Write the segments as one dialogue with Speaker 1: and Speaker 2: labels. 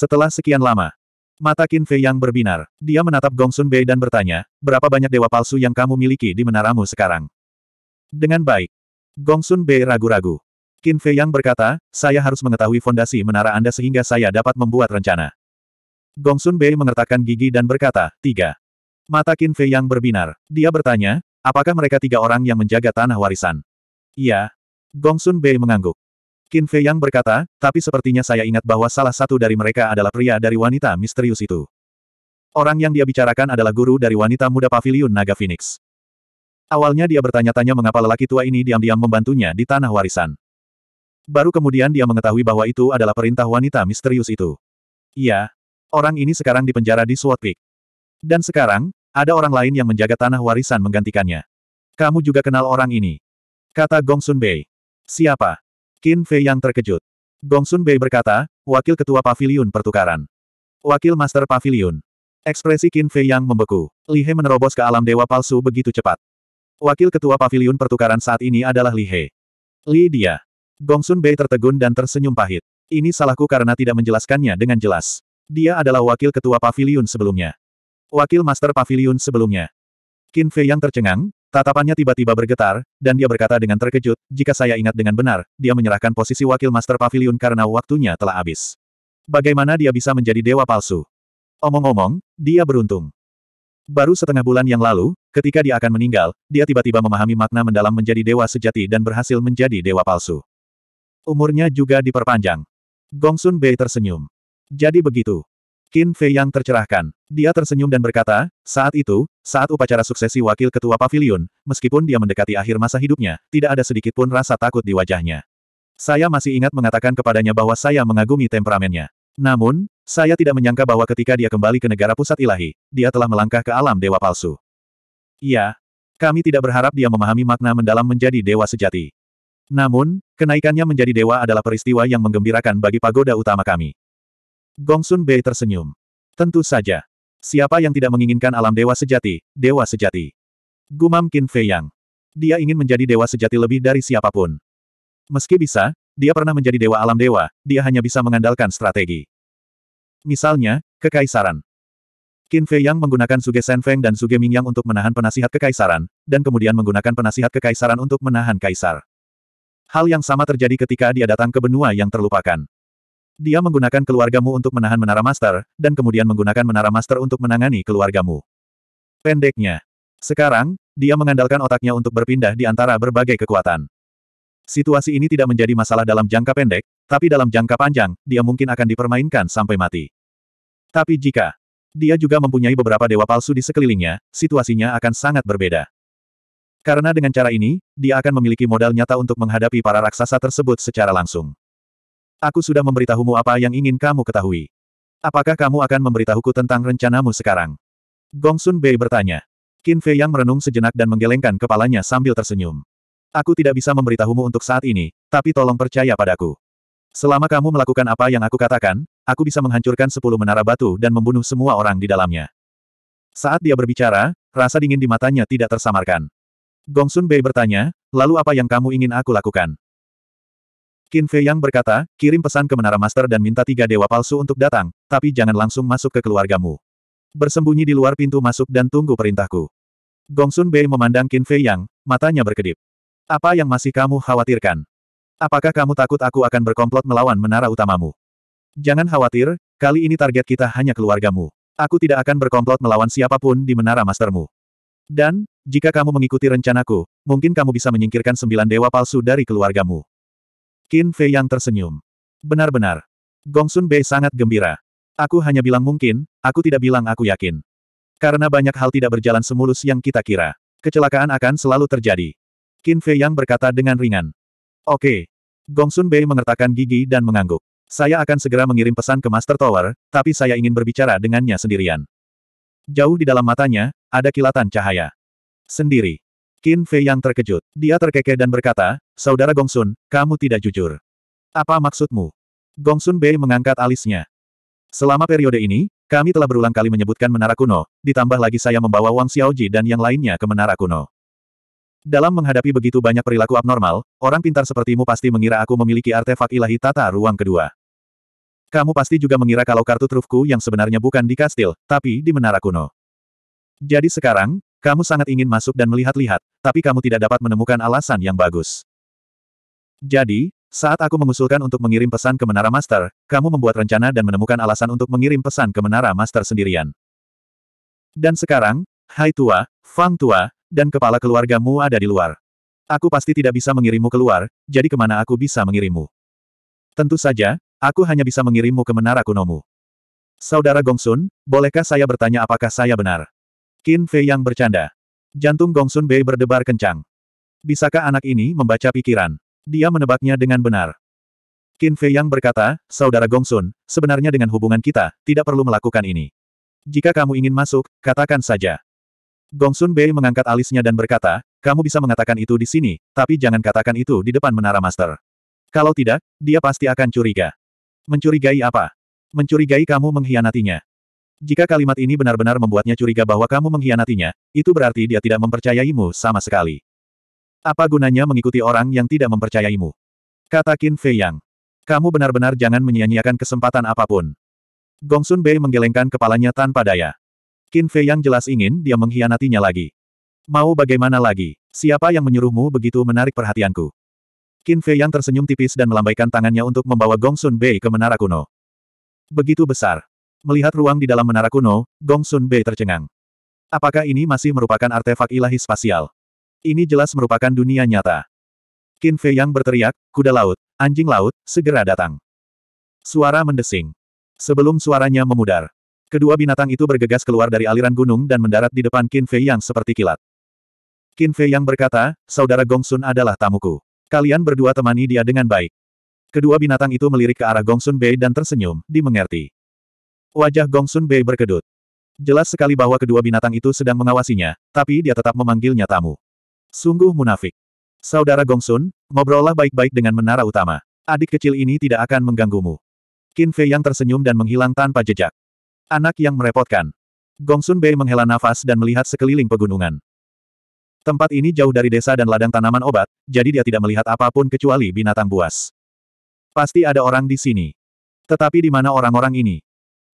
Speaker 1: Setelah sekian lama, mata Qin Fei yang berbinar. Dia menatap Gongsun Bei dan bertanya, berapa banyak dewa palsu yang kamu miliki di menaramu sekarang? Dengan baik. Gongsun Bei ragu-ragu. Qin Fei yang berkata, saya harus mengetahui fondasi menara Anda sehingga saya dapat membuat rencana. Gongsun Bei mengertakkan gigi dan berkata, tiga. Mata Qin Fei yang berbinar. Dia bertanya, apakah mereka tiga orang yang menjaga tanah warisan? Iya. Gongsun Bei mengangguk. Qin Fei Yang berkata, tapi sepertinya saya ingat bahwa salah satu dari mereka adalah pria dari wanita misterius itu. Orang yang dia bicarakan adalah guru dari wanita muda Pavilion Naga Phoenix. Awalnya dia bertanya-tanya mengapa lelaki tua ini diam-diam membantunya di tanah warisan. Baru kemudian dia mengetahui bahwa itu adalah perintah wanita misterius itu. Iya, orang ini sekarang dipenjara di Sword Peak. Dan sekarang, ada orang lain yang menjaga tanah warisan menggantikannya. Kamu juga kenal orang ini. Kata Gong Sun Bei. Siapa? Qin Fei yang terkejut. Gongsun Bei berkata, Wakil Ketua Pavilion Pertukaran. Wakil Master Pavilion. Ekspresi Qin Fei yang membeku. Li He menerobos ke alam dewa palsu begitu cepat. Wakil Ketua Pavilion Pertukaran saat ini adalah Li He. Li dia. Gongsun Bei tertegun dan tersenyum pahit. Ini salahku karena tidak menjelaskannya dengan jelas. Dia adalah Wakil Ketua Pavilion sebelumnya. Wakil Master Pavilion sebelumnya. Qin Fei yang tercengang, Tatapannya tiba-tiba bergetar, dan dia berkata dengan terkejut, jika saya ingat dengan benar, dia menyerahkan posisi wakil Master Pavilion karena waktunya telah habis. Bagaimana dia bisa menjadi dewa palsu? Omong-omong, dia beruntung. Baru setengah bulan yang lalu, ketika dia akan meninggal, dia tiba-tiba memahami makna mendalam menjadi dewa sejati dan berhasil menjadi dewa palsu. Umurnya juga diperpanjang. Gongsun Bei tersenyum. Jadi begitu. Qin Fei yang tercerahkan. Dia tersenyum dan berkata, saat itu, saat upacara suksesi wakil ketua pavilion, meskipun dia mendekati akhir masa hidupnya, tidak ada sedikit pun rasa takut di wajahnya. Saya masih ingat mengatakan kepadanya bahwa saya mengagumi temperamennya. Namun, saya tidak menyangka bahwa ketika dia kembali ke negara pusat ilahi, dia telah melangkah ke alam dewa palsu. Ya, kami tidak berharap dia memahami makna mendalam menjadi dewa sejati. Namun, kenaikannya menjadi dewa adalah peristiwa yang menggembirakan bagi pagoda utama kami. Gongsun Bei tersenyum. Tentu saja. Siapa yang tidak menginginkan alam dewa sejati, dewa sejati. Gumam Qin Fei Yang. Dia ingin menjadi dewa sejati lebih dari siapapun. Meski bisa, dia pernah menjadi dewa alam dewa, dia hanya bisa mengandalkan strategi. Misalnya, kekaisaran. Qin Fei Yang menggunakan Suge Feng dan Suge Ming Yang untuk menahan penasihat kekaisaran, dan kemudian menggunakan penasihat kekaisaran untuk menahan kaisar. Hal yang sama terjadi ketika dia datang ke benua yang terlupakan. Dia menggunakan keluargamu untuk menahan menara master, dan kemudian menggunakan menara master untuk menangani keluargamu. Pendeknya. Sekarang, dia mengandalkan otaknya untuk berpindah di antara berbagai kekuatan. Situasi ini tidak menjadi masalah dalam jangka pendek, tapi dalam jangka panjang, dia mungkin akan dipermainkan sampai mati. Tapi jika dia juga mempunyai beberapa dewa palsu di sekelilingnya, situasinya akan sangat berbeda. Karena dengan cara ini, dia akan memiliki modal nyata untuk menghadapi para raksasa tersebut secara langsung. Aku sudah memberitahumu apa yang ingin kamu ketahui. Apakah kamu akan memberitahuku tentang rencanamu sekarang? Gongsun Bei bertanya. Qin Fei yang merenung sejenak dan menggelengkan kepalanya sambil tersenyum. Aku tidak bisa memberitahumu untuk saat ini, tapi tolong percaya padaku. Selama kamu melakukan apa yang aku katakan, aku bisa menghancurkan sepuluh menara batu dan membunuh semua orang di dalamnya. Saat dia berbicara, rasa dingin di matanya tidak tersamarkan. Gongsun Bei bertanya, lalu apa yang kamu ingin aku lakukan? Qin Fei Yang berkata, kirim pesan ke Menara Master dan minta tiga dewa palsu untuk datang, tapi jangan langsung masuk ke keluargamu. Bersembunyi di luar pintu masuk dan tunggu perintahku. Gongsun Bei memandang Qin Fei Yang, matanya berkedip. Apa yang masih kamu khawatirkan? Apakah kamu takut aku akan berkomplot melawan menara utamamu? Jangan khawatir, kali ini target kita hanya keluargamu. Aku tidak akan berkomplot melawan siapapun di menara mastermu. Dan, jika kamu mengikuti rencanaku, mungkin kamu bisa menyingkirkan sembilan dewa palsu dari keluargamu. Qin Fei yang tersenyum. Benar-benar. Gongsun Bei sangat gembira. Aku hanya bilang mungkin, aku tidak bilang aku yakin. Karena banyak hal tidak berjalan semulus yang kita kira. Kecelakaan akan selalu terjadi. Qin Fei yang berkata dengan ringan. Oke. Gongsun Bei mengertakkan gigi dan mengangguk. Saya akan segera mengirim pesan ke Master Tower, tapi saya ingin berbicara dengannya sendirian. Jauh di dalam matanya, ada kilatan cahaya. Sendiri. Qin Fei yang terkejut. Dia terkekeh dan berkata, Saudara Gongsun, kamu tidak jujur. Apa maksudmu? Gongsun Bei mengangkat alisnya. Selama periode ini, kami telah berulang kali menyebutkan Menara Kuno, ditambah lagi saya membawa Wang Xiaoji dan yang lainnya ke Menara Kuno. Dalam menghadapi begitu banyak perilaku abnormal, orang pintar sepertimu pasti mengira aku memiliki artefak ilahi tata ruang kedua. Kamu pasti juga mengira kalau kartu trufku yang sebenarnya bukan di kastil, tapi di Menara Kuno. Jadi sekarang, kamu sangat ingin masuk dan melihat-lihat, tapi kamu tidak dapat menemukan alasan yang bagus. Jadi, saat aku mengusulkan untuk mengirim pesan ke Menara Master, kamu membuat rencana dan menemukan alasan untuk mengirim pesan ke Menara Master sendirian. Dan sekarang, Hai Tua, Fang Tua, dan kepala keluargamu ada di luar. Aku pasti tidak bisa mengirimmu keluar, jadi kemana aku bisa mengirimmu? Tentu saja, aku hanya bisa mengirimmu ke Menara Kunomu. Saudara Gongsun, bolehkah saya bertanya apakah saya benar? Qin Fei yang bercanda. Jantung Gongsun Bei berdebar kencang. Bisakah anak ini membaca pikiran? Dia menebaknya dengan benar. Qin Fei yang berkata, Saudara Gongsun, sebenarnya dengan hubungan kita, tidak perlu melakukan ini. Jika kamu ingin masuk, katakan saja. Gongsun Bei mengangkat alisnya dan berkata, kamu bisa mengatakan itu di sini, tapi jangan katakan itu di depan menara master. Kalau tidak, dia pasti akan curiga. Mencurigai apa? Mencurigai kamu mengkhianatinya. Jika kalimat ini benar-benar membuatnya curiga bahwa kamu mengkhianatinya, itu berarti dia tidak mempercayaimu sama sekali. Apa gunanya mengikuti orang yang tidak mempercayaimu? Kata Qin Fei Yang. Kamu benar-benar jangan menyia-nyiakan kesempatan apapun. Gongsun Sun Bei menggelengkan kepalanya tanpa daya. Qin Fei Yang jelas ingin dia mengkhianatinya lagi. Mau bagaimana lagi? Siapa yang menyuruhmu begitu menarik perhatianku? Qin Fei Yang tersenyum tipis dan melambaikan tangannya untuk membawa Gongsun Sun Bei ke menara kuno. Begitu besar. Melihat ruang di dalam menara kuno, Gong Sun Bei tercengang. Apakah ini masih merupakan artefak ilahi spasial? Ini jelas merupakan dunia nyata. Qin Fei yang berteriak, kuda laut, anjing laut, segera datang. Suara mendesing. Sebelum suaranya memudar, kedua binatang itu bergegas keluar dari aliran gunung dan mendarat di depan Qin Fei yang seperti kilat. Qin Fei yang berkata, saudara Gongsun adalah tamuku. Kalian berdua temani dia dengan baik. Kedua binatang itu melirik ke arah Gongsun Bei dan tersenyum, dimengerti. Wajah Gongsun Bei berkedut. Jelas sekali bahwa kedua binatang itu sedang mengawasinya, tapi dia tetap memanggilnya tamu. Sungguh munafik. Saudara Gongsun, ngobrollah baik-baik dengan menara utama. Adik kecil ini tidak akan mengganggumu. Qin Fei yang tersenyum dan menghilang tanpa jejak. Anak yang merepotkan. Gongsun Bei menghela nafas dan melihat sekeliling pegunungan. Tempat ini jauh dari desa dan ladang tanaman obat, jadi dia tidak melihat apapun kecuali binatang buas. Pasti ada orang di sini. Tetapi di mana orang-orang ini?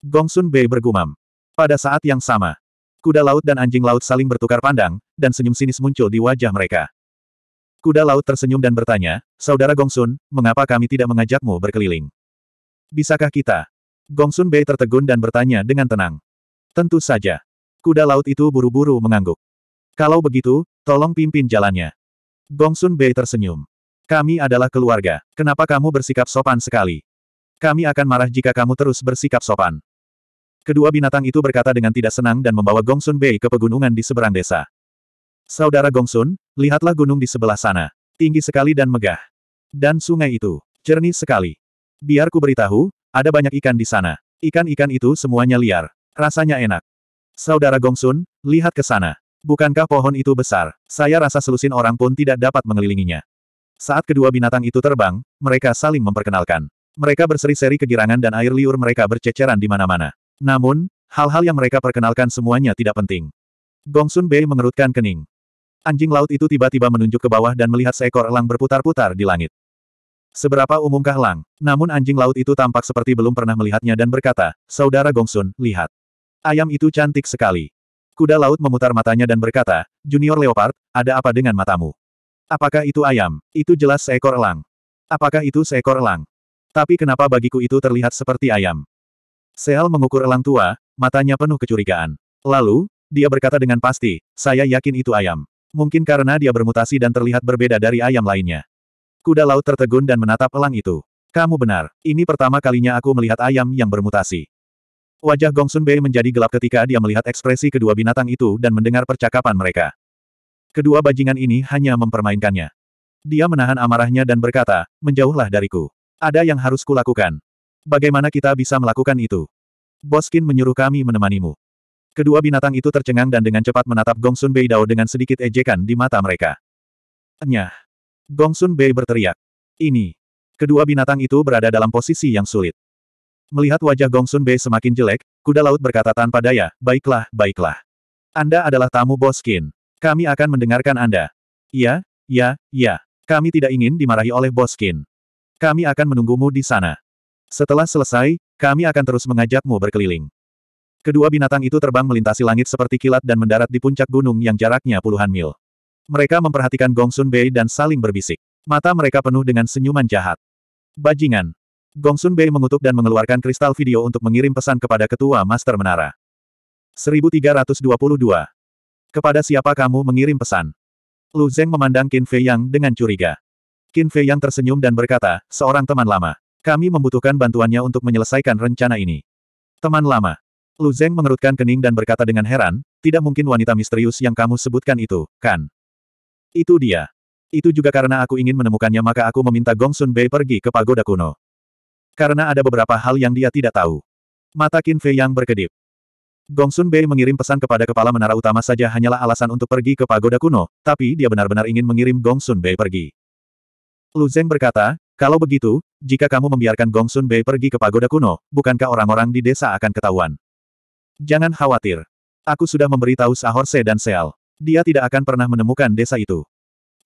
Speaker 1: Gongsun Bei bergumam. Pada saat yang sama, kuda laut dan anjing laut saling bertukar pandang, dan senyum sinis muncul di wajah mereka. Kuda laut tersenyum dan bertanya, Saudara Gongsun, mengapa kami tidak mengajakmu berkeliling? Bisakah kita? Gongsun Bei tertegun dan bertanya dengan tenang. Tentu saja. Kuda laut itu buru-buru mengangguk. Kalau begitu, tolong pimpin jalannya. Gongsun Bei tersenyum. Kami adalah keluarga. Kenapa kamu bersikap sopan sekali? Kami akan marah jika kamu terus bersikap sopan. Kedua binatang itu berkata dengan tidak senang dan membawa Gongsun Bei ke pegunungan di seberang desa. Saudara Gongsun, lihatlah gunung di sebelah sana. Tinggi sekali dan megah. Dan sungai itu, jernih sekali. Biar ku beritahu, ada banyak ikan di sana. Ikan-ikan itu semuanya liar. Rasanya enak. Saudara Gongsun, lihat ke sana. Bukankah pohon itu besar? Saya rasa selusin orang pun tidak dapat mengelilinginya. Saat kedua binatang itu terbang, mereka saling memperkenalkan. Mereka berseri-seri kegirangan dan air liur mereka berceceran di mana-mana. Namun, hal-hal yang mereka perkenalkan semuanya tidak penting. Gongsun Bei mengerutkan kening. Anjing laut itu tiba-tiba menunjuk ke bawah dan melihat seekor elang berputar-putar di langit. Seberapa umumkah lang? Namun anjing laut itu tampak seperti belum pernah melihatnya dan berkata, Saudara Gongsun, lihat. Ayam itu cantik sekali. Kuda laut memutar matanya dan berkata, Junior Leopard, ada apa dengan matamu? Apakah itu ayam? Itu jelas seekor elang. Apakah itu seekor elang? Tapi kenapa bagiku itu terlihat seperti ayam? Seal mengukur elang tua, matanya penuh kecurigaan. Lalu, dia berkata dengan pasti, saya yakin itu ayam. Mungkin karena dia bermutasi dan terlihat berbeda dari ayam lainnya. Kuda laut tertegun dan menatap elang itu. Kamu benar, ini pertama kalinya aku melihat ayam yang bermutasi. Wajah Gong Sun Bei menjadi gelap ketika dia melihat ekspresi kedua binatang itu dan mendengar percakapan mereka. Kedua bajingan ini hanya mempermainkannya. Dia menahan amarahnya dan berkata, menjauhlah dariku. Ada yang harus kulakukan. Bagaimana kita bisa melakukan itu? Boskin menyuruh kami menemanimu. Kedua binatang itu tercengang dan dengan cepat menatap Gongsun Bei Dao dengan sedikit ejekan di mata mereka. Nyah! Gongsun Bei berteriak. Ini. Kedua binatang itu berada dalam posisi yang sulit. Melihat wajah Gongsun Bei semakin jelek, kuda laut berkata tanpa daya, baiklah, baiklah. Anda adalah tamu Boskin. Kami akan mendengarkan Anda. Ya, ya, ya. Kami tidak ingin dimarahi oleh Boskin. Kami akan menunggumu di sana. Setelah selesai, kami akan terus mengajakmu berkeliling. Kedua binatang itu terbang melintasi langit seperti kilat dan mendarat di puncak gunung yang jaraknya puluhan mil. Mereka memperhatikan Gongsun Bei dan saling berbisik. Mata mereka penuh dengan senyuman jahat. Bajingan. Gongsun Bei mengutuk dan mengeluarkan kristal video untuk mengirim pesan kepada ketua Master Menara. 1322. Kepada siapa kamu mengirim pesan? Lu Zeng memandang Qin Fei Yang dengan curiga. Qin Fei Yang tersenyum dan berkata, seorang teman lama. Kami membutuhkan bantuannya untuk menyelesaikan rencana ini. Teman lama. Lu Zeng mengerutkan kening dan berkata dengan heran, tidak mungkin wanita misterius yang kamu sebutkan itu, kan? Itu dia. Itu juga karena aku ingin menemukannya maka aku meminta Gong Sun Bei pergi ke pagoda kuno. Karena ada beberapa hal yang dia tidak tahu. Mata Qin Fei yang berkedip. Gong Sun Bei mengirim pesan kepada kepala menara utama saja hanyalah alasan untuk pergi ke pagoda kuno, tapi dia benar-benar ingin mengirim Gong Sun Bei pergi. Lu Zeng berkata, kalau begitu, jika kamu membiarkan Gong Sun Bei pergi ke pagoda kuno, bukankah orang-orang di desa akan ketahuan? Jangan khawatir. Aku sudah memberitahu Se dan Seal. Dia tidak akan pernah menemukan desa itu.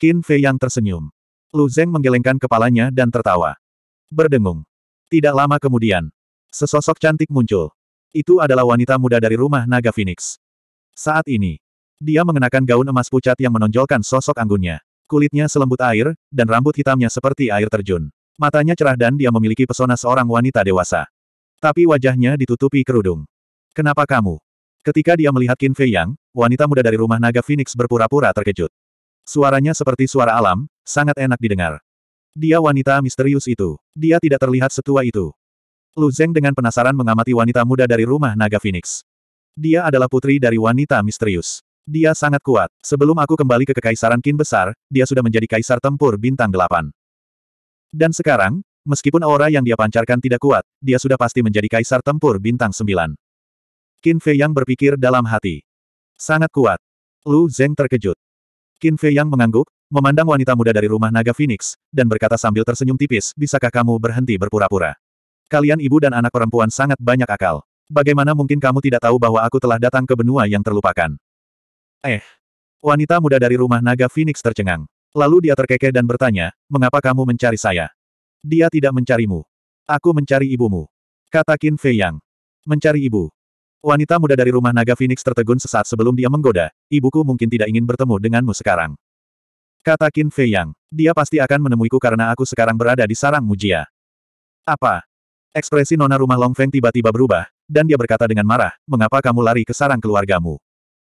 Speaker 1: Qin Fei yang tersenyum. Lu Zeng menggelengkan kepalanya dan tertawa. Berdengung. Tidak lama kemudian, sesosok cantik muncul. Itu adalah wanita muda dari rumah naga Phoenix. Saat ini, dia mengenakan gaun emas pucat yang menonjolkan sosok anggunnya. Kulitnya selembut air, dan rambut hitamnya seperti air terjun. Matanya cerah dan dia memiliki pesona seorang wanita dewasa. Tapi wajahnya ditutupi kerudung. Kenapa kamu? Ketika dia melihat Qin Fei Yang, wanita muda dari rumah naga Phoenix berpura-pura terkejut. Suaranya seperti suara alam, sangat enak didengar. Dia wanita misterius itu. Dia tidak terlihat setua itu. Lu Zeng dengan penasaran mengamati wanita muda dari rumah naga Phoenix. Dia adalah putri dari wanita misterius. Dia sangat kuat. Sebelum aku kembali ke Kekaisaran Kin Besar, dia sudah menjadi Kaisar Tempur Bintang Delapan. Dan sekarang, meskipun aura yang dia pancarkan tidak kuat, dia sudah pasti menjadi Kaisar Tempur Bintang Sembilan. Qin Fei Yang berpikir dalam hati. Sangat kuat. Lu Zeng terkejut. Qin Fei Yang mengangguk, memandang wanita muda dari rumah naga Phoenix, dan berkata sambil tersenyum tipis, bisakah kamu berhenti berpura-pura? Kalian ibu dan anak perempuan sangat banyak akal. Bagaimana mungkin kamu tidak tahu bahwa aku telah datang ke benua yang terlupakan? Eh. Wanita muda dari rumah naga Phoenix tercengang. Lalu dia terkekeh dan bertanya, mengapa kamu mencari saya? Dia tidak mencarimu. Aku mencari ibumu. Kata Qin Fei Yang. Mencari ibu. Wanita muda dari rumah naga Phoenix tertegun sesaat sebelum dia menggoda, ibuku mungkin tidak ingin bertemu denganmu sekarang. Kata Qin Fei Yang. Dia pasti akan menemuiku karena aku sekarang berada di sarang Mujia. Apa? Ekspresi nona rumah Long Feng tiba-tiba berubah, dan dia berkata dengan marah, mengapa kamu lari ke sarang keluargamu?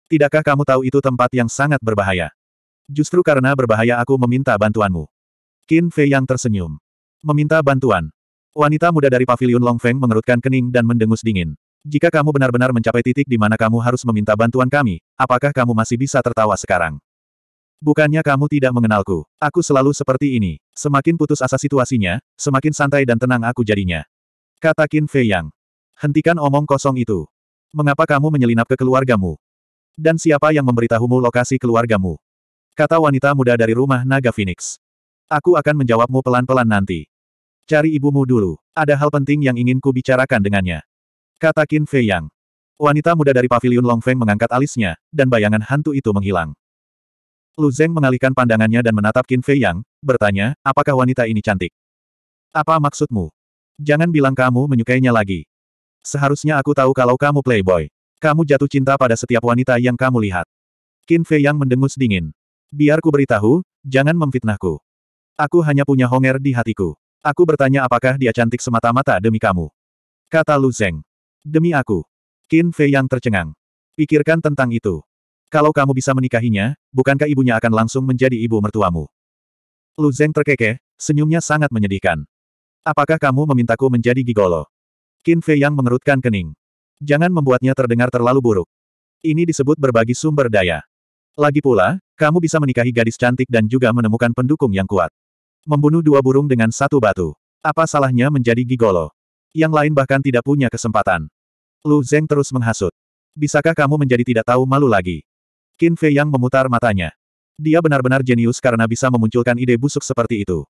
Speaker 1: Tidakkah kamu tahu itu tempat yang sangat berbahaya? Justru karena berbahaya aku meminta bantuanmu. Qin Fei yang tersenyum. Meminta bantuan. Wanita muda dari pavilion Longfeng mengerutkan kening dan mendengus dingin. Jika kamu benar-benar mencapai titik di mana kamu harus meminta bantuan kami, apakah kamu masih bisa tertawa sekarang? Bukannya kamu tidak mengenalku. Aku selalu seperti ini. Semakin putus asa situasinya, semakin santai dan tenang aku jadinya. Kata Qin Fei Yang. Hentikan omong kosong itu. Mengapa kamu menyelinap ke keluargamu? Dan siapa yang memberitahumu lokasi keluargamu? Kata wanita muda dari rumah naga Phoenix. Aku akan menjawabmu pelan-pelan nanti. Cari ibumu dulu. Ada hal penting yang ingin ku bicarakan dengannya. Kata Qin Fei Yang. Wanita muda dari paviliun Feng mengangkat alisnya, dan bayangan hantu itu menghilang. Lu Zeng mengalihkan pandangannya dan menatap Qin Fei Yang, bertanya, apakah wanita ini cantik? Apa maksudmu? Jangan bilang kamu menyukainya lagi. Seharusnya aku tahu kalau kamu playboy. Kamu jatuh cinta pada setiap wanita yang kamu lihat. Qin Fei yang mendengus dingin. Biar ku beritahu, jangan memfitnahku. Aku hanya punya Honger di hatiku. Aku bertanya apakah dia cantik semata-mata demi kamu. Kata Lu Zeng. Demi aku. Qin Fei yang tercengang. Pikirkan tentang itu. Kalau kamu bisa menikahinya, bukankah ibunya akan langsung menjadi ibu mertuamu? Lu Zeng terkekeh, senyumnya sangat menyedihkan. Apakah kamu memintaku menjadi gigolo? Qin Fei yang mengerutkan kening. Jangan membuatnya terdengar terlalu buruk. Ini disebut berbagi sumber daya. Lagi pula, kamu bisa menikahi gadis cantik dan juga menemukan pendukung yang kuat. Membunuh dua burung dengan satu batu. Apa salahnya menjadi gigolo? Yang lain bahkan tidak punya kesempatan. Lu Zeng terus menghasut. Bisakah kamu menjadi tidak tahu malu lagi? Qin Fei Yang memutar matanya. Dia benar-benar jenius karena bisa memunculkan ide busuk seperti itu.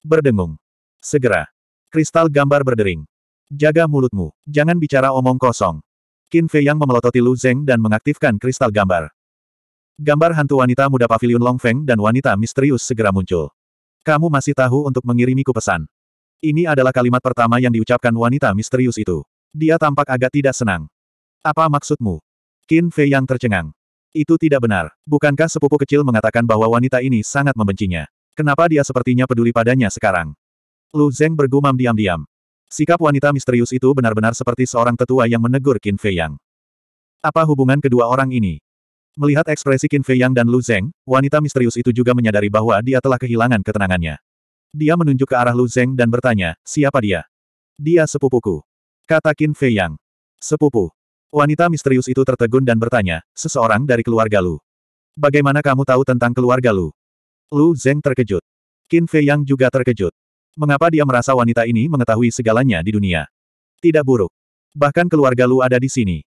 Speaker 1: Berdengung. Segera. Kristal gambar berdering. Jaga mulutmu. Jangan bicara omong kosong. Qin Fei yang memelototi Lu Zeng dan mengaktifkan kristal gambar. Gambar hantu wanita muda pavilion Long Feng dan wanita misterius segera muncul. Kamu masih tahu untuk mengirimiku pesan. Ini adalah kalimat pertama yang diucapkan wanita misterius itu. Dia tampak agak tidak senang. Apa maksudmu? Qin Fei yang tercengang. Itu tidak benar. Bukankah sepupu kecil mengatakan bahwa wanita ini sangat membencinya? Kenapa dia sepertinya peduli padanya sekarang? Lu Zeng bergumam diam-diam. Sikap wanita misterius itu benar-benar seperti seorang tetua yang menegur Qin Fei Yang. Apa hubungan kedua orang ini? Melihat ekspresi Qin Fei Yang dan Lu Zeng, wanita misterius itu juga menyadari bahwa dia telah kehilangan ketenangannya. Dia menunjuk ke arah Lu Zeng dan bertanya, siapa dia? Dia sepupuku. Kata Qin Fei Yang. Sepupu. Wanita misterius itu tertegun dan bertanya, seseorang dari keluarga Lu. Bagaimana kamu tahu tentang keluarga Lu? Lu Zeng terkejut. Qin Fei Yang juga terkejut. Mengapa dia merasa wanita ini mengetahui segalanya di dunia? Tidak buruk. Bahkan keluarga Lu ada di sini.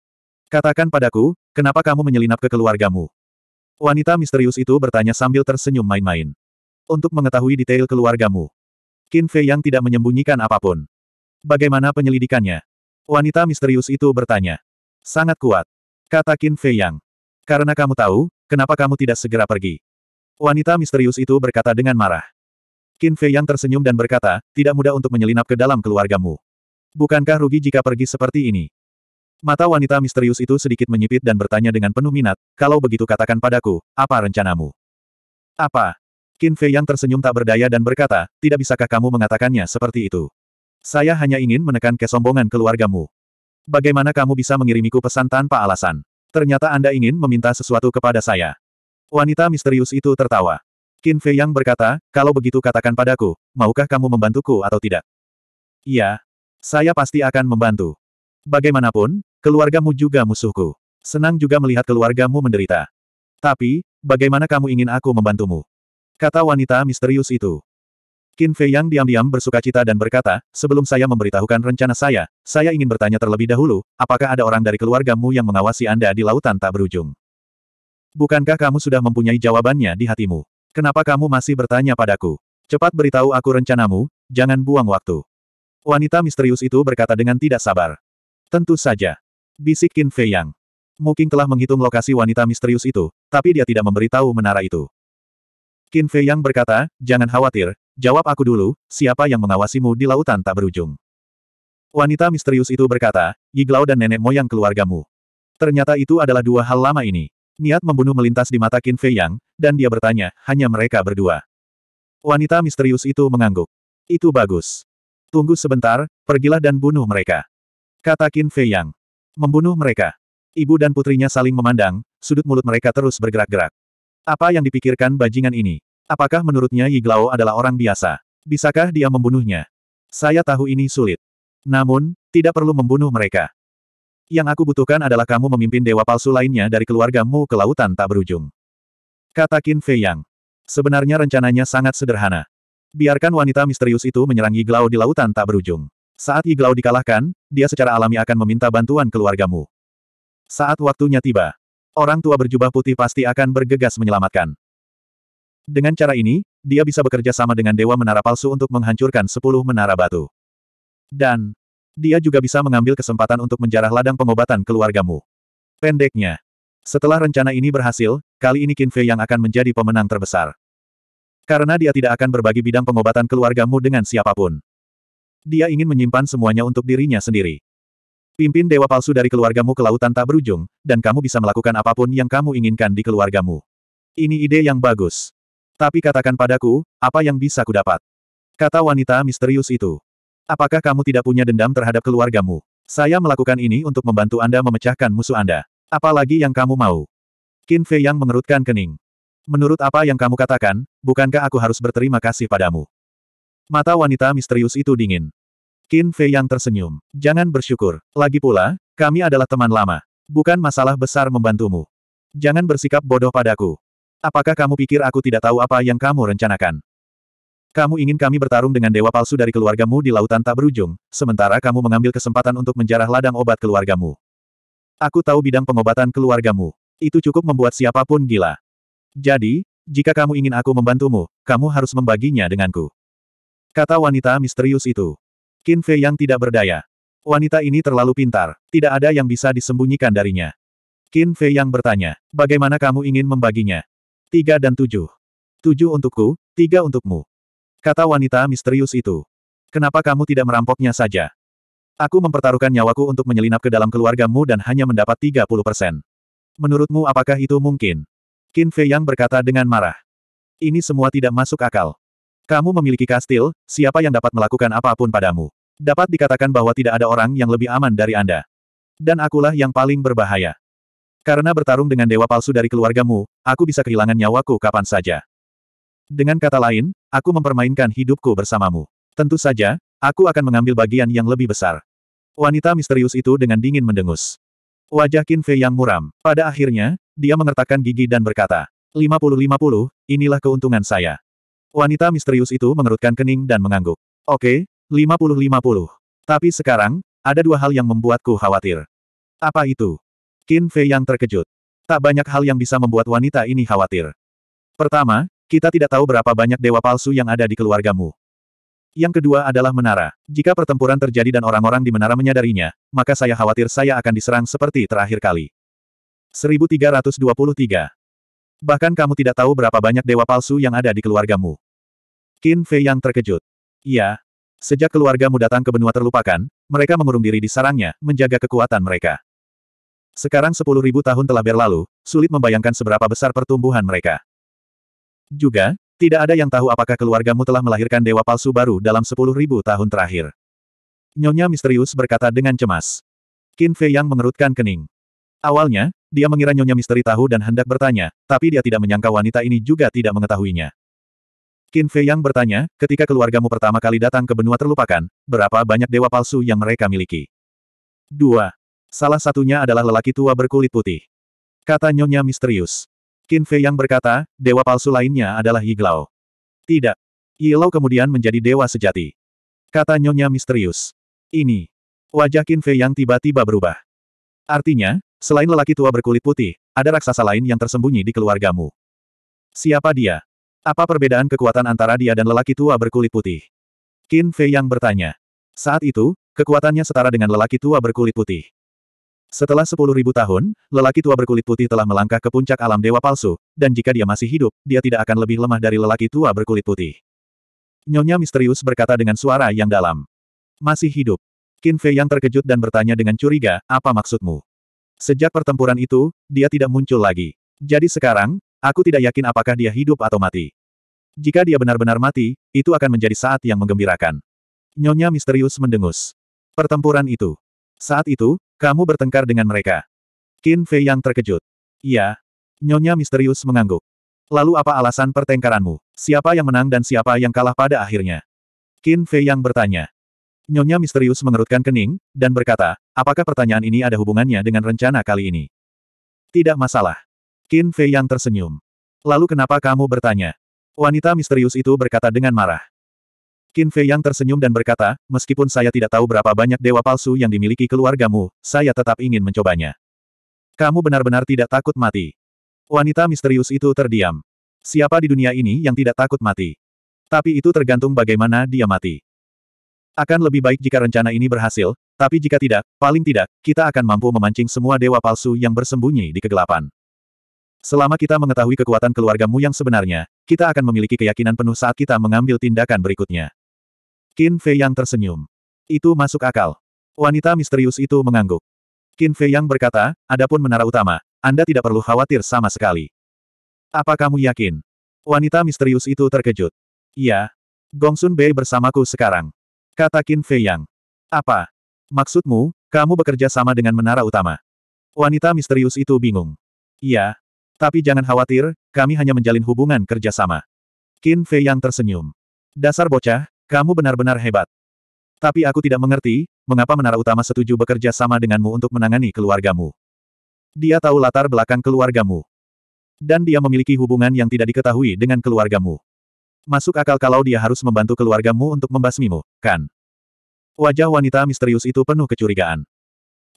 Speaker 1: Katakan padaku, kenapa kamu menyelinap ke keluargamu? Wanita misterius itu bertanya sambil tersenyum main-main. Untuk mengetahui detail keluargamu. Qin Fei yang tidak menyembunyikan apapun. Bagaimana penyelidikannya? Wanita misterius itu bertanya. Sangat kuat. Kata Qin Fei Yang. Karena kamu tahu, kenapa kamu tidak segera pergi? Wanita misterius itu berkata dengan marah. Qin Fei Yang tersenyum dan berkata, tidak mudah untuk menyelinap ke dalam keluargamu. Bukankah rugi jika pergi seperti ini? Mata wanita misterius itu sedikit menyipit dan bertanya dengan penuh minat, kalau begitu katakan padaku, apa rencanamu? Apa? Qin Fei Yang tersenyum tak berdaya dan berkata, tidak bisakah kamu mengatakannya seperti itu? Saya hanya ingin menekan kesombongan keluargamu. Bagaimana kamu bisa mengirimiku pesan tanpa alasan? Ternyata Anda ingin meminta sesuatu kepada saya. Wanita misterius itu tertawa. Qin Fei Yang berkata, kalau begitu katakan padaku, maukah kamu membantuku atau tidak? Iya. Saya pasti akan membantu. Bagaimanapun, keluargamu juga musuhku. Senang juga melihat keluargamu menderita. Tapi, bagaimana kamu ingin aku membantumu? Kata wanita misterius itu. Qin Fei Yang diam-diam bersuka cita dan berkata, sebelum saya memberitahukan rencana saya, saya ingin bertanya terlebih dahulu, apakah ada orang dari keluargamu yang mengawasi Anda di lautan tak berujung? Bukankah kamu sudah mempunyai jawabannya di hatimu? Kenapa kamu masih bertanya padaku? Cepat beritahu aku rencanamu, jangan buang waktu. Wanita misterius itu berkata dengan tidak sabar. Tentu saja. Bisik Qin Fei Yang. Mungkin telah menghitung lokasi wanita misterius itu, tapi dia tidak memberitahu menara itu. Qin Fei Yang berkata, jangan khawatir, jawab aku dulu, siapa yang mengawasimu di lautan tak berujung. Wanita misterius itu berkata, Yiglao dan nenek moyang keluargamu. Ternyata itu adalah dua hal lama ini. Niat membunuh melintas di mata Qin Fei Yang, dan dia bertanya, hanya mereka berdua. Wanita misterius itu mengangguk. Itu bagus. Tunggu sebentar, pergilah dan bunuh mereka. Kata Qin Fei Yang. Membunuh mereka. Ibu dan putrinya saling memandang, sudut mulut mereka terus bergerak-gerak. Apa yang dipikirkan bajingan ini? Apakah menurutnya Yi Glao adalah orang biasa? Bisakah dia membunuhnya? Saya tahu ini sulit. Namun, tidak perlu membunuh mereka. Yang aku butuhkan adalah kamu memimpin dewa palsu lainnya dari keluargamu ke lautan tak berujung. Kata Qin Fei Yang. Sebenarnya rencananya sangat sederhana. Biarkan wanita misterius itu menyerang Yiglao di lautan tak berujung. Saat Yiglao dikalahkan, dia secara alami akan meminta bantuan keluargamu. Saat waktunya tiba, orang tua berjubah putih pasti akan bergegas menyelamatkan. Dengan cara ini, dia bisa bekerja sama dengan Dewa Menara Palsu untuk menghancurkan sepuluh menara batu. Dan, dia juga bisa mengambil kesempatan untuk menjarah ladang pengobatan keluargamu. Pendeknya, setelah rencana ini berhasil, kali ini Kinfe yang akan menjadi pemenang terbesar. Karena dia tidak akan berbagi bidang pengobatan keluargamu dengan siapapun. Dia ingin menyimpan semuanya untuk dirinya sendiri. Pimpin dewa palsu dari keluargamu ke lautan tak berujung, dan kamu bisa melakukan apapun yang kamu inginkan di keluargamu. Ini ide yang bagus. Tapi katakan padaku, apa yang bisa kudapat? Kata wanita misterius itu. Apakah kamu tidak punya dendam terhadap keluargamu? Saya melakukan ini untuk membantu Anda memecahkan musuh Anda. Apalagi yang kamu mau. Qin Fei yang mengerutkan kening. Menurut apa yang kamu katakan, bukankah aku harus berterima kasih padamu? Mata wanita misterius itu dingin. Qin Fei yang tersenyum. Jangan bersyukur. Lagi pula, kami adalah teman lama. Bukan masalah besar membantumu. Jangan bersikap bodoh padaku. Apakah kamu pikir aku tidak tahu apa yang kamu rencanakan? Kamu ingin kami bertarung dengan dewa palsu dari keluargamu di lautan tak berujung, sementara kamu mengambil kesempatan untuk menjarah ladang obat keluargamu. Aku tahu bidang pengobatan keluargamu. Itu cukup membuat siapapun gila. Jadi, jika kamu ingin aku membantumu, kamu harus membaginya denganku. Kata wanita misterius itu. Qin Fei yang tidak berdaya. Wanita ini terlalu pintar, tidak ada yang bisa disembunyikan darinya. Qin Fei yang bertanya, bagaimana kamu ingin membaginya? Tiga dan tujuh. Tujuh untukku, tiga untukmu. Kata wanita misterius itu. Kenapa kamu tidak merampoknya saja? Aku mempertaruhkan nyawaku untuk menyelinap ke dalam keluargamu dan hanya mendapat 30 persen. Menurutmu apakah itu mungkin? Qin Fei Yang berkata dengan marah. Ini semua tidak masuk akal. Kamu memiliki kastil, siapa yang dapat melakukan apapun padamu? Dapat dikatakan bahwa tidak ada orang yang lebih aman dari Anda. Dan akulah yang paling berbahaya. Karena bertarung dengan dewa palsu dari keluargamu, aku bisa kehilangan nyawaku kapan saja. Dengan kata lain, aku mempermainkan hidupku bersamamu. Tentu saja, aku akan mengambil bagian yang lebih besar. Wanita misterius itu dengan dingin mendengus. Wajah Qin Fei yang muram. Pada akhirnya, dia mengertakkan gigi dan berkata, 50-50, inilah keuntungan saya. Wanita misterius itu mengerutkan kening dan mengangguk. Oke, 50-50. Tapi sekarang, ada dua hal yang membuatku khawatir. Apa itu? Qin Fei yang terkejut. Tak banyak hal yang bisa membuat wanita ini khawatir. Pertama, kita tidak tahu berapa banyak dewa palsu yang ada di keluargamu. Yang kedua adalah menara. Jika pertempuran terjadi dan orang-orang di menara menyadarinya, maka saya khawatir saya akan diserang seperti terakhir kali. 1323. Bahkan kamu tidak tahu berapa banyak dewa palsu yang ada di keluargamu. Qin Fei yang terkejut. Iya. Sejak keluargamu datang ke benua terlupakan, mereka mengurung diri di sarangnya, menjaga kekuatan mereka. Sekarang 10.000 tahun telah berlalu, sulit membayangkan seberapa besar pertumbuhan mereka. Juga, tidak ada yang tahu apakah keluargamu telah melahirkan dewa palsu baru dalam sepuluh ribu tahun terakhir. Nyonya misterius berkata dengan cemas. Qin Fei yang mengerutkan kening. Awalnya, dia mengira Nyonya misteri tahu dan hendak bertanya, tapi dia tidak menyangka wanita ini juga tidak mengetahuinya. Qin Fei yang bertanya, ketika keluargamu pertama kali datang ke benua terlupakan, berapa banyak dewa palsu yang mereka miliki? Dua. Salah satunya adalah lelaki tua berkulit putih. Kata Nyonya misterius. Qin Fei yang berkata, dewa palsu lainnya adalah Yiglao. Tidak. Yilau kemudian menjadi dewa sejati. Kata nyonya misterius. Ini. Wajah Qin Fei yang tiba-tiba berubah. Artinya, selain lelaki tua berkulit putih, ada raksasa lain yang tersembunyi di keluargamu. Siapa dia? Apa perbedaan kekuatan antara dia dan lelaki tua berkulit putih? Qin Fei yang bertanya. Saat itu, kekuatannya setara dengan lelaki tua berkulit putih. Setelah sepuluh ribu tahun, lelaki tua berkulit putih telah melangkah ke puncak alam dewa palsu, dan jika dia masih hidup, dia tidak akan lebih lemah dari lelaki tua berkulit putih. Nyonya misterius berkata dengan suara yang dalam. Masih hidup. Qin Fei yang terkejut dan bertanya dengan curiga, apa maksudmu? Sejak pertempuran itu, dia tidak muncul lagi. Jadi sekarang, aku tidak yakin apakah dia hidup atau mati. Jika dia benar-benar mati, itu akan menjadi saat yang menggembirakan. Nyonya misterius mendengus. Pertempuran itu. Saat itu, kamu bertengkar dengan mereka. Qin Fei yang terkejut. Iya. Nyonya misterius mengangguk. Lalu apa alasan pertengkaranmu? Siapa yang menang dan siapa yang kalah pada akhirnya? Qin Fei yang bertanya. Nyonya misterius mengerutkan kening, dan berkata, apakah pertanyaan ini ada hubungannya dengan rencana kali ini? Tidak masalah. Qin Fei yang tersenyum. Lalu kenapa kamu bertanya? Wanita misterius itu berkata dengan marah. Qin Fei Yang tersenyum dan berkata, meskipun saya tidak tahu berapa banyak dewa palsu yang dimiliki keluargamu, saya tetap ingin mencobanya. Kamu benar-benar tidak takut mati. Wanita misterius itu terdiam. Siapa di dunia ini yang tidak takut mati? Tapi itu tergantung bagaimana dia mati. Akan lebih baik jika rencana ini berhasil, tapi jika tidak, paling tidak, kita akan mampu memancing semua dewa palsu yang bersembunyi di kegelapan. Selama kita mengetahui kekuatan keluargamu yang sebenarnya, kita akan memiliki keyakinan penuh saat kita mengambil tindakan berikutnya. Qin Fei yang tersenyum. Itu masuk akal. Wanita misterius itu mengangguk. Qin Fei yang berkata, adapun menara utama, Anda tidak perlu khawatir sama sekali. Apa kamu yakin? Wanita misterius itu terkejut. Iya. Gongsun Bei bersamaku sekarang. Kata Qin Fei yang. Apa? Maksudmu, kamu bekerja sama dengan menara utama? Wanita misterius itu bingung. Iya. Tapi jangan khawatir, kami hanya menjalin hubungan kerjasama. Qin Fei yang tersenyum. Dasar bocah, kamu benar-benar hebat. Tapi aku tidak mengerti, mengapa menara utama setuju bekerja sama denganmu untuk menangani keluargamu. Dia tahu latar belakang keluargamu. Dan dia memiliki hubungan yang tidak diketahui dengan keluargamu. Masuk akal kalau dia harus membantu keluargamu untuk membasmimu, kan? Wajah wanita misterius itu penuh kecurigaan.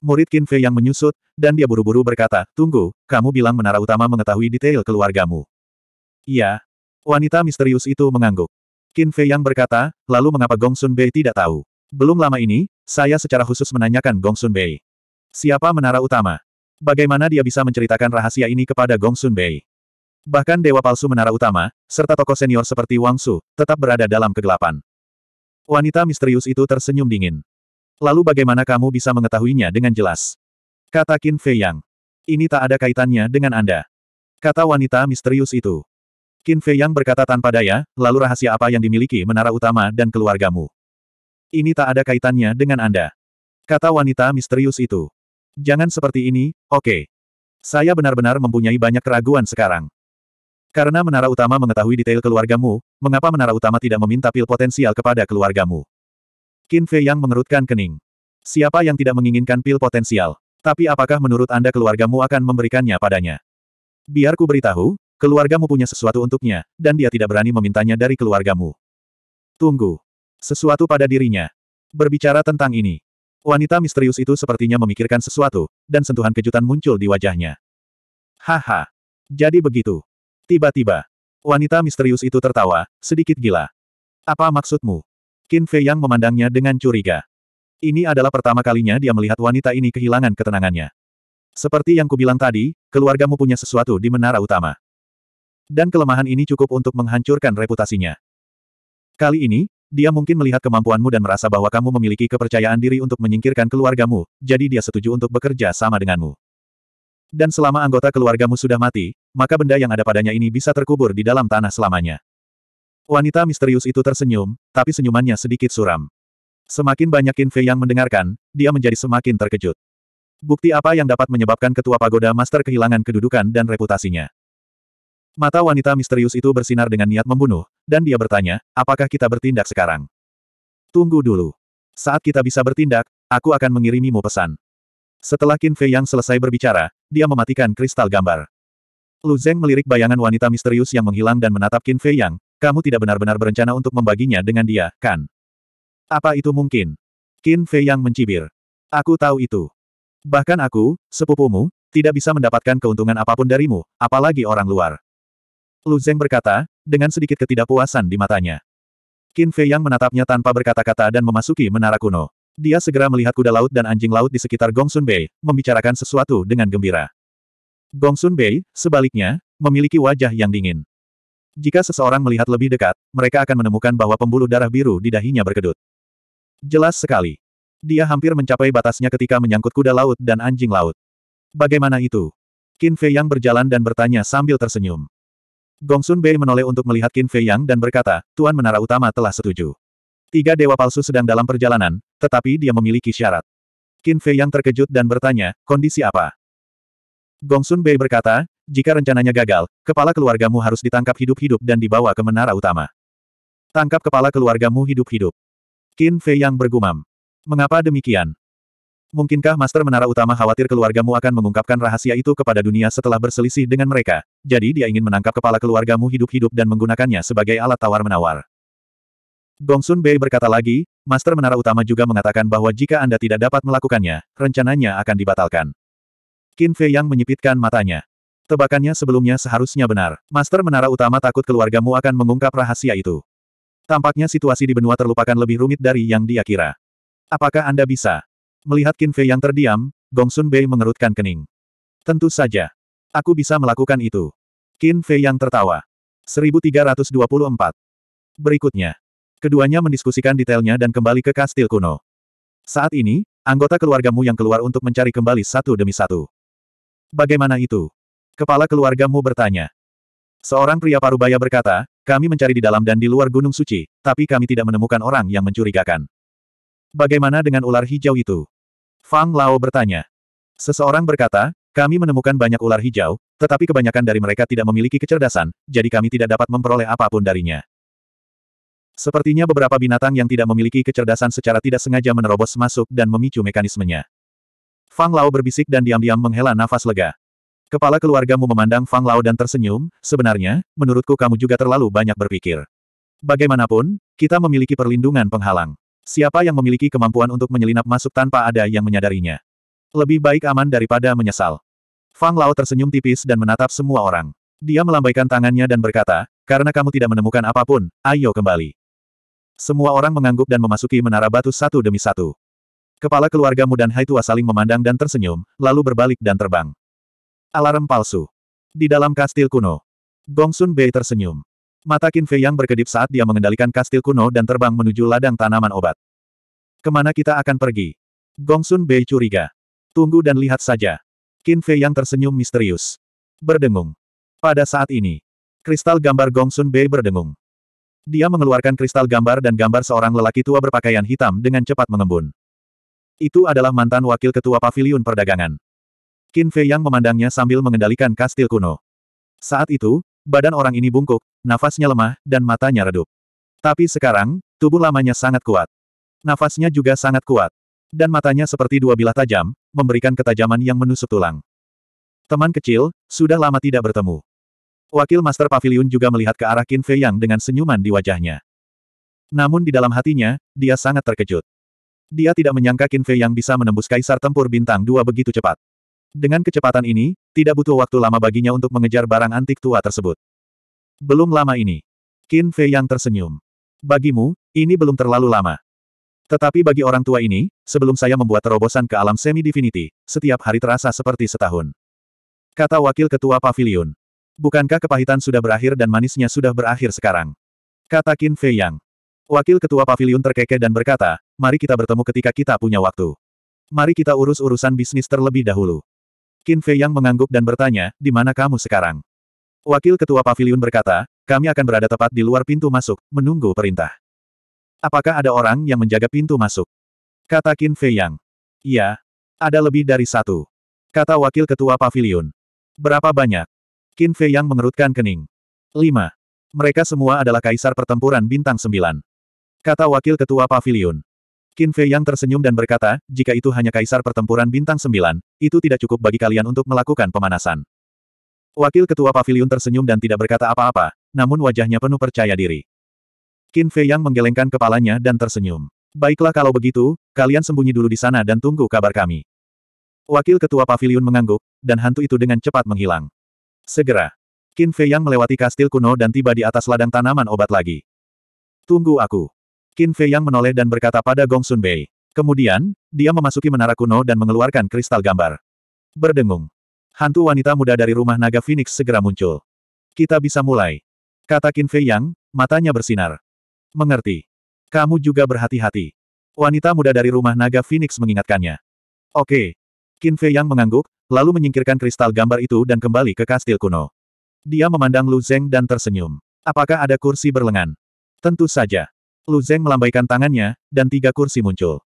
Speaker 1: Murid Kinfe yang menyusut, dan dia buru-buru berkata, Tunggu, kamu bilang menara utama mengetahui detail keluargamu. Iya. Wanita misterius itu mengangguk. Qin Fei yang berkata, lalu mengapa Gong Sun Bei tidak tahu? Belum lama ini, saya secara khusus menanyakan Gong Sun Bei. Siapa menara utama? Bagaimana dia bisa menceritakan rahasia ini kepada Gong Sun Bei? Bahkan dewa palsu menara utama, serta tokoh senior seperti Wang Su, tetap berada dalam kegelapan. Wanita misterius itu tersenyum dingin. Lalu bagaimana kamu bisa mengetahuinya dengan jelas? Kata Qin Fei Yang. Ini tak ada kaitannya dengan Anda. Kata wanita misterius itu. Qin Fei Yang berkata tanpa daya, lalu rahasia apa yang dimiliki menara utama dan keluargamu? Ini tak ada kaitannya dengan Anda. Kata wanita misterius itu. Jangan seperti ini, oke. Okay. Saya benar-benar mempunyai banyak keraguan sekarang. Karena menara utama mengetahui detail keluargamu, mengapa menara utama tidak meminta pil potensial kepada keluargamu? Qin Fei Yang mengerutkan kening. Siapa yang tidak menginginkan pil potensial? Tapi apakah menurut Anda keluargamu akan memberikannya padanya? Biar ku beritahu, Keluargamu punya sesuatu untuknya, dan dia tidak berani memintanya dari keluargamu. Tunggu. Sesuatu pada dirinya. Berbicara tentang ini. Wanita misterius itu sepertinya memikirkan sesuatu, dan sentuhan kejutan muncul di wajahnya. Haha. Jadi begitu. Tiba-tiba. Wanita misterius itu tertawa, sedikit gila. Apa maksudmu? Qin Fei yang memandangnya dengan curiga. Ini adalah pertama kalinya dia melihat wanita ini kehilangan ketenangannya. Seperti yang kubilang tadi, keluargamu punya sesuatu di menara utama dan kelemahan ini cukup untuk menghancurkan reputasinya. Kali ini, dia mungkin melihat kemampuanmu dan merasa bahwa kamu memiliki kepercayaan diri untuk menyingkirkan keluargamu, jadi dia setuju untuk bekerja sama denganmu. Dan selama anggota keluargamu sudah mati, maka benda yang ada padanya ini bisa terkubur di dalam tanah selamanya. Wanita misterius itu tersenyum, tapi senyumannya sedikit suram. Semakin banyak Qin Fei yang mendengarkan, dia menjadi semakin terkejut. Bukti apa yang dapat menyebabkan ketua pagoda master kehilangan kedudukan dan reputasinya? Mata wanita misterius itu bersinar dengan niat membunuh, dan dia bertanya, apakah kita bertindak sekarang? Tunggu dulu. Saat kita bisa bertindak, aku akan mengirimimu pesan. Setelah Qin Fei yang selesai berbicara, dia mematikan kristal gambar. Lu Zeng melirik bayangan wanita misterius yang menghilang dan menatap Qin Fei yang, kamu tidak benar-benar berencana untuk membaginya dengan dia, kan? Apa itu mungkin? Qin Fei yang mencibir. Aku tahu itu. Bahkan aku, sepupumu, tidak bisa mendapatkan keuntungan apapun darimu, apalagi orang luar. Lu Zeng berkata, dengan sedikit ketidakpuasan di matanya. Qin Fei Yang menatapnya tanpa berkata-kata dan memasuki menara kuno. Dia segera melihat kuda laut dan anjing laut di sekitar Gongsun Bei, membicarakan sesuatu dengan gembira. Gongsun Bei, sebaliknya, memiliki wajah yang dingin. Jika seseorang melihat lebih dekat, mereka akan menemukan bahwa pembuluh darah biru di dahinya berkedut. Jelas sekali. Dia hampir mencapai batasnya ketika menyangkut kuda laut dan anjing laut. Bagaimana itu? Qin Fei Yang berjalan dan bertanya sambil tersenyum. Gongsun Bei menoleh untuk melihat Qin Fei Yang dan berkata, Tuan Menara Utama telah setuju. Tiga dewa palsu sedang dalam perjalanan, tetapi dia memiliki syarat. Qin Fei Yang terkejut dan bertanya, kondisi apa? Gong Sun Bei berkata, jika rencananya gagal, kepala keluargamu harus ditangkap hidup-hidup dan dibawa ke menara utama. Tangkap kepala keluargamu hidup-hidup. Qin Fei Yang bergumam. Mengapa demikian? Mungkinkah Master Menara Utama khawatir keluargamu akan mengungkapkan rahasia itu kepada dunia setelah berselisih dengan mereka, jadi dia ingin menangkap kepala keluargamu hidup-hidup dan menggunakannya sebagai alat tawar-menawar. Gongsun Bei berkata lagi, Master Menara Utama juga mengatakan bahwa jika Anda tidak dapat melakukannya, rencananya akan dibatalkan. Qin Fei yang menyipitkan matanya. Tebakannya sebelumnya seharusnya benar. Master Menara Utama takut keluargamu akan mengungkap rahasia itu. Tampaknya situasi di benua terlupakan lebih rumit dari yang dia kira. Apakah Anda bisa? Melihat Qin Fei yang terdiam, Gong Sun Bei mengerutkan kening. Tentu saja. Aku bisa melakukan itu. Qin Fei yang tertawa. 1324. Berikutnya. Keduanya mendiskusikan detailnya dan kembali ke kastil kuno. Saat ini, anggota keluargamu yang keluar untuk mencari kembali satu demi satu. Bagaimana itu? Kepala keluargamu bertanya. Seorang pria parubaya berkata, kami mencari di dalam dan di luar Gunung Suci, tapi kami tidak menemukan orang yang mencurigakan. Bagaimana dengan ular hijau itu? Fang Lao bertanya. Seseorang berkata, kami menemukan banyak ular hijau, tetapi kebanyakan dari mereka tidak memiliki kecerdasan, jadi kami tidak dapat memperoleh apapun darinya. Sepertinya beberapa binatang yang tidak memiliki kecerdasan secara tidak sengaja menerobos masuk dan memicu mekanismenya. Fang Lao berbisik dan diam-diam menghela nafas lega. Kepala keluargamu memandang Fang Lao dan tersenyum, sebenarnya, menurutku kamu juga terlalu banyak berpikir. Bagaimanapun, kita memiliki perlindungan penghalang. Siapa yang memiliki kemampuan untuk menyelinap masuk tanpa ada yang menyadarinya? Lebih baik aman daripada menyesal. Fang Lao tersenyum tipis dan menatap semua orang. Dia melambaikan tangannya dan berkata, karena kamu tidak menemukan apapun, ayo kembali. Semua orang mengangguk dan memasuki menara batu satu demi satu. Kepala keluarga Mudan Hai tua saling memandang dan tersenyum, lalu berbalik dan terbang. Alarm palsu. Di dalam kastil kuno. Gongsun Bei tersenyum. Mata Qin Fei yang berkedip saat dia mengendalikan kastil kuno dan terbang menuju ladang tanaman obat. Kemana kita akan pergi? Gongsun Bei curiga. Tunggu dan lihat saja. Qin Fei yang tersenyum misterius. Berdengung. Pada saat ini, kristal gambar Gongsun Bei berdengung. Dia mengeluarkan kristal gambar dan gambar seorang lelaki tua berpakaian hitam dengan cepat mengembun. Itu adalah mantan wakil ketua pavilion perdagangan. Qin Fei yang memandangnya sambil mengendalikan kastil kuno. Saat itu, Badan orang ini bungkuk, nafasnya lemah, dan matanya redup. Tapi sekarang, tubuh lamanya sangat kuat. Nafasnya juga sangat kuat. Dan matanya seperti dua bilah tajam, memberikan ketajaman yang menusuk tulang. Teman kecil, sudah lama tidak bertemu. Wakil Master Pavilion juga melihat ke arah Qin Fei Yang dengan senyuman di wajahnya. Namun di dalam hatinya, dia sangat terkejut. Dia tidak menyangka Qin Fei Yang bisa menembus Kaisar Tempur Bintang Dua begitu cepat. Dengan kecepatan ini, tidak butuh waktu lama baginya untuk mengejar barang antik tua tersebut. Belum lama ini. Qin Fei yang tersenyum. Bagimu, ini belum terlalu lama. Tetapi bagi orang tua ini, sebelum saya membuat terobosan ke alam semi-divinity, setiap hari terasa seperti setahun. Kata Wakil Ketua Pavilion. Bukankah kepahitan sudah berakhir dan manisnya sudah berakhir sekarang? Kata Qin Fei Yang. Wakil Ketua Pavilion terkekeh dan berkata, mari kita bertemu ketika kita punya waktu. Mari kita urus urusan bisnis terlebih dahulu. Qin Fei Yang mengangguk dan bertanya, di mana kamu sekarang? Wakil Ketua Paviliun berkata, kami akan berada tepat di luar pintu masuk, menunggu perintah. Apakah ada orang yang menjaga pintu masuk? Kata Qin Fei Yang. Iya. Ada lebih dari satu. Kata Wakil Ketua Paviliun. Berapa banyak? Qin Fei Yang mengerutkan kening. Lima. Mereka semua adalah kaisar pertempuran bintang sembilan. Kata Wakil Ketua Paviliun. Qin Fei yang tersenyum dan berkata, jika itu hanya kaisar pertempuran bintang sembilan, itu tidak cukup bagi kalian untuk melakukan pemanasan. Wakil ketua pavilion tersenyum dan tidak berkata apa-apa, namun wajahnya penuh percaya diri. Qin Fei yang menggelengkan kepalanya dan tersenyum. Baiklah kalau begitu, kalian sembunyi dulu di sana dan tunggu kabar kami. Wakil ketua pavilion mengangguk, dan hantu itu dengan cepat menghilang. Segera, Qin Fei yang melewati kastil kuno dan tiba di atas ladang tanaman obat lagi. Tunggu aku. Qin Fei yang menoleh dan berkata pada Gong Bei. Kemudian, dia memasuki menara kuno dan mengeluarkan kristal gambar. Berdengung. Hantu wanita muda dari rumah naga Phoenix segera muncul. Kita bisa mulai. Kata Qin Fei Yang, matanya bersinar. Mengerti. Kamu juga berhati-hati. Wanita muda dari rumah naga Phoenix mengingatkannya. Oke. Qin Fei Yang mengangguk, lalu menyingkirkan kristal gambar itu dan kembali ke kastil kuno. Dia memandang Lu Zeng dan tersenyum. Apakah ada kursi berlengan? Tentu saja. Lu Zeng melambaikan tangannya, dan tiga kursi muncul.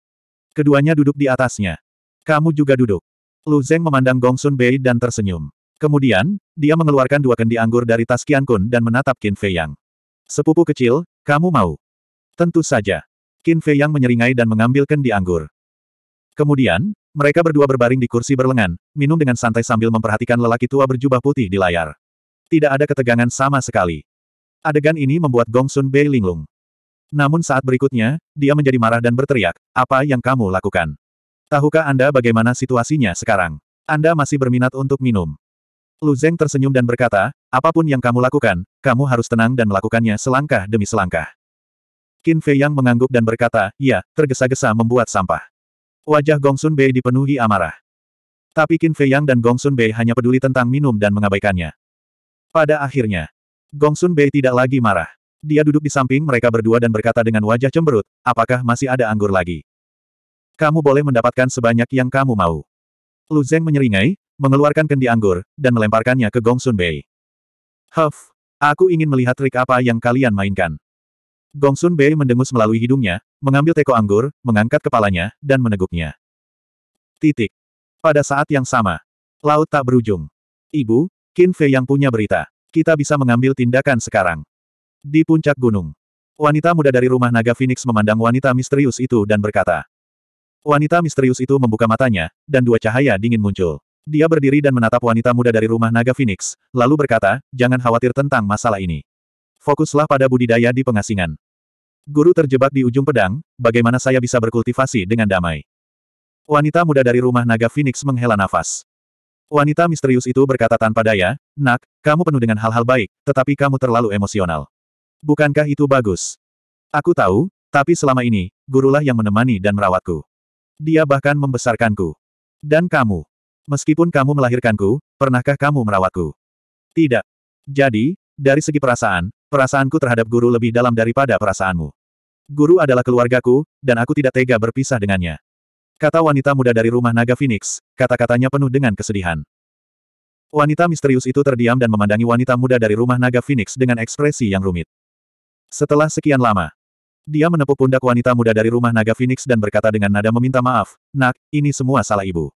Speaker 1: Keduanya duduk di atasnya. Kamu juga duduk. Lu Zeng memandang Gong Sun Bei dan tersenyum. Kemudian, dia mengeluarkan dua kendi anggur dari tas Qian Kun dan menatap Qin Fei Yang. Sepupu kecil, kamu mau? Tentu saja. Qin Fei Yang menyeringai dan mengambil kendi anggur. Kemudian, mereka berdua berbaring di kursi berlengan, minum dengan santai sambil memperhatikan lelaki tua berjubah putih di layar. Tidak ada ketegangan sama sekali. Adegan ini membuat Gong Sun Bei linglung. Namun saat berikutnya, dia menjadi marah dan berteriak, apa yang kamu lakukan? Tahukah Anda bagaimana situasinya sekarang? Anda masih berminat untuk minum. Lu Zeng tersenyum dan berkata, apapun yang kamu lakukan, kamu harus tenang dan melakukannya selangkah demi selangkah. Qin Fei Yang mengangguk dan berkata, ya, tergesa-gesa membuat sampah. Wajah Gong Sun Bei dipenuhi amarah. Tapi Qin Fei Yang dan Gong Sun Bei hanya peduli tentang minum dan mengabaikannya. Pada akhirnya, Gong Sun Bei tidak lagi marah. Dia duduk di samping mereka berdua dan berkata dengan wajah cemberut, apakah masih ada anggur lagi? Kamu boleh mendapatkan sebanyak yang kamu mau. Lu Zeng menyeringai, mengeluarkan kendi anggur, dan melemparkannya ke Gong Sun Bei. Huff, aku ingin melihat trik apa yang kalian mainkan. Gong Sun Bei mendengus melalui hidungnya, mengambil teko anggur, mengangkat kepalanya, dan meneguknya. Titik. Pada saat yang sama, laut tak berujung. Ibu, Qin Fei yang punya berita. Kita bisa mengambil tindakan sekarang. Di puncak gunung. Wanita muda dari rumah naga Phoenix memandang wanita misterius itu dan berkata. Wanita misterius itu membuka matanya, dan dua cahaya dingin muncul. Dia berdiri dan menatap wanita muda dari rumah naga Phoenix, lalu berkata, jangan khawatir tentang masalah ini. Fokuslah pada budidaya di pengasingan. Guru terjebak di ujung pedang, bagaimana saya bisa berkultivasi dengan damai? Wanita muda dari rumah naga Phoenix menghela nafas. Wanita misterius itu berkata tanpa daya, Nak, kamu penuh dengan hal-hal baik, tetapi kamu terlalu emosional. Bukankah itu bagus? Aku tahu, tapi selama ini, gurulah yang menemani dan merawatku. Dia bahkan membesarkanku. Dan kamu. Meskipun kamu melahirkanku, pernahkah kamu merawatku? Tidak. Jadi, dari segi perasaan, perasaanku terhadap guru lebih dalam daripada perasaanmu. Guru adalah keluargaku, dan aku tidak tega berpisah dengannya. Kata wanita muda dari rumah naga Phoenix, kata-katanya penuh dengan kesedihan. Wanita misterius itu terdiam dan memandangi wanita muda dari rumah naga Phoenix dengan ekspresi yang rumit. Setelah sekian lama, dia menepuk pundak wanita muda dari rumah naga Phoenix dan berkata dengan nada meminta maaf, Nak, ini semua salah ibu.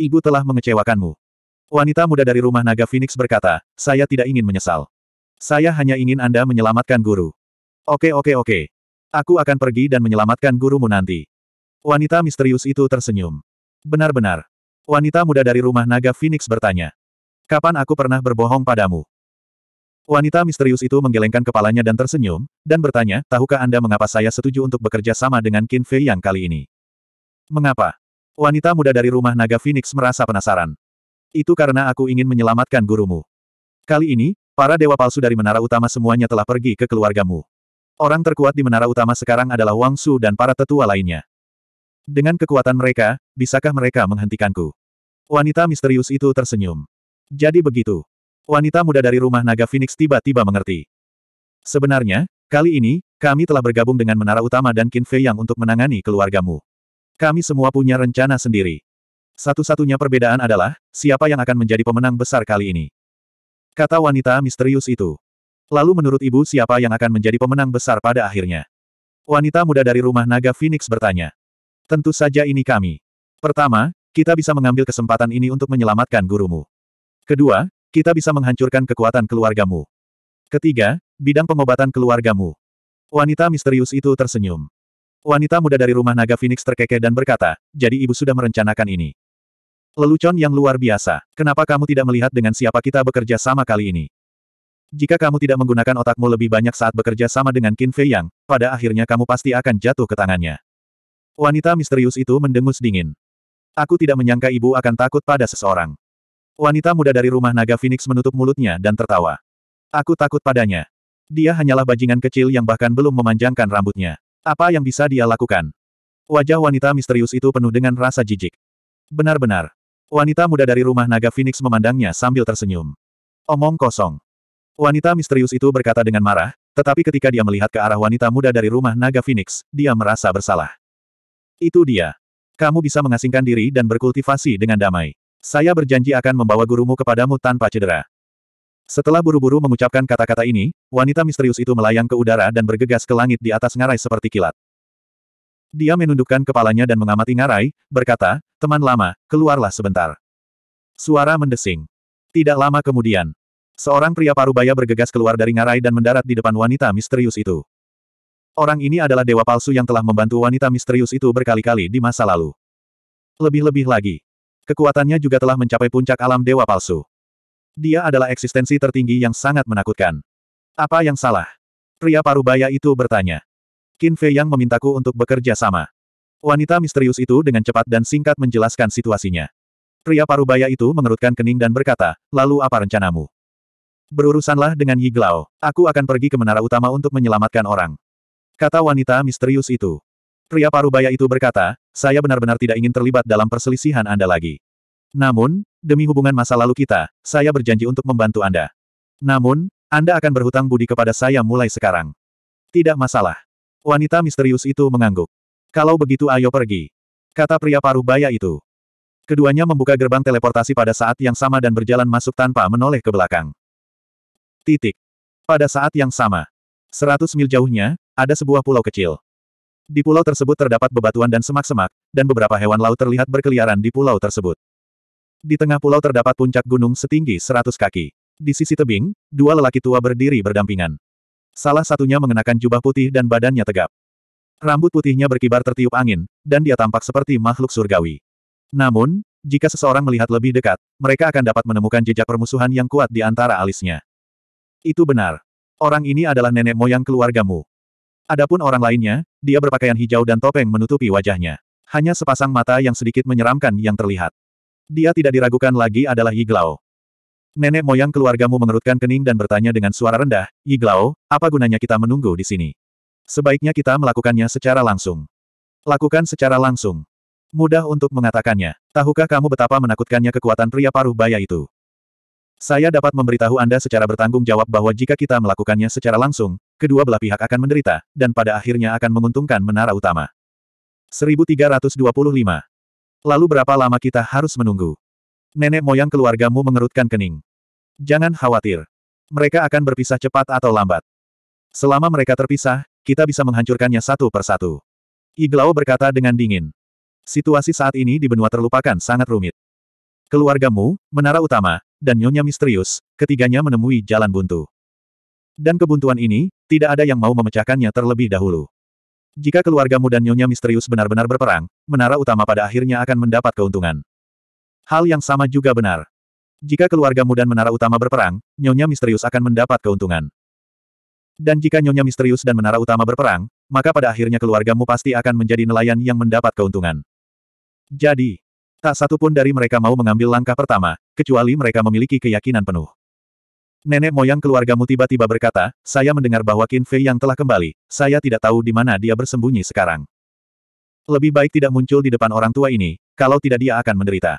Speaker 1: Ibu telah mengecewakanmu. Wanita muda dari rumah naga Phoenix berkata, saya tidak ingin menyesal. Saya hanya ingin Anda menyelamatkan guru. Oke oke oke. Aku akan pergi dan menyelamatkan gurumu nanti. Wanita misterius itu tersenyum. Benar-benar. Wanita muda dari rumah naga Phoenix bertanya. Kapan aku pernah berbohong padamu? Wanita misterius itu menggelengkan kepalanya dan tersenyum, dan bertanya, tahukah Anda mengapa saya setuju untuk bekerja sama dengan Qin Fei yang kali ini? Mengapa? Wanita muda dari rumah naga Phoenix merasa penasaran. Itu karena aku ingin menyelamatkan gurumu. Kali ini, para dewa palsu dari menara utama semuanya telah pergi ke keluargamu. Orang terkuat di menara utama sekarang adalah Wang Su dan para tetua lainnya. Dengan kekuatan mereka, bisakah mereka menghentikanku? Wanita misterius itu tersenyum. Jadi begitu. Wanita muda dari rumah naga Phoenix tiba-tiba mengerti. Sebenarnya, kali ini, kami telah bergabung dengan Menara Utama dan Qin Fei Yang untuk menangani keluargamu. Kami semua punya rencana sendiri. Satu-satunya perbedaan adalah, siapa yang akan menjadi pemenang besar kali ini. Kata wanita misterius itu. Lalu menurut ibu siapa yang akan menjadi pemenang besar pada akhirnya? Wanita muda dari rumah naga Phoenix bertanya. Tentu saja ini kami. Pertama, kita bisa mengambil kesempatan ini untuk menyelamatkan gurumu. Kedua, kita bisa menghancurkan kekuatan keluargamu. Ketiga, bidang pengobatan keluargamu. Wanita misterius itu tersenyum. Wanita muda dari rumah naga Phoenix terkekeh dan berkata, jadi ibu sudah merencanakan ini. Lelucon yang luar biasa, kenapa kamu tidak melihat dengan siapa kita bekerja sama kali ini? Jika kamu tidak menggunakan otakmu lebih banyak saat bekerja sama dengan Qin Fei Yang, pada akhirnya kamu pasti akan jatuh ke tangannya. Wanita misterius itu mendengus dingin. Aku tidak menyangka ibu akan takut pada seseorang. Wanita muda dari rumah naga Phoenix menutup mulutnya dan tertawa. Aku takut padanya. Dia hanyalah bajingan kecil yang bahkan belum memanjangkan rambutnya. Apa yang bisa dia lakukan? Wajah wanita misterius itu penuh dengan rasa jijik. Benar-benar. Wanita muda dari rumah naga Phoenix memandangnya sambil tersenyum. Omong kosong. Wanita misterius itu berkata dengan marah, tetapi ketika dia melihat ke arah wanita muda dari rumah naga Phoenix, dia merasa bersalah. Itu dia. Kamu bisa mengasingkan diri dan berkultivasi dengan damai. Saya berjanji akan membawa gurumu kepadamu tanpa cedera. Setelah buru-buru mengucapkan kata-kata ini, wanita misterius itu melayang ke udara dan bergegas ke langit di atas ngarai seperti kilat. Dia menundukkan kepalanya dan mengamati ngarai, berkata, teman lama, keluarlah sebentar. Suara mendesing. Tidak lama kemudian, seorang pria parubaya bergegas keluar dari ngarai dan mendarat di depan wanita misterius itu. Orang ini adalah dewa palsu yang telah membantu wanita misterius itu berkali-kali di masa lalu. Lebih-lebih lagi, Kekuatannya juga telah mencapai puncak alam dewa palsu. Dia adalah eksistensi tertinggi yang sangat menakutkan. Apa yang salah? Pria parubaya itu bertanya. Qin Fei Yang memintaku untuk bekerja sama. Wanita misterius itu dengan cepat dan singkat menjelaskan situasinya. Pria parubaya itu mengerutkan kening dan berkata, lalu apa rencanamu? Berurusanlah dengan Glao, aku akan pergi ke menara utama untuk menyelamatkan orang. Kata wanita misterius itu. Pria parubaya itu berkata, saya benar-benar tidak ingin terlibat dalam perselisihan Anda lagi. Namun, demi hubungan masa lalu kita, saya berjanji untuk membantu Anda. Namun, Anda akan berhutang budi kepada saya mulai sekarang. Tidak masalah. Wanita misterius itu mengangguk. Kalau begitu ayo pergi. Kata pria paruh baya itu. Keduanya membuka gerbang teleportasi pada saat yang sama dan berjalan masuk tanpa menoleh ke belakang. Titik. Pada saat yang sama. Seratus mil jauhnya, ada sebuah pulau kecil. Di pulau tersebut terdapat bebatuan dan semak-semak, dan beberapa hewan laut terlihat berkeliaran di pulau tersebut. Di tengah pulau terdapat puncak gunung setinggi 100 kaki. Di sisi tebing, dua lelaki tua berdiri berdampingan. Salah satunya mengenakan jubah putih dan badannya tegap. Rambut putihnya berkibar tertiup angin, dan dia tampak seperti makhluk surgawi. Namun, jika seseorang melihat lebih dekat, mereka akan dapat menemukan jejak permusuhan yang kuat di antara alisnya. Itu benar. Orang ini adalah nenek moyang keluargamu. Adapun orang lainnya, dia berpakaian hijau dan topeng menutupi wajahnya. Hanya sepasang mata yang sedikit menyeramkan yang terlihat. Dia tidak diragukan lagi adalah Yiglao. Nenek moyang keluargamu mengerutkan kening dan bertanya dengan suara rendah, Yiglao, apa gunanya kita menunggu di sini? Sebaiknya kita melakukannya secara langsung. Lakukan secara langsung. Mudah untuk mengatakannya. Tahukah kamu betapa menakutkannya kekuatan pria paruh baya itu? Saya dapat memberitahu Anda secara bertanggung jawab bahwa jika kita melakukannya secara langsung, kedua belah pihak akan menderita, dan pada akhirnya akan menguntungkan menara utama. 1325. Lalu berapa lama kita harus menunggu? Nenek moyang keluargamu mengerutkan kening. Jangan khawatir. Mereka akan berpisah cepat atau lambat. Selama mereka terpisah, kita bisa menghancurkannya satu persatu. Iglao berkata dengan dingin. Situasi saat ini di benua terlupakan sangat rumit. Keluargamu, menara utama, dan Nyonya Misterius, ketiganya menemui jalan buntu. Dan kebuntuan ini, tidak ada yang mau memecahkannya terlebih dahulu. Jika keluargamu dan Nyonya Misterius benar-benar berperang, menara utama pada akhirnya akan mendapat keuntungan. Hal yang sama juga benar. Jika keluargamu dan menara utama berperang, Nyonya Misterius akan mendapat keuntungan. Dan jika Nyonya Misterius dan menara utama berperang, maka pada akhirnya keluargamu pasti akan menjadi nelayan yang mendapat keuntungan. Jadi, Tak satu pun dari mereka mau mengambil langkah pertama, kecuali mereka memiliki keyakinan penuh. Nenek moyang keluargamu tiba-tiba berkata, saya mendengar bahwa Qin Fei yang telah kembali, saya tidak tahu di mana dia bersembunyi sekarang. Lebih baik tidak muncul di depan orang tua ini, kalau tidak dia akan menderita.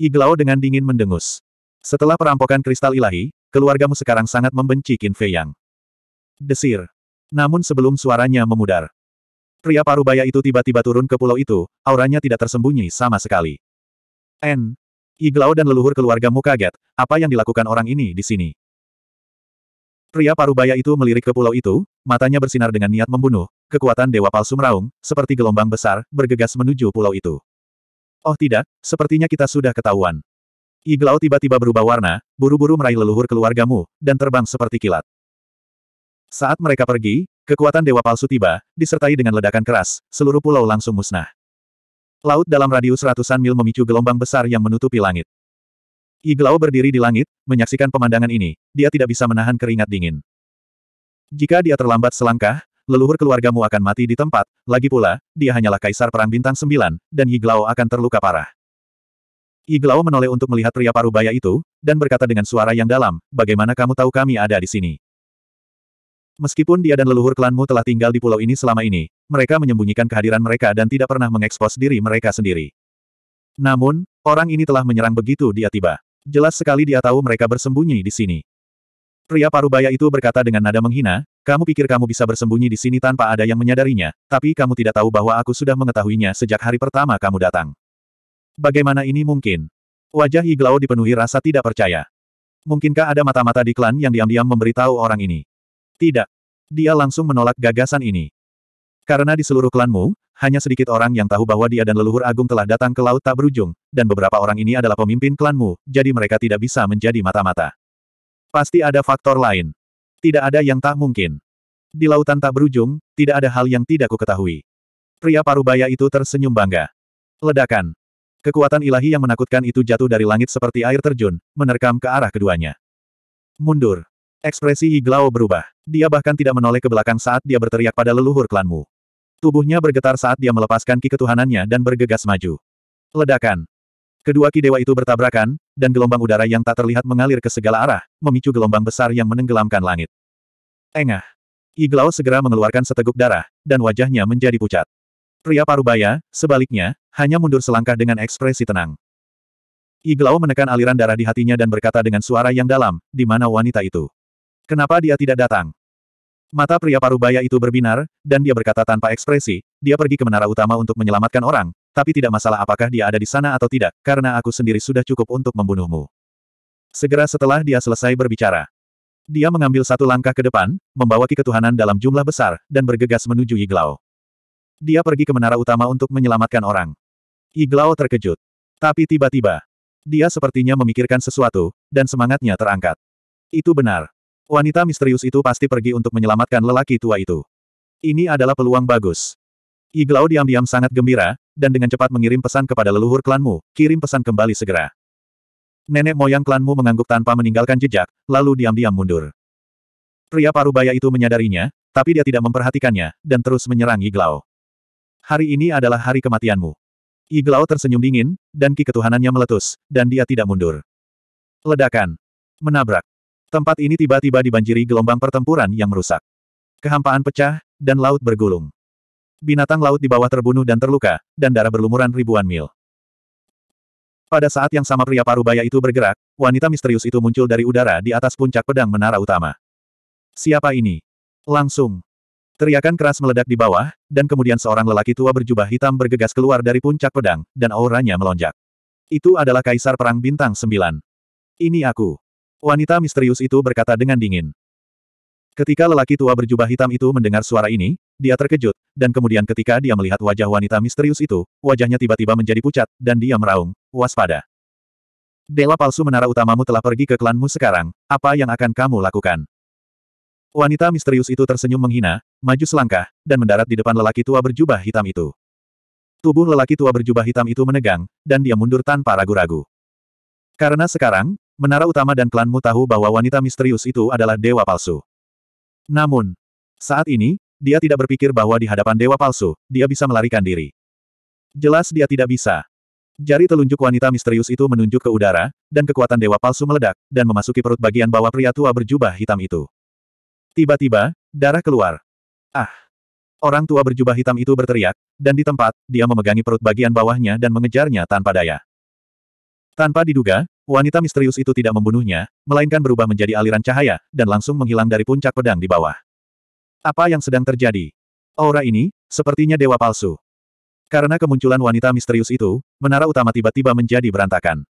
Speaker 1: Iglao dengan dingin mendengus. Setelah perampokan kristal ilahi, keluargamu sekarang sangat membenci Qin Fei Yang. Desir. Namun sebelum suaranya memudar, Pria parubaya itu tiba-tiba turun ke pulau itu, auranya tidak tersembunyi sama sekali. N. Iglau dan leluhur keluargamu kaget, apa yang dilakukan orang ini di sini? Pria parubaya itu melirik ke pulau itu, matanya bersinar dengan niat membunuh, kekuatan Dewa Palsu meraung, seperti gelombang besar, bergegas menuju pulau itu. Oh tidak, sepertinya kita sudah ketahuan. Iglau tiba-tiba berubah warna, buru-buru meraih leluhur keluargamu, dan terbang seperti kilat. Saat mereka pergi, Kekuatan dewa palsu tiba, disertai dengan ledakan keras, seluruh pulau langsung musnah. Laut dalam radius ratusan mil memicu gelombang besar yang menutupi langit. Iglau berdiri di langit, menyaksikan pemandangan ini, dia tidak bisa menahan keringat dingin. Jika dia terlambat selangkah, leluhur keluargamu akan mati di tempat, lagi pula, dia hanyalah kaisar perang bintang sembilan, dan Iglao akan terluka parah. Iglau menoleh untuk melihat pria parubaya itu, dan berkata dengan suara yang dalam, bagaimana kamu tahu kami ada di sini? Meskipun dia dan leluhur klanmu telah tinggal di pulau ini selama ini, mereka menyembunyikan kehadiran mereka dan tidak pernah mengekspos diri mereka sendiri. Namun, orang ini telah menyerang begitu dia tiba. Jelas sekali dia tahu mereka bersembunyi di sini. Pria parubaya itu berkata dengan nada menghina, kamu pikir kamu bisa bersembunyi di sini tanpa ada yang menyadarinya, tapi kamu tidak tahu bahwa aku sudah mengetahuinya sejak hari pertama kamu datang. Bagaimana ini mungkin? Wajah Higlau dipenuhi rasa tidak percaya. Mungkinkah ada mata-mata di klan yang diam-diam memberitahu orang ini? Tidak. Dia langsung menolak gagasan ini. Karena di seluruh klanmu, hanya sedikit orang yang tahu bahwa dia dan leluhur agung telah datang ke laut tak berujung, dan beberapa orang ini adalah pemimpin klanmu, jadi mereka tidak bisa menjadi mata-mata. Pasti ada faktor lain. Tidak ada yang tak mungkin. Di lautan tak berujung, tidak ada hal yang tidak kuketahui. Pria parubaya itu tersenyum bangga. Ledakan. Kekuatan ilahi yang menakutkan itu jatuh dari langit seperti air terjun, menerkam ke arah keduanya. Mundur. Ekspresi Iglao berubah. Dia bahkan tidak menoleh ke belakang saat dia berteriak pada leluhur klanmu. Tubuhnya bergetar saat dia melepaskan ki ketuhanannya dan bergegas maju. Ledakan. Kedua ki dewa itu bertabrakan, dan gelombang udara yang tak terlihat mengalir ke segala arah, memicu gelombang besar yang menenggelamkan langit. Engah. Iglao segera mengeluarkan seteguk darah, dan wajahnya menjadi pucat. Pria parubaya, sebaliknya, hanya mundur selangkah dengan ekspresi tenang. Iglao menekan aliran darah di hatinya dan berkata dengan suara yang dalam, di mana wanita itu. Kenapa dia tidak datang? Mata pria parubaya itu berbinar, dan dia berkata tanpa ekspresi, dia pergi ke menara utama untuk menyelamatkan orang, tapi tidak masalah apakah dia ada di sana atau tidak, karena aku sendiri sudah cukup untuk membunuhmu. Segera setelah dia selesai berbicara, dia mengambil satu langkah ke depan, membawa Ki Ketuhanan dalam jumlah besar, dan bergegas menuju Iglao. Dia pergi ke menara utama untuk menyelamatkan orang. Iglao terkejut. Tapi tiba-tiba, dia sepertinya memikirkan sesuatu, dan semangatnya terangkat. Itu benar. Wanita misterius itu pasti pergi untuk menyelamatkan lelaki tua itu. Ini adalah peluang bagus. Iglau diam-diam sangat gembira, dan dengan cepat mengirim pesan kepada leluhur klanmu, kirim pesan kembali segera. Nenek moyang klanmu mengangguk tanpa meninggalkan jejak, lalu diam-diam mundur. Pria parubaya itu menyadarinya, tapi dia tidak memperhatikannya, dan terus menyerang Iglau. Hari ini adalah hari kematianmu. Iglau tersenyum dingin, dan ki ketuhanannya meletus, dan dia tidak mundur. Ledakan. Menabrak. Tempat ini tiba-tiba dibanjiri gelombang pertempuran yang merusak. Kehampaan pecah, dan laut bergulung. Binatang laut di bawah terbunuh dan terluka, dan darah berlumuran ribuan mil. Pada saat yang sama pria parubaya itu bergerak, wanita misterius itu muncul dari udara di atas puncak pedang menara utama. Siapa ini? Langsung. Teriakan keras meledak di bawah, dan kemudian seorang lelaki tua berjubah hitam bergegas keluar dari puncak pedang, dan auranya melonjak. Itu adalah Kaisar Perang Bintang Sembilan. Ini aku. Wanita misterius itu berkata dengan dingin. Ketika lelaki tua berjubah hitam itu mendengar suara ini, dia terkejut, dan kemudian ketika dia melihat wajah wanita misterius itu, wajahnya tiba-tiba menjadi pucat, dan dia meraung, waspada. Dewa palsu menara utamamu telah pergi ke klanmu sekarang, apa yang akan kamu lakukan? Wanita misterius itu tersenyum menghina, maju selangkah, dan mendarat di depan lelaki tua berjubah hitam itu. Tubuh lelaki tua berjubah hitam itu menegang, dan dia mundur tanpa ragu-ragu. Karena sekarang, Menara utama dan klanmu tahu bahwa wanita misterius itu adalah dewa palsu. Namun, saat ini, dia tidak berpikir bahwa di hadapan dewa palsu, dia bisa melarikan diri. Jelas dia tidak bisa. Jari telunjuk wanita misterius itu menunjuk ke udara, dan kekuatan dewa palsu meledak, dan memasuki perut bagian bawah pria tua berjubah hitam itu. Tiba-tiba, darah keluar. Ah! Orang tua berjubah hitam itu berteriak, dan di tempat, dia memegangi perut bagian bawahnya dan mengejarnya tanpa daya. Tanpa diduga, wanita misterius itu tidak membunuhnya, melainkan berubah menjadi aliran cahaya, dan langsung menghilang dari puncak pedang di bawah. Apa yang sedang terjadi? Aura ini, sepertinya dewa palsu. Karena kemunculan wanita misterius itu, menara utama tiba-tiba menjadi berantakan.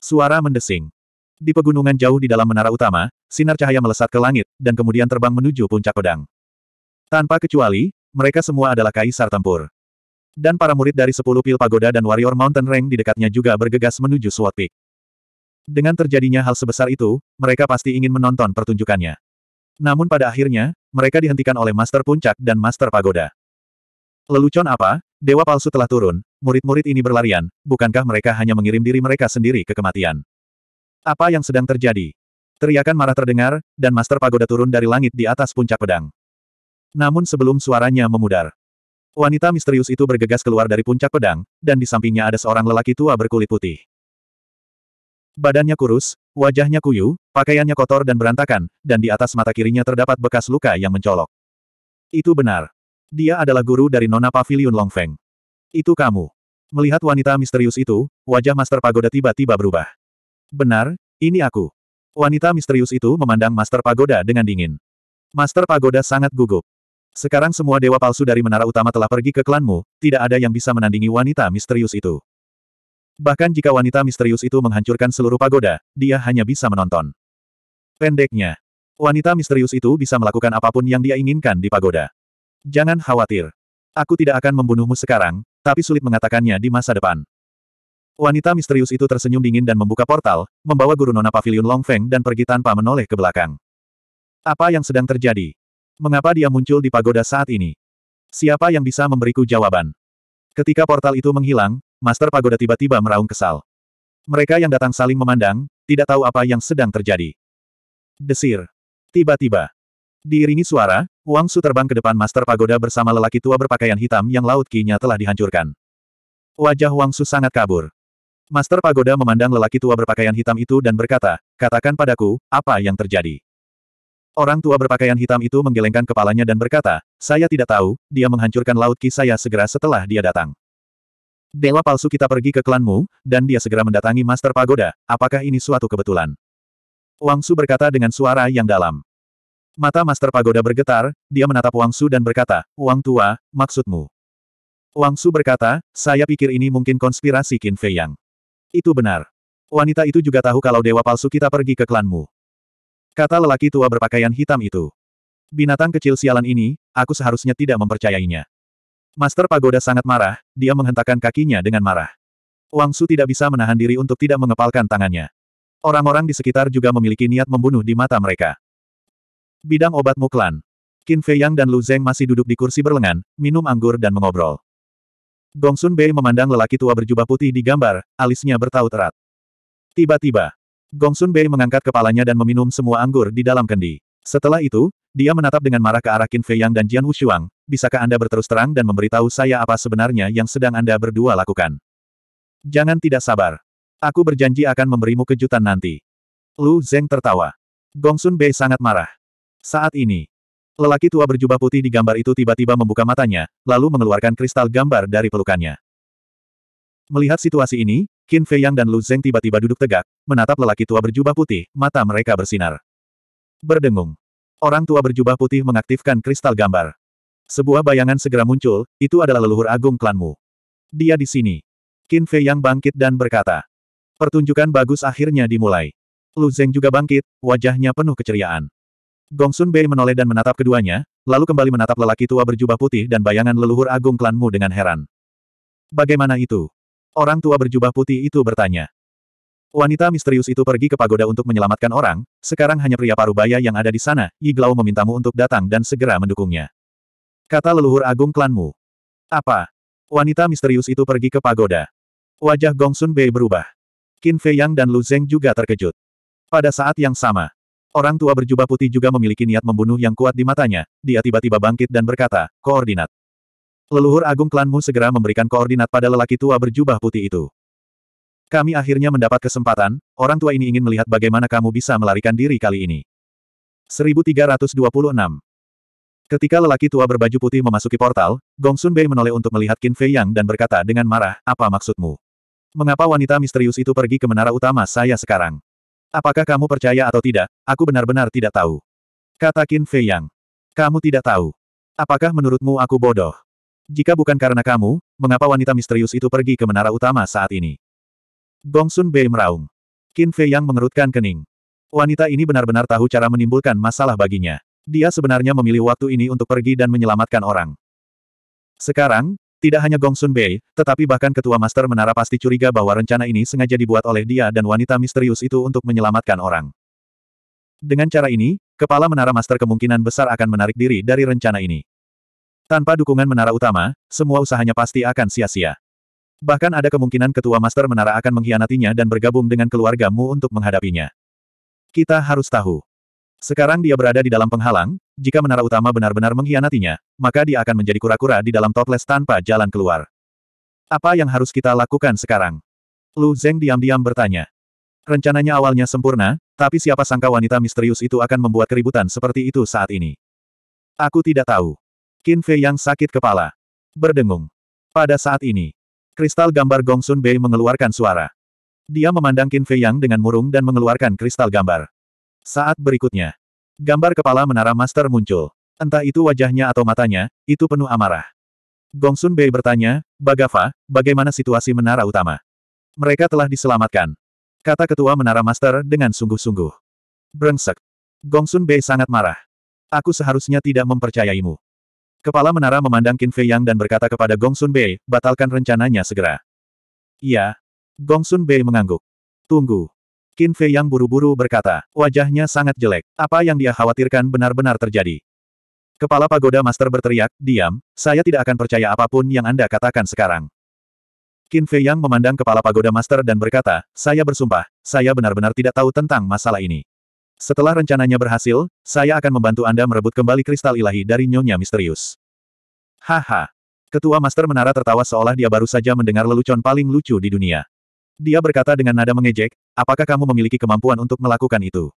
Speaker 1: Suara mendesing. Di pegunungan jauh di dalam menara utama, sinar cahaya melesat ke langit, dan kemudian terbang menuju puncak pedang. Tanpa kecuali, mereka semua adalah kaisar tempur. Dan para murid dari sepuluh pil pagoda dan warrior mountain rank di dekatnya juga bergegas menuju SWAT Peak. Dengan terjadinya hal sebesar itu, mereka pasti ingin menonton pertunjukannya. Namun pada akhirnya, mereka dihentikan oleh Master Puncak dan Master Pagoda. Lelucon apa? Dewa palsu telah turun, murid-murid ini berlarian, bukankah mereka hanya mengirim diri mereka sendiri ke kematian? Apa yang sedang terjadi? Teriakan marah terdengar, dan Master Pagoda turun dari langit di atas puncak pedang. Namun sebelum suaranya memudar, wanita misterius itu bergegas keluar dari puncak pedang, dan di sampingnya ada seorang lelaki tua berkulit putih. Badannya kurus, wajahnya kuyu, pakaiannya kotor dan berantakan, dan di atas mata kirinya terdapat bekas luka yang mencolok. Itu benar. Dia adalah guru dari Nona Pavilion Longfeng. Itu kamu. Melihat wanita misterius itu, wajah Master Pagoda tiba-tiba berubah. Benar, ini aku. Wanita misterius itu memandang Master Pagoda dengan dingin. Master Pagoda sangat gugup. Sekarang semua dewa palsu dari menara utama telah pergi ke klanmu, tidak ada yang bisa menandingi wanita misterius itu. Bahkan jika wanita misterius itu menghancurkan seluruh pagoda, dia hanya bisa menonton. Pendeknya, wanita misterius itu bisa melakukan apapun yang dia inginkan di pagoda. Jangan khawatir. Aku tidak akan membunuhmu sekarang, tapi sulit mengatakannya di masa depan. Wanita misterius itu tersenyum dingin dan membuka portal, membawa guru nona pavilion Feng dan pergi tanpa menoleh ke belakang. Apa yang sedang terjadi? Mengapa dia muncul di pagoda saat ini? Siapa yang bisa memberiku jawaban? Ketika portal itu menghilang, Master Pagoda tiba-tiba meraung kesal. Mereka yang datang saling memandang, tidak tahu apa yang sedang terjadi. Desir. Tiba-tiba. Diiringi suara, Wang Su terbang ke depan Master Pagoda bersama lelaki tua berpakaian hitam yang laut kinya telah dihancurkan. Wajah Wang Su sangat kabur. Master Pagoda memandang lelaki tua berpakaian hitam itu dan berkata, katakan padaku, apa yang terjadi. Orang tua berpakaian hitam itu menggelengkan kepalanya dan berkata, saya tidak tahu, dia menghancurkan laut ki saya segera setelah dia datang. Dewa palsu kita pergi ke klanmu, dan dia segera mendatangi Master Pagoda, apakah ini suatu kebetulan? Wang Su berkata dengan suara yang dalam. Mata Master Pagoda bergetar, dia menatap Wang Su dan berkata, Wang Tua, maksudmu? Wang Su berkata, saya pikir ini mungkin konspirasi Qin Fei Yang. Itu benar. Wanita itu juga tahu kalau dewa palsu kita pergi ke klanmu. Kata lelaki tua berpakaian hitam itu. Binatang kecil sialan ini, aku seharusnya tidak mempercayainya. Master Pagoda sangat marah, dia menghentakkan kakinya dengan marah. Wang Su tidak bisa menahan diri untuk tidak mengepalkan tangannya. Orang-orang di sekitar juga memiliki niat membunuh di mata mereka. Bidang obat Muklan. Qin Fei Yang dan Lu Zeng masih duduk di kursi berlengan, minum anggur dan mengobrol. Gong Sun Bei memandang lelaki tua berjubah putih di gambar, alisnya bertaut erat. Tiba-tiba, Gong Sun Bei mengangkat kepalanya dan meminum semua anggur di dalam kendi. Setelah itu, dia menatap dengan marah ke arah Qin Fei Yang dan Jian Wushuang, bisakah Anda berterus terang dan memberitahu saya apa sebenarnya yang sedang Anda berdua lakukan? Jangan tidak sabar. Aku berjanji akan memberimu kejutan nanti. Lu Zeng tertawa. Gongsun Bei sangat marah. Saat ini, lelaki tua berjubah putih di gambar itu tiba-tiba membuka matanya, lalu mengeluarkan kristal gambar dari pelukannya. Melihat situasi ini, Qin Fei Yang dan Lu Zeng tiba-tiba duduk tegak, menatap lelaki tua berjubah putih, mata mereka bersinar. Berdengung. Orang tua berjubah putih mengaktifkan kristal gambar. Sebuah bayangan segera muncul, itu adalah leluhur agung klanmu. Dia di sini. Qin Fei yang bangkit dan berkata. Pertunjukan bagus akhirnya dimulai. Lu Zeng juga bangkit, wajahnya penuh keceriaan. Gong Sun Bei menoleh dan menatap keduanya, lalu kembali menatap lelaki tua berjubah putih dan bayangan leluhur agung klanmu dengan heran. Bagaimana itu? Orang tua berjubah putih itu bertanya. Wanita misterius itu pergi ke pagoda untuk menyelamatkan orang, sekarang hanya pria parubaya yang ada di sana, Yiglau memintamu untuk datang dan segera mendukungnya. Kata leluhur agung klanmu. Apa? Wanita misterius itu pergi ke pagoda. Wajah Gongsun Bei berubah. Qin Fei Yang dan Lu Zeng juga terkejut. Pada saat yang sama, orang tua berjubah putih juga memiliki niat membunuh yang kuat di matanya, dia tiba-tiba bangkit dan berkata, koordinat. Leluhur agung klanmu segera memberikan koordinat pada lelaki tua berjubah putih itu. Kami akhirnya mendapat kesempatan, orang tua ini ingin melihat bagaimana kamu bisa melarikan diri kali ini. 1326 Ketika lelaki tua berbaju putih memasuki portal, Gong Sun Bei menoleh untuk melihat Qin Fei Yang dan berkata dengan marah, apa maksudmu? Mengapa wanita misterius itu pergi ke menara utama saya sekarang? Apakah kamu percaya atau tidak, aku benar-benar tidak tahu. Kata Qin Fei Yang. Kamu tidak tahu. Apakah menurutmu aku bodoh? Jika bukan karena kamu, mengapa wanita misterius itu pergi ke menara utama saat ini? Gong Sun Bei meraung. Qin Fei yang mengerutkan kening. Wanita ini benar-benar tahu cara menimbulkan masalah baginya. Dia sebenarnya memilih waktu ini untuk pergi dan menyelamatkan orang. Sekarang, tidak hanya Gong Sun Bei, tetapi bahkan Ketua Master Menara pasti curiga bahwa rencana ini sengaja dibuat oleh dia dan wanita misterius itu untuk menyelamatkan orang. Dengan cara ini, Kepala Menara Master kemungkinan besar akan menarik diri dari rencana ini. Tanpa dukungan Menara Utama, semua usahanya pasti akan sia-sia. Bahkan ada kemungkinan ketua master menara akan mengkhianatinya dan bergabung dengan keluargamu untuk menghadapinya. Kita harus tahu. Sekarang dia berada di dalam penghalang, jika menara utama benar-benar mengkhianatinya, maka dia akan menjadi kura-kura di dalam toples tanpa jalan keluar. Apa yang harus kita lakukan sekarang? Lu Zeng diam-diam bertanya. Rencananya awalnya sempurna, tapi siapa sangka wanita misterius itu akan membuat keributan seperti itu saat ini. Aku tidak tahu. Qin Fei yang sakit kepala. Berdengung. Pada saat ini, Kristal gambar Gongsun Bei mengeluarkan suara. Dia memandang Qin Fei Yang dengan murung dan mengeluarkan kristal gambar. Saat berikutnya, gambar kepala menara master muncul. Entah itu wajahnya atau matanya, itu penuh amarah. Gongsun Bei bertanya, Bagafa, bagaimana situasi menara utama? Mereka telah diselamatkan. Kata ketua menara master dengan sungguh-sungguh. Brengsek. Gongsun Bei sangat marah. Aku seharusnya tidak mempercayaimu. Kepala menara memandang Qin Fei Yang dan berkata kepada Gong Sun Bei, batalkan rencananya segera. Iya. Gong Sun Bei mengangguk. Tunggu. Qin Fei Yang buru-buru berkata, wajahnya sangat jelek. Apa yang dia khawatirkan benar-benar terjadi. Kepala pagoda master berteriak, diam, saya tidak akan percaya apapun yang Anda katakan sekarang. Qin Fei Yang memandang kepala pagoda master dan berkata, saya bersumpah, saya benar-benar tidak tahu tentang masalah ini. Setelah rencananya berhasil, saya akan membantu Anda merebut kembali kristal ilahi dari nyonya misterius. Haha. Ketua Master Menara tertawa seolah dia baru saja mendengar lelucon paling lucu di dunia. Dia berkata dengan nada mengejek, apakah kamu memiliki kemampuan untuk melakukan itu?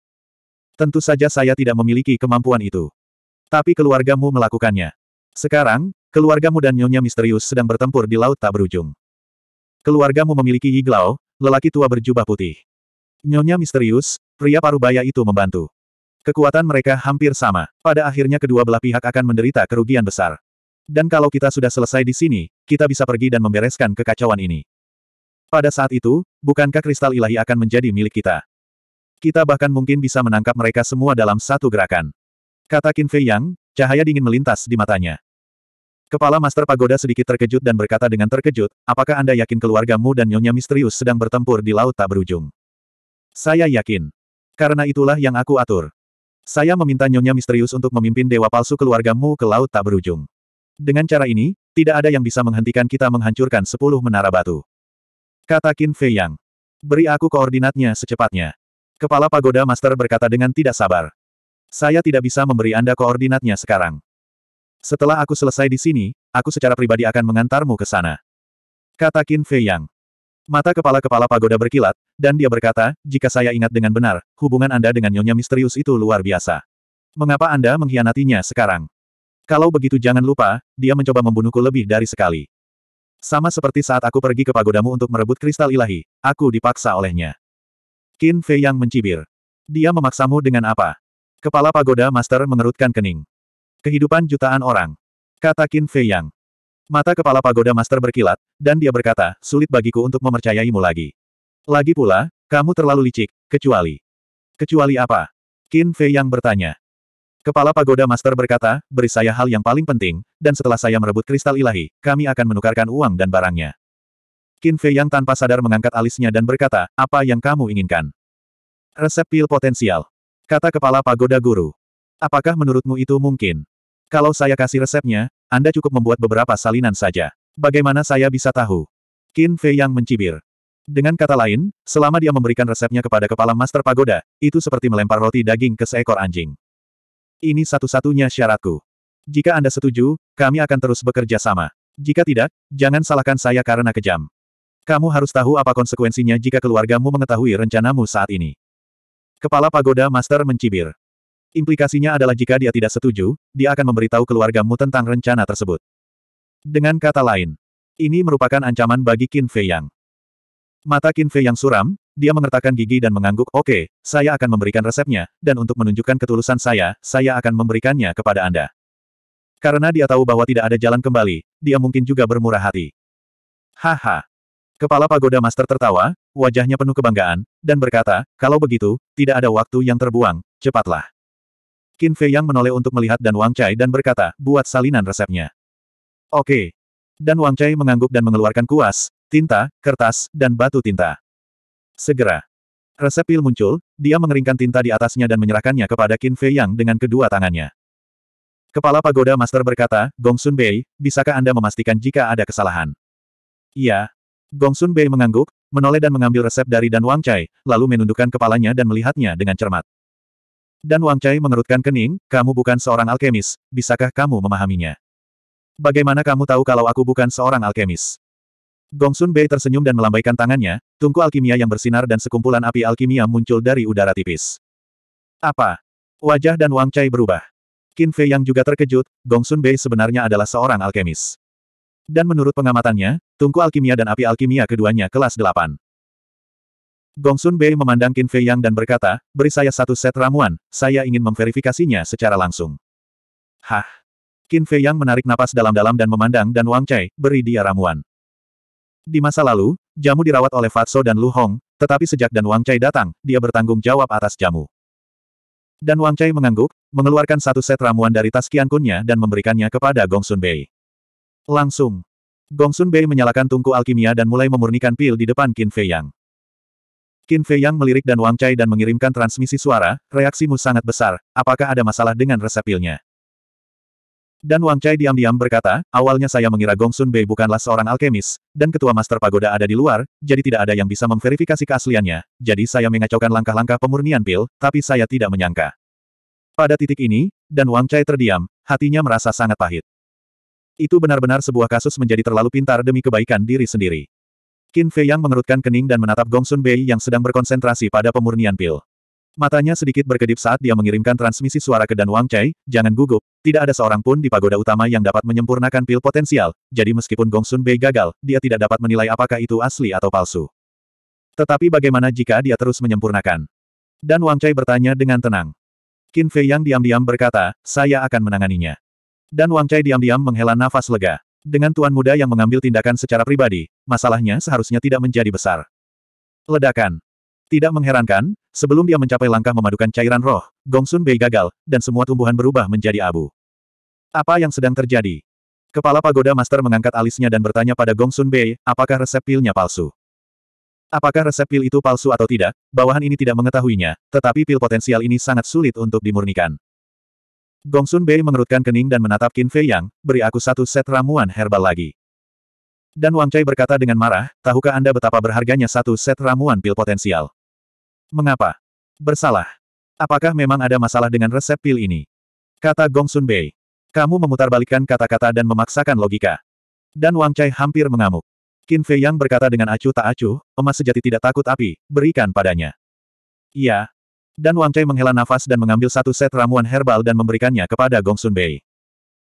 Speaker 1: Tentu saja saya tidak memiliki kemampuan itu. Tapi keluargamu melakukannya. Sekarang, keluargamu dan nyonya misterius sedang bertempur di laut tak berujung. Keluargamu memiliki Yiglao, lelaki tua berjubah putih. Nyonya misterius, pria parubaya itu membantu. Kekuatan mereka hampir sama. Pada akhirnya kedua belah pihak akan menderita kerugian besar. Dan kalau kita sudah selesai di sini, kita bisa pergi dan membereskan kekacauan ini. Pada saat itu, bukankah kristal ilahi akan menjadi milik kita? Kita bahkan mungkin bisa menangkap mereka semua dalam satu gerakan. Kata Qin Fei Yang, cahaya dingin melintas di matanya. Kepala Master Pagoda sedikit terkejut dan berkata dengan terkejut, apakah Anda yakin keluargamu dan Nyonya Misterius sedang bertempur di laut tak berujung? Saya yakin. Karena itulah yang aku atur. Saya meminta Nyonya Misterius untuk memimpin Dewa Palsu keluargamu ke laut tak berujung. Dengan cara ini, tidak ada yang bisa menghentikan kita menghancurkan sepuluh menara batu. Kata Qin Fei Yang. Beri aku koordinatnya secepatnya. Kepala Pagoda Master berkata dengan tidak sabar. Saya tidak bisa memberi Anda koordinatnya sekarang. Setelah aku selesai di sini, aku secara pribadi akan mengantarmu ke sana. Kata Qin Fei Yang. Mata kepala-kepala pagoda berkilat, dan dia berkata, jika saya ingat dengan benar, hubungan Anda dengan Nyonya Misterius itu luar biasa. Mengapa Anda mengkhianatinya sekarang? Kalau begitu jangan lupa, dia mencoba membunuhku lebih dari sekali. Sama seperti saat aku pergi ke pagodamu untuk merebut kristal ilahi, aku dipaksa olehnya. Qin Fei yang mencibir. Dia memaksamu dengan apa? Kepala pagoda master mengerutkan kening. Kehidupan jutaan orang. Kata Qin Fei yang. Mata kepala pagoda master berkilat, dan dia berkata, sulit bagiku untuk memercayaimu lagi. Lagi pula, kamu terlalu licik, kecuali. Kecuali apa? Qin Fei yang bertanya. Kepala pagoda master berkata, beri saya hal yang paling penting, dan setelah saya merebut kristal ilahi, kami akan menukarkan uang dan barangnya. Qin Fei yang tanpa sadar mengangkat alisnya dan berkata, apa yang kamu inginkan? Resep pil potensial. Kata kepala pagoda guru. Apakah menurutmu itu mungkin? Kalau saya kasih resepnya, Anda cukup membuat beberapa salinan saja. Bagaimana saya bisa tahu? Qin Fei yang mencibir. Dengan kata lain, selama dia memberikan resepnya kepada kepala master pagoda, itu seperti melempar roti daging ke seekor anjing. Ini satu-satunya syaratku. Jika Anda setuju, kami akan terus bekerja sama. Jika tidak, jangan salahkan saya karena kejam. Kamu harus tahu apa konsekuensinya jika keluargamu mengetahui rencanamu saat ini. Kepala pagoda master mencibir. Implikasinya adalah jika dia tidak setuju, dia akan memberitahu keluargamu tentang rencana tersebut. Dengan kata lain, ini merupakan ancaman bagi Qin Fei Yang. Mata Qin Fei yang suram, dia mengertakkan gigi dan mengangguk, oke, okay, saya akan memberikan resepnya, dan untuk menunjukkan ketulusan saya, saya akan memberikannya kepada Anda. Karena dia tahu bahwa tidak ada jalan kembali, dia mungkin juga bermurah hati. Haha. Kepala pagoda master tertawa, wajahnya penuh kebanggaan, dan berkata, kalau begitu, tidak ada waktu yang terbuang, cepatlah. Qin Fei yang menoleh untuk melihat dan Wang Chai dan berkata, buat salinan resepnya. Oke. Okay. Dan Wang Chai mengangguk dan mengeluarkan kuas, tinta, kertas, dan batu tinta. Segera. Resep pil muncul, dia mengeringkan tinta di atasnya dan menyerahkannya kepada Qin Fei Yang dengan kedua tangannya. Kepala Pagoda Master berkata, Gong Sun Bei, bisakah Anda memastikan jika ada kesalahan? Iya. Gong Sun Bei mengangguk, menoleh dan mengambil resep dari Dan Wang Chai, lalu menundukkan kepalanya dan melihatnya dengan cermat. Dan Wang Chai mengerutkan kening, kamu bukan seorang alkemis, bisakah kamu memahaminya? Bagaimana kamu tahu kalau aku bukan seorang alkemis? Gong Sun Bei tersenyum dan melambaikan tangannya, tungku alkimia yang bersinar dan sekumpulan api alkimia muncul dari udara tipis. Apa? Wajah dan Wang Chai berubah. Qin Fei yang juga terkejut, Gong Sun Bei sebenarnya adalah seorang alkemis. Dan menurut pengamatannya, tungku alkimia dan api alkimia keduanya kelas delapan. Gong Sun Bei memandang Qin Fei yang dan berkata, beri saya satu set ramuan, saya ingin memverifikasinya secara langsung. Hah? Qin Fei yang menarik napas dalam-dalam dan memandang dan Wang Chai, beri dia ramuan. Di masa lalu, jamu dirawat oleh Fatso dan Lu Hong, tetapi sejak Dan Wang Chai datang, dia bertanggung jawab atas jamu. Dan Wang Chai mengangguk, mengeluarkan satu set ramuan dari tas Kunnya dan memberikannya kepada Gongsun Bei. Langsung. Gongsun Bei menyalakan tungku alkimia dan mulai memurnikan pil di depan Qin Fei Yang. Qin Fei Yang melirik dan Wang Chai dan mengirimkan transmisi suara, reaksimu sangat besar, apakah ada masalah dengan resep pilnya? Dan Wang Chai diam-diam berkata, awalnya saya mengira Gong Sun Bei bukanlah seorang alkemis, dan ketua master pagoda ada di luar, jadi tidak ada yang bisa memverifikasi keasliannya, jadi saya mengacaukan langkah-langkah pemurnian pil, tapi saya tidak menyangka. Pada titik ini, dan Wang Chai terdiam, hatinya merasa sangat pahit. Itu benar-benar sebuah kasus menjadi terlalu pintar demi kebaikan diri sendiri. Qin Fei Yang mengerutkan kening dan menatap Gong Sun Bei yang sedang berkonsentrasi pada pemurnian pil. Matanya sedikit berkedip saat dia mengirimkan transmisi suara ke Dan Wang Chai, jangan gugup, tidak ada seorang pun di pagoda utama yang dapat menyempurnakan pil potensial, jadi meskipun Gongsun Bei gagal, dia tidak dapat menilai apakah itu asli atau palsu. Tetapi bagaimana jika dia terus menyempurnakan? Dan Wang Chai bertanya dengan tenang. Qin Fei yang diam-diam berkata, saya akan menanganinya. Dan Wang Chai diam-diam menghela nafas lega. Dengan tuan muda yang mengambil tindakan secara pribadi, masalahnya seharusnya tidak menjadi besar. Ledakan. Tidak mengherankan, sebelum dia mencapai langkah memadukan cairan roh, Gongsun Bei gagal, dan semua tumbuhan berubah menjadi abu. Apa yang sedang terjadi? Kepala pagoda master mengangkat alisnya dan bertanya pada Gongsun Bei, apakah resep pilnya palsu? Apakah resep pil itu palsu atau tidak, bawahan ini tidak mengetahuinya, tetapi pil potensial ini sangat sulit untuk dimurnikan. Gongsun Bei mengerutkan kening dan menatap Qin Fei Yang, beri aku satu set ramuan herbal lagi. Dan Wang Chai berkata dengan marah, tahukah Anda betapa berharganya satu set ramuan pil potensial? Mengapa? Bersalah. Apakah memang ada masalah dengan resep pil ini? Kata Gongsun Sun Bei. Kamu memutarbalikkan kata-kata dan memaksakan logika. Dan Wang Chai hampir mengamuk. Qin Fei Yang berkata dengan acuh tak acuh, emas sejati tidak takut api, berikan padanya. Iya. Dan Wang Chai menghela nafas dan mengambil satu set ramuan herbal dan memberikannya kepada Gongsun Sun Bei.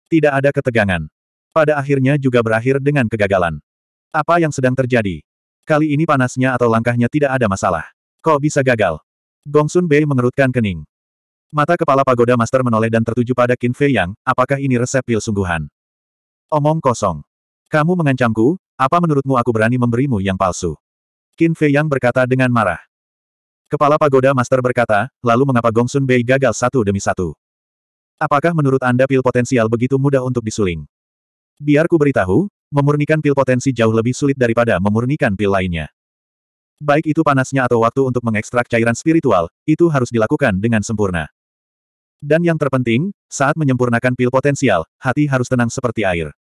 Speaker 1: Tidak ada ketegangan. Pada akhirnya juga berakhir dengan kegagalan. Apa yang sedang terjadi? Kali ini panasnya atau langkahnya tidak ada masalah. Kok bisa gagal? Gongsun Bei mengerutkan kening. Mata kepala pagoda master menoleh dan tertuju pada Qin Fei Yang, apakah ini resep pil sungguhan? Omong kosong. Kamu mengancamku, apa menurutmu aku berani memberimu yang palsu? Qin Fei Yang berkata dengan marah. Kepala pagoda master berkata, lalu mengapa Gongsun Bei gagal satu demi satu? Apakah menurut Anda pil potensial begitu mudah untuk disuling? Biar ku beritahu, memurnikan pil potensi jauh lebih sulit daripada memurnikan pil lainnya. Baik itu panasnya atau waktu untuk mengekstrak cairan spiritual, itu harus dilakukan dengan sempurna. Dan yang terpenting, saat menyempurnakan pil potensial, hati harus tenang seperti air.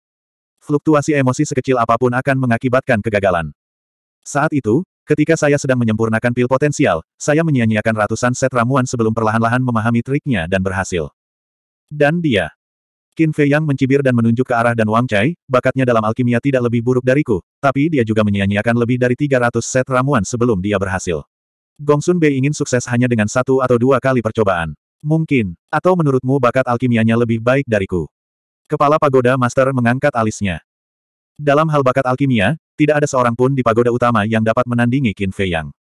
Speaker 1: Fluktuasi emosi sekecil apapun akan mengakibatkan kegagalan. Saat itu, ketika saya sedang menyempurnakan pil potensial, saya menyia-nyiakan ratusan set ramuan sebelum perlahan-lahan memahami triknya dan berhasil. Dan dia Qin Fei Yang mencibir dan menunjuk ke arah dan Wang Chai, bakatnya dalam alkimia tidak lebih buruk dariku, tapi dia juga menyia-nyiakan lebih dari 300 set ramuan sebelum dia berhasil. Gong Sun Bei ingin sukses hanya dengan satu atau dua kali percobaan. Mungkin, atau menurutmu bakat alkimianya lebih baik dariku? Kepala pagoda master mengangkat alisnya. Dalam hal bakat alkimia, tidak ada seorang pun di pagoda utama yang dapat menandingi Qin Fei Yang.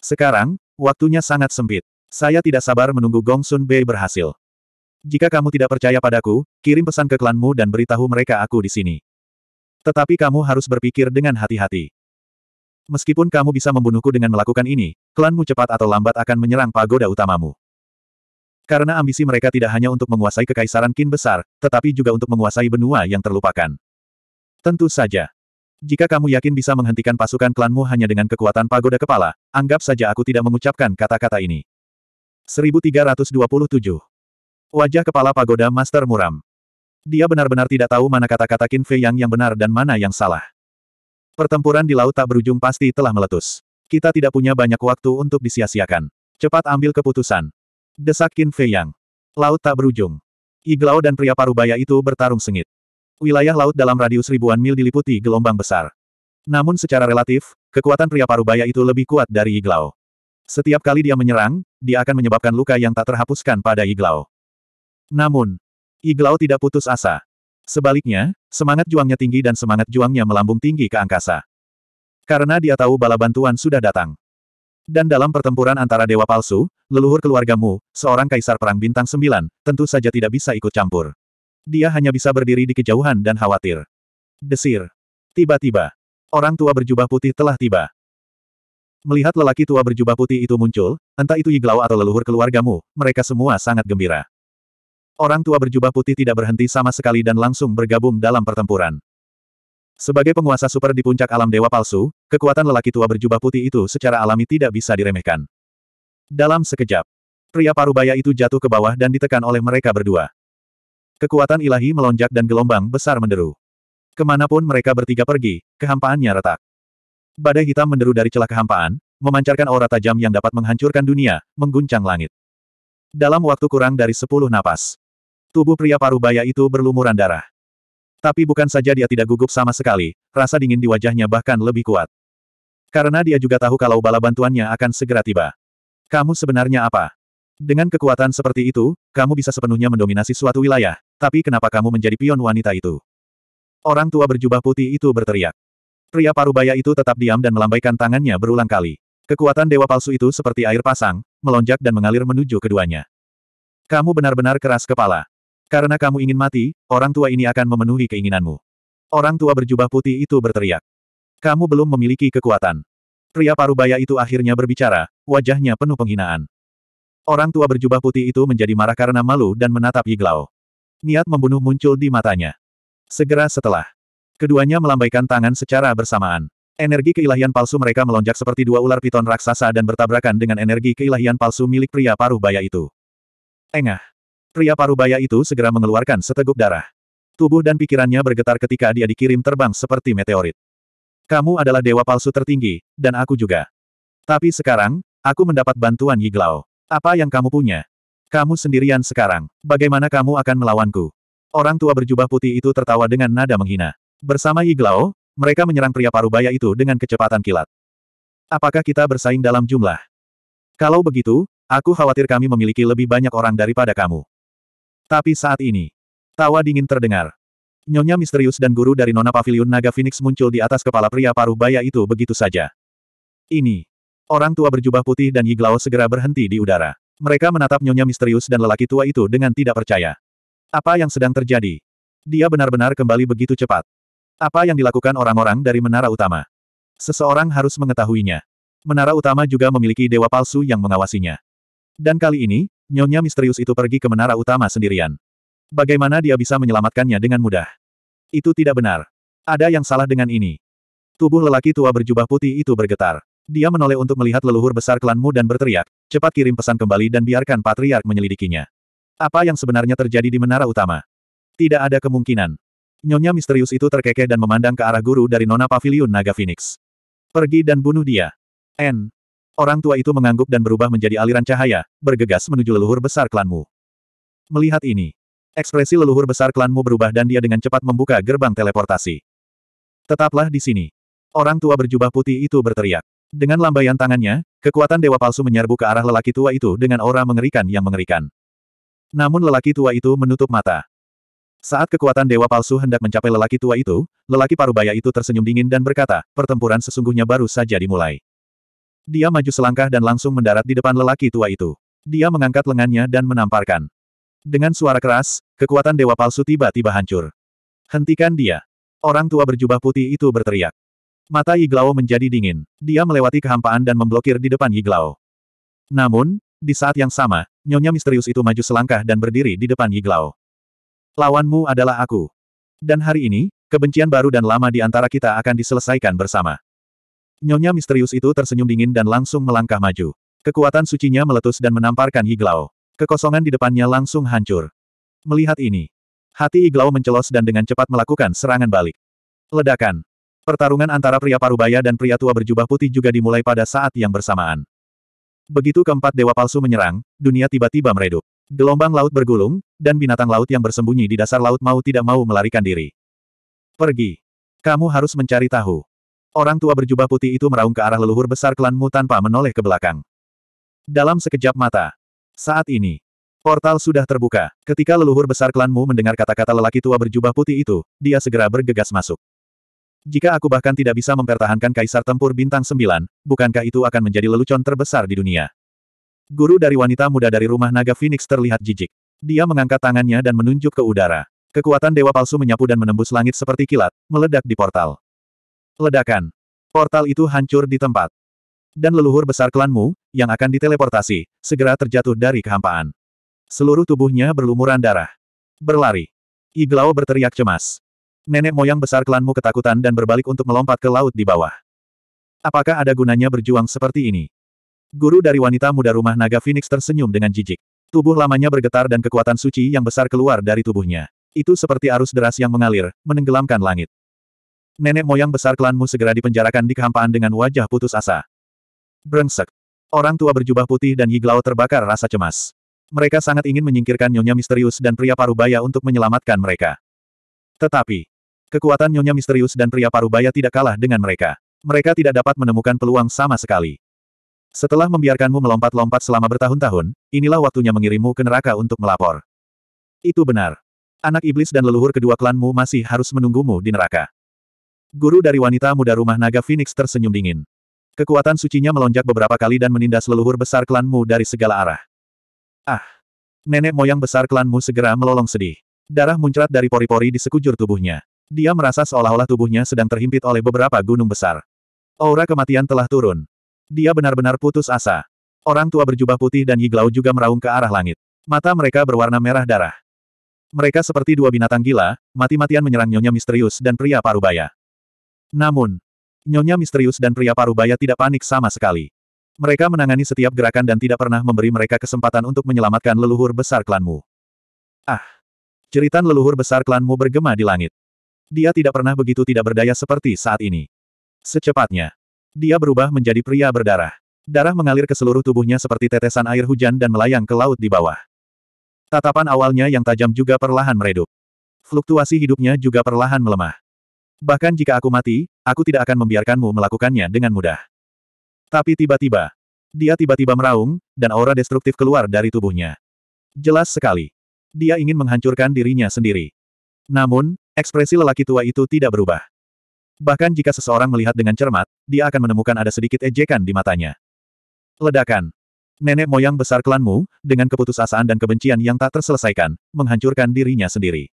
Speaker 1: Sekarang, waktunya sangat sempit. Saya tidak sabar menunggu Gong Sun Bei berhasil. Jika kamu tidak percaya padaku, kirim pesan ke klanmu dan beritahu mereka aku di sini. Tetapi kamu harus berpikir dengan hati-hati. Meskipun kamu bisa membunuhku dengan melakukan ini, klanmu cepat atau lambat akan menyerang pagoda utamamu. Karena ambisi mereka tidak hanya untuk menguasai kekaisaran Qin besar, tetapi juga untuk menguasai benua yang terlupakan. Tentu saja. Jika kamu yakin bisa menghentikan pasukan klanmu hanya dengan kekuatan pagoda kepala, anggap saja aku tidak mengucapkan kata-kata ini. 1327 Wajah kepala pagoda Master muram. Dia benar-benar tidak tahu mana kata-kata Qin Fei Yang yang benar dan mana yang salah. Pertempuran di laut tak berujung pasti telah meletus. Kita tidak punya banyak waktu untuk disia-siakan. Cepat ambil keputusan. Desak Qin Fei Yang. Laut tak berujung. Iglau dan pria parubaya itu bertarung sengit. Wilayah laut dalam radius ribuan mil diliputi gelombang besar. Namun secara relatif, kekuatan pria parubaya itu lebih kuat dari Iglau. Setiap kali dia menyerang, dia akan menyebabkan luka yang tak terhapuskan pada Iglau. Namun, Iglau tidak putus asa. Sebaliknya, semangat juangnya tinggi dan semangat juangnya melambung tinggi ke angkasa. Karena dia tahu bala bantuan sudah datang. Dan dalam pertempuran antara dewa palsu, leluhur keluargamu, seorang kaisar perang bintang sembilan, tentu saja tidak bisa ikut campur. Dia hanya bisa berdiri di kejauhan dan khawatir. Desir. Tiba-tiba, orang tua berjubah putih telah tiba. Melihat lelaki tua berjubah putih itu muncul, entah itu Iglau atau leluhur keluargamu, mereka semua sangat gembira. Orang tua berjubah putih tidak berhenti sama sekali dan langsung bergabung dalam pertempuran. Sebagai penguasa super di puncak alam dewa palsu, kekuatan lelaki tua berjubah putih itu secara alami tidak bisa diremehkan. Dalam sekejap, pria parubaya itu jatuh ke bawah dan ditekan oleh mereka berdua. Kekuatan ilahi melonjak dan gelombang besar menderu. Kemanapun mereka bertiga pergi, kehampaannya retak. Badai hitam menderu dari celah kehampaan, memancarkan aura tajam yang dapat menghancurkan dunia, mengguncang langit. Dalam waktu kurang dari sepuluh napas, Tubuh pria Parubaya itu berlumuran darah. Tapi bukan saja dia tidak gugup sama sekali, rasa dingin di wajahnya bahkan lebih kuat. Karena dia juga tahu kalau bala bantuannya akan segera tiba. Kamu sebenarnya apa? Dengan kekuatan seperti itu, kamu bisa sepenuhnya mendominasi suatu wilayah, tapi kenapa kamu menjadi pion wanita itu? Orang tua berjubah putih itu berteriak. Pria parubaya itu tetap diam dan melambaikan tangannya berulang kali. Kekuatan dewa palsu itu seperti air pasang, melonjak dan mengalir menuju keduanya. Kamu benar-benar keras kepala. Karena kamu ingin mati, orang tua ini akan memenuhi keinginanmu. Orang tua berjubah putih itu berteriak. Kamu belum memiliki kekuatan. Pria parubaya itu akhirnya berbicara, wajahnya penuh penghinaan. Orang tua berjubah putih itu menjadi marah karena malu dan menatap Yiglau. Niat membunuh muncul di matanya. Segera setelah, keduanya melambaikan tangan secara bersamaan. Energi keilahian palsu mereka melonjak seperti dua ular piton raksasa dan bertabrakan dengan energi keilahian palsu milik pria paruh baya itu. Engah. Pria parubaya itu segera mengeluarkan seteguk darah. Tubuh dan pikirannya bergetar ketika dia dikirim terbang seperti meteorit. Kamu adalah dewa palsu tertinggi, dan aku juga. Tapi sekarang, aku mendapat bantuan Yiglao. Apa yang kamu punya? Kamu sendirian sekarang. Bagaimana kamu akan melawanku? Orang tua berjubah putih itu tertawa dengan nada menghina. Bersama Yiglao, mereka menyerang pria parubaya itu dengan kecepatan kilat. Apakah kita bersaing dalam jumlah? Kalau begitu, aku khawatir kami memiliki lebih banyak orang daripada kamu. Tapi saat ini, tawa dingin terdengar. Nyonya misterius dan guru dari Nona pavilion Naga Phoenix muncul di atas kepala pria paruh baya itu begitu saja. Ini. Orang tua berjubah putih dan Yiglao segera berhenti di udara. Mereka menatap nyonya misterius dan lelaki tua itu dengan tidak percaya. Apa yang sedang terjadi? Dia benar-benar kembali begitu cepat. Apa yang dilakukan orang-orang dari menara utama? Seseorang harus mengetahuinya. Menara utama juga memiliki dewa palsu yang mengawasinya. Dan kali ini, Nyonya misterius itu pergi ke menara utama sendirian. Bagaimana dia bisa menyelamatkannya dengan mudah? Itu tidak benar. Ada yang salah dengan ini. Tubuh lelaki tua berjubah putih itu bergetar. Dia menoleh untuk melihat leluhur besar klanmu dan berteriak, cepat kirim pesan kembali dan biarkan patriark menyelidikinya. Apa yang sebenarnya terjadi di menara utama? Tidak ada kemungkinan. Nyonya misterius itu terkekeh dan memandang ke arah guru dari Nona Pavilion Naga Phoenix. Pergi dan bunuh dia. N. Orang tua itu mengangguk dan berubah menjadi aliran cahaya, bergegas menuju leluhur besar klanmu. Melihat ini, ekspresi leluhur besar klanmu berubah dan dia dengan cepat membuka gerbang teleportasi. Tetaplah di sini. Orang tua berjubah putih itu berteriak. Dengan lambaian tangannya, kekuatan dewa palsu menyerbu ke arah lelaki tua itu dengan aura mengerikan yang mengerikan. Namun lelaki tua itu menutup mata. Saat kekuatan dewa palsu hendak mencapai lelaki tua itu, lelaki parubaya itu tersenyum dingin dan berkata, pertempuran sesungguhnya baru saja dimulai. Dia maju selangkah dan langsung mendarat di depan lelaki tua itu. Dia mengangkat lengannya dan menamparkan. Dengan suara keras, kekuatan dewa palsu tiba-tiba hancur. Hentikan dia. Orang tua berjubah putih itu berteriak. Mata Yiglao menjadi dingin. Dia melewati kehampaan dan memblokir di depan Yiglao. Namun, di saat yang sama, nyonya misterius itu maju selangkah dan berdiri di depan Yiglao. Lawanmu adalah aku. Dan hari ini, kebencian baru dan lama di antara kita akan diselesaikan bersama. Nyonya misterius itu tersenyum dingin dan langsung melangkah maju. Kekuatan sucinya meletus dan menamparkan Iglau. Kekosongan di depannya langsung hancur. Melihat ini, hati Iglau mencelos dan dengan cepat melakukan serangan balik. Ledakan. Pertarungan antara pria parubaya dan pria tua berjubah putih juga dimulai pada saat yang bersamaan. Begitu keempat dewa palsu menyerang, dunia tiba-tiba meredup. Gelombang laut bergulung, dan binatang laut yang bersembunyi di dasar laut mau tidak mau melarikan diri. Pergi. Kamu harus mencari tahu. Orang tua berjubah putih itu meraung ke arah leluhur besar klanmu tanpa menoleh ke belakang. Dalam sekejap mata. Saat ini. Portal sudah terbuka. Ketika leluhur besar klanmu mendengar kata-kata lelaki tua berjubah putih itu, dia segera bergegas masuk. Jika aku bahkan tidak bisa mempertahankan kaisar tempur bintang Sembilan, bukankah itu akan menjadi lelucon terbesar di dunia? Guru dari wanita muda dari rumah naga Phoenix terlihat jijik. Dia mengangkat tangannya dan menunjuk ke udara. Kekuatan dewa palsu menyapu dan menembus langit seperti kilat, meledak di portal. Ledakan. Portal itu hancur di tempat. Dan leluhur besar klanmu, yang akan diteleportasi, segera terjatuh dari kehampaan. Seluruh tubuhnya berlumuran darah. Berlari. Iglao berteriak cemas. Nenek moyang besar klanmu ketakutan dan berbalik untuk melompat ke laut di bawah. Apakah ada gunanya berjuang seperti ini? Guru dari wanita muda rumah naga Phoenix tersenyum dengan jijik. Tubuh lamanya bergetar dan kekuatan suci yang besar keluar dari tubuhnya. Itu seperti arus deras yang mengalir, menenggelamkan langit. Nenek moyang besar klanmu segera dipenjarakan di kehampaan dengan wajah putus asa. Brengsek. Orang tua berjubah putih dan Yiglao terbakar rasa cemas. Mereka sangat ingin menyingkirkan Nyonya Misterius dan Pria Parubaya untuk menyelamatkan mereka. Tetapi, kekuatan Nyonya Misterius dan Pria Parubaya tidak kalah dengan mereka. Mereka tidak dapat menemukan peluang sama sekali. Setelah membiarkanmu melompat-lompat selama bertahun-tahun, inilah waktunya mengirimmu ke neraka untuk melapor. Itu benar. Anak iblis dan leluhur kedua klanmu masih harus menunggumu di neraka. Guru dari wanita muda rumah naga Phoenix tersenyum dingin. Kekuatan sucinya melonjak beberapa kali dan menindas leluhur besar klanmu dari segala arah. Ah! Nenek moyang besar klanmu segera melolong sedih. Darah muncrat dari pori-pori di sekujur tubuhnya. Dia merasa seolah-olah tubuhnya sedang terhimpit oleh beberapa gunung besar. Aura kematian telah turun. Dia benar-benar putus asa. Orang tua berjubah putih dan Yiglau juga meraung ke arah langit. Mata mereka berwarna merah darah. Mereka seperti dua binatang gila, mati-matian menyerang nyonya misterius dan pria parubaya. Namun, Nyonya misterius dan pria parubaya tidak panik sama sekali. Mereka menangani setiap gerakan dan tidak pernah memberi mereka kesempatan untuk menyelamatkan leluhur besar klanmu. Ah! Jeritan leluhur besar klanmu bergema di langit. Dia tidak pernah begitu tidak berdaya seperti saat ini. Secepatnya, dia berubah menjadi pria berdarah. Darah mengalir ke seluruh tubuhnya seperti tetesan air hujan dan melayang ke laut di bawah. Tatapan awalnya yang tajam juga perlahan meredup. Fluktuasi hidupnya juga perlahan melemah. Bahkan jika aku mati, aku tidak akan membiarkanmu melakukannya dengan mudah. Tapi tiba-tiba, dia tiba-tiba meraung, dan aura destruktif keluar dari tubuhnya. Jelas sekali. Dia ingin menghancurkan dirinya sendiri. Namun, ekspresi lelaki tua itu tidak berubah. Bahkan jika seseorang melihat dengan cermat, dia akan menemukan ada sedikit ejekan di matanya. Ledakan. Nenek moyang besar klanmu, dengan keputusasaan dan kebencian yang tak terselesaikan, menghancurkan dirinya sendiri.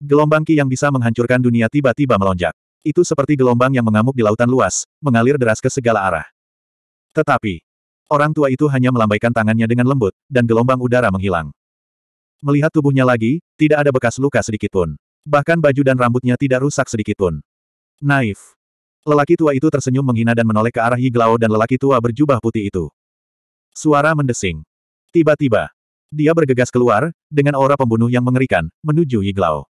Speaker 1: Gelombang Ki yang bisa menghancurkan dunia tiba-tiba melonjak. Itu seperti gelombang yang mengamuk di lautan luas, mengalir deras ke segala arah. Tetapi, orang tua itu hanya melambaikan tangannya dengan lembut, dan gelombang udara menghilang. Melihat tubuhnya lagi, tidak ada bekas luka sedikitpun. Bahkan baju dan rambutnya tidak rusak sedikitpun. Naif. Lelaki tua itu tersenyum menghina dan menoleh ke arah Yiglao dan lelaki tua berjubah putih itu. Suara mendesing. Tiba-tiba, dia bergegas keluar, dengan aura pembunuh yang mengerikan, menuju Yiglao.